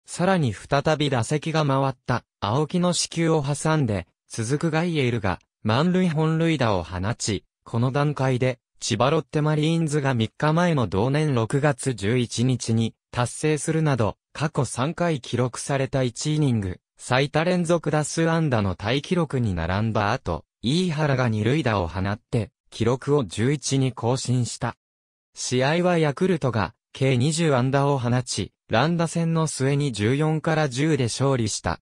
さらに再び打席が回った、青木の死球を挟んで、続くガイエルが、満塁本塁打を放ち、この段階で、千葉ロッテマリーンズが3日前の同年6月11日に達成するなど、過去3回記録された1イニング、最多連続打数安打の大記録に並んだ後、飯原が2塁打を放って、記録を11に更新した。試合はヤクルトが、計20安打を放ち、乱打戦の末に14から10で勝利した。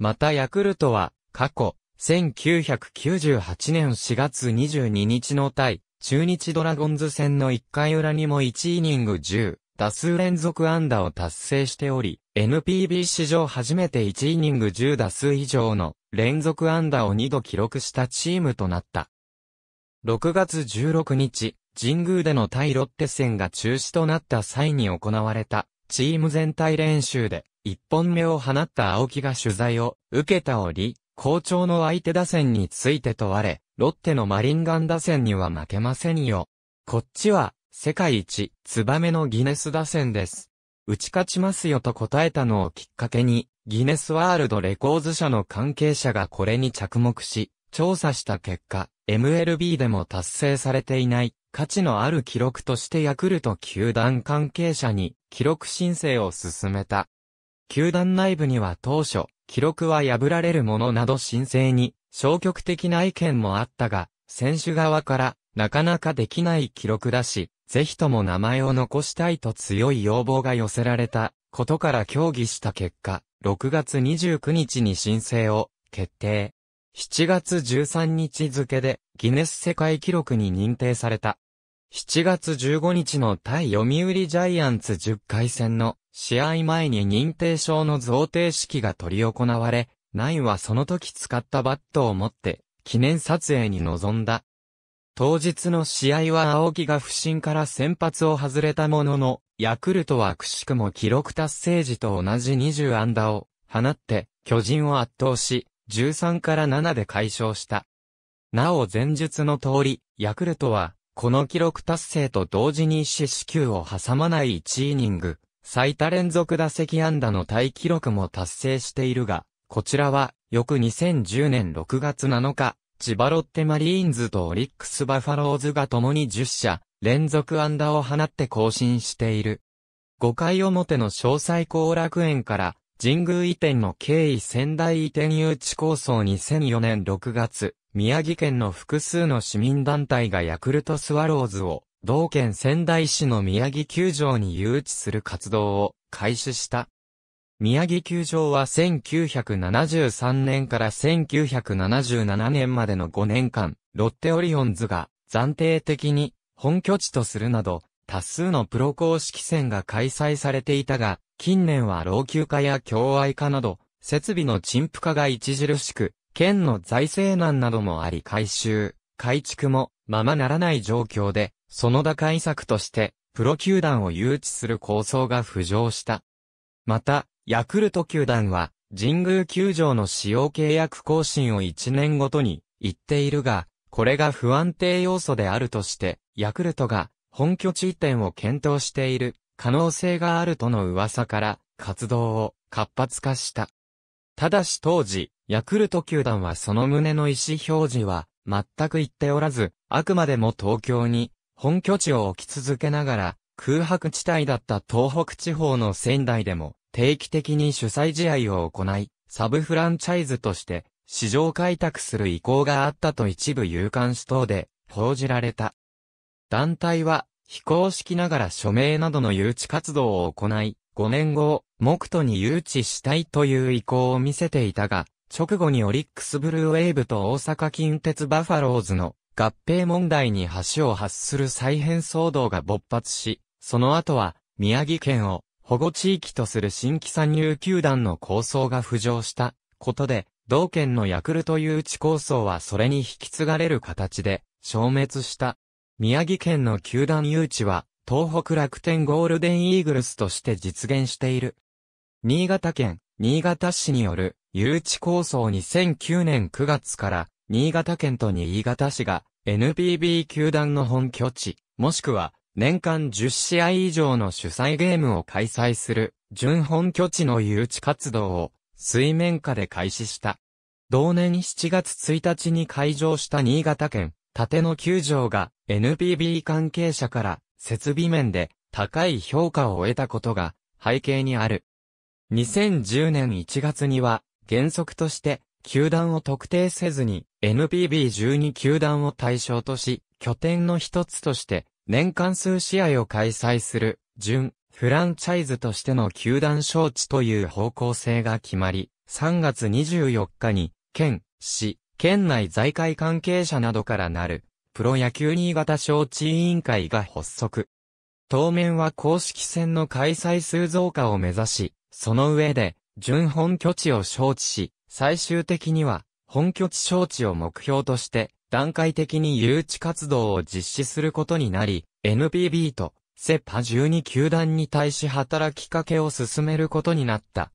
またヤクルトは、過去、1998年4月22日の対、中日ドラゴンズ戦の1回裏にも1イニング10、打数連続安打を達成しており、NPB 史上初めて1イニング10打数以上の連続安打を2度記録したチームとなった。6月16日、神宮での対ロッテ戦が中止となった際に行われた、チーム全体練習で、一本目を放った青木が取材を受けた折、好調の相手打線について問われ、ロッテのマリンガン打線には負けませんよ。こっちは、世界一、ツバメのギネス打線です。打ち勝ちますよと答えたのをきっかけに、ギネスワールドレコーズ社の関係者がこれに着目し、調査した結果、MLB でも達成されていない価値のある記録としてヤクルト球団関係者に記録申請を進めた。球団内部には当初、記録は破られるものなど申請に消極的な意見もあったが、選手側からなかなかできない記録だし、ぜひとも名前を残したいと強い要望が寄せられたことから協議した結果、6月29日に申請を決定。7月13日付でギネス世界記録に認定された。7月15日の対読売ジャイアンツ10回戦の試合前に認定証の贈呈式が取り行われ、ナインはその時使ったバットを持って記念撮影に臨んだ。当日の試合は青木が不振から先発を外れたものの、ヤクルトはくしくも記録達成時と同じ20安打を放って、巨人を圧倒し、13から7で解消した。なお前述の通り、ヤクルトは、この記録達成と同時に死死球を挟まない1イニング、最多連続打席安打の大記録も達成しているが、こちらは、翌2010年6月7日、千葉ロッテマリーンズとオリックスバファローズが共に10社、連続安打を放って更新している。5回表の詳細後楽園から、神宮移転の経緯仙台移転誘致構想2004年6月、宮城県の複数の市民団体がヤクルトスワローズを、同県仙台市の宮城球場に誘致する活動を開始した。宮城球場は1973年から1977年までの5年間、ロッテオリオンズが暫定的に本拠地とするなど、多数のプロ公式戦が開催されていたが、近年は老朽化や共愛化など、設備の陳腐化が著しく、県の財政難などもあり改修、改築もままならない状況で、その打開策として、プロ球団を誘致する構想が浮上した。また、ヤクルト球団は、神宮球場の使用契約更新を1年ごとに言っているが、これが不安定要素であるとして、ヤクルトが本拠地移転を検討している可能性があるとの噂から活動を活発化した。ただし当時、ヤクルト球団はその旨の意思表示は全く言っておらず、あくまでも東京に本拠地を置き続けながら、空白地帯だった東北地方の仙台でも定期的に主催試合を行い、サブフランチャイズとして市場開拓する意向があったと一部有刊誌等で報じられた。団体は非公式ながら署名などの誘致活動を行い、5年後、目途に誘致したいという意向を見せていたが、直後にオリックスブルーウェーブと大阪近鉄バファローズの合併問題に橋を発する再編騒動が勃発し、その後は宮城県を保護地域とする新規参入球団の構想が浮上したことで、同県のヤクルト誘致構想はそれに引き継がれる形で消滅した。宮城県の球団誘致は、東北楽天ゴールデンイーグルスとして実現している。新潟県、新潟市による誘致構想2009年9月から、新潟県と新潟市が NPB 球団の本拠地、もしくは年間10試合以上の主催ゲームを開催する、準本拠地の誘致活動を水面下で開始した。同年7月1日に開場した新潟県、立野球場が NPB 関係者から設備面で高い評価を得たことが背景にある。2010年1月には原則として、球団を特定せずに、NPB12 球団を対象とし、拠点の一つとして、年間数試合を開催する、準、フランチャイズとしての球団招致という方向性が決まり、3月24日に、県、市、県内在会関係者などからなる、プロ野球新潟招致委員会が発足。当面は公式戦の開催数増加を目指し、その上で、準本拠地を招致し、最終的には、本拠地招致を目標として、段階的に誘致活動を実施することになり、NPB と、セパ12球団に対し働きかけを進めることになった。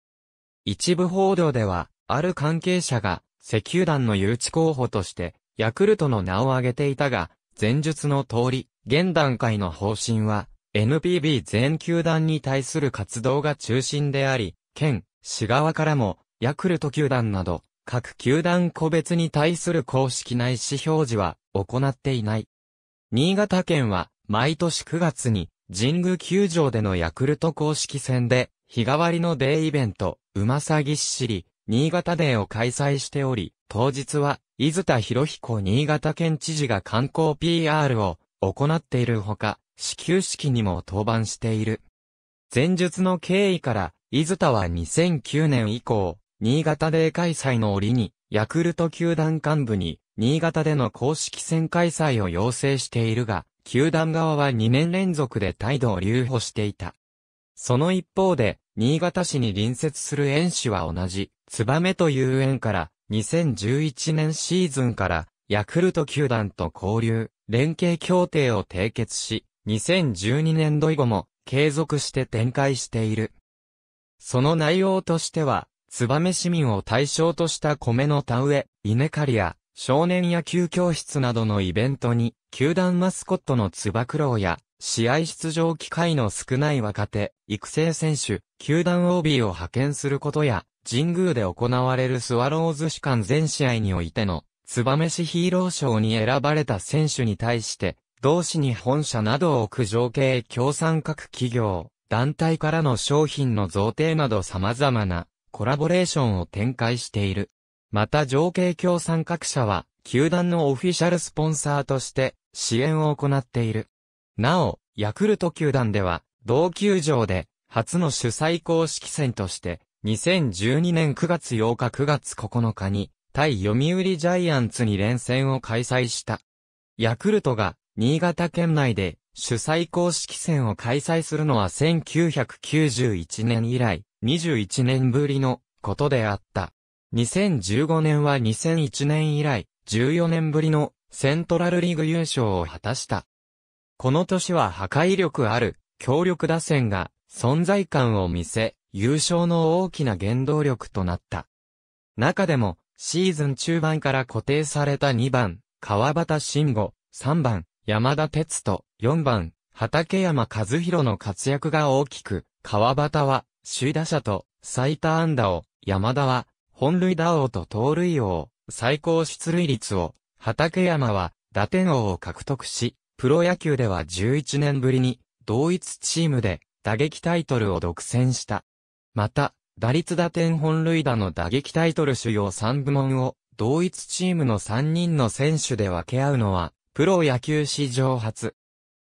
一部報道では、ある関係者が、石油団の誘致候補として、ヤクルトの名を挙げていたが、前述の通り、現段階の方針は、NPB 全球団に対する活動が中心であり、県、市側からも、ヤクルト球団など、各球団個別に対する公式な意思表示は行っていない。新潟県は、毎年9月に、神宮球場でのヤクルト公式戦で、日替わりのデイイベント、うまさぎっしり、新潟デーを開催しており、当日は、伊豆田博彦新潟県知事が観光 PR を行っているほか、始球式にも登板している。前述の経緯から、伊豆田は2009年以降、新潟で開催の折に、ヤクルト球団幹部に、新潟での公式戦開催を要請しているが、球団側は2年連続で態度を留保していた。その一方で、新潟市に隣接する園市は同じ、ツバメという園から、2011年シーズンから、ヤクルト球団と交流、連携協定を締結し、2012年度以後も、継続して展開している。その内容としては、め市民を対象とした米の田植え、稲刈りや、少年野球教室などのイベントに、球団マスコットのつば九郎や、試合出場機会の少ない若手、育成選手、球団 OB を派遣することや、神宮で行われるスワローズ主官全試合においての、め市ヒーロー賞に選ばれた選手に対して、同市に本社などを置く情景協賛各企業、団体からの商品の贈呈など様々なコラボレーションを展開している。また情景協賛各社は、球団のオフィシャルスポンサーとして支援を行っている。なお、ヤクルト球団では、同球場で初の主催公式戦として、2012年9月8日9月9日に、対読売ジャイアンツに連戦を開催した。ヤクルトが新潟県内で主催公式戦を開催するのは1991年以来、21年ぶりのことであった。2015年は2001年以来、14年ぶりのセントラルリーグ優勝を果たした。この年は破壊力ある強力打線が存在感を見せ、優勝の大きな原動力となった。中でも、シーズン中盤から固定された2番、川端慎吾、3番、山田哲人、4番、畠山和弘の活躍が大きく、川端は、首位打者と、最多安打を、山田は、本塁打王と盗塁王、最高出塁率を、畠山は、打点王を獲得し、プロ野球では11年ぶりに、同一チームで、打撃タイトルを独占した。また、打率打点本塁打の打撃タイトル主要3部門を、同一チームの3人の選手で分け合うのは、プロ野球史上初。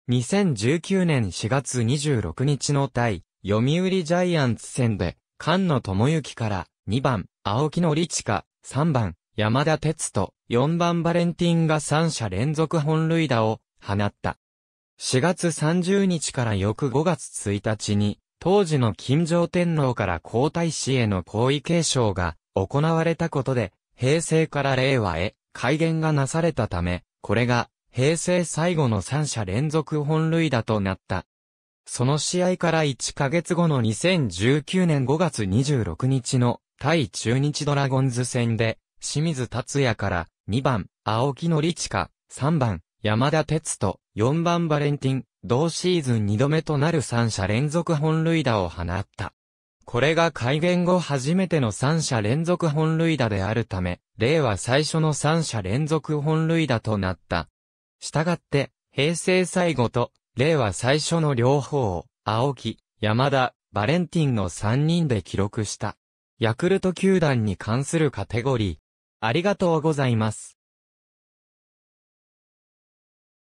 2019年4月26日の対、読売ジャイアンツ戦で、菅野智之から2番、青木のリチか、3番、山田哲人、4番バレンティンが3者連続本塁打を放った。4月30日から翌5月1日に、当時の金城天皇から皇太子への皇位継承が行われたことで、平成から令和へ改元がなされたため、これが平成最後の3者連続本塁打となった。その試合から1ヶ月後の2019年5月26日の対中日ドラゴンズ戦で、清水達也から2番、青木のりちか、3番、山田哲人、4番バレンティン、同シーズン2度目となる3者連続本塁打を放った。これが改元後初めての3者連続本塁打であるため、令和最初の3者連続本塁打となった。したがって、平成最後と、令和最初の両方を、青木、山田、バレンティンの3人で記録した。ヤクルト球団に関するカテゴリー。ありがとうございます。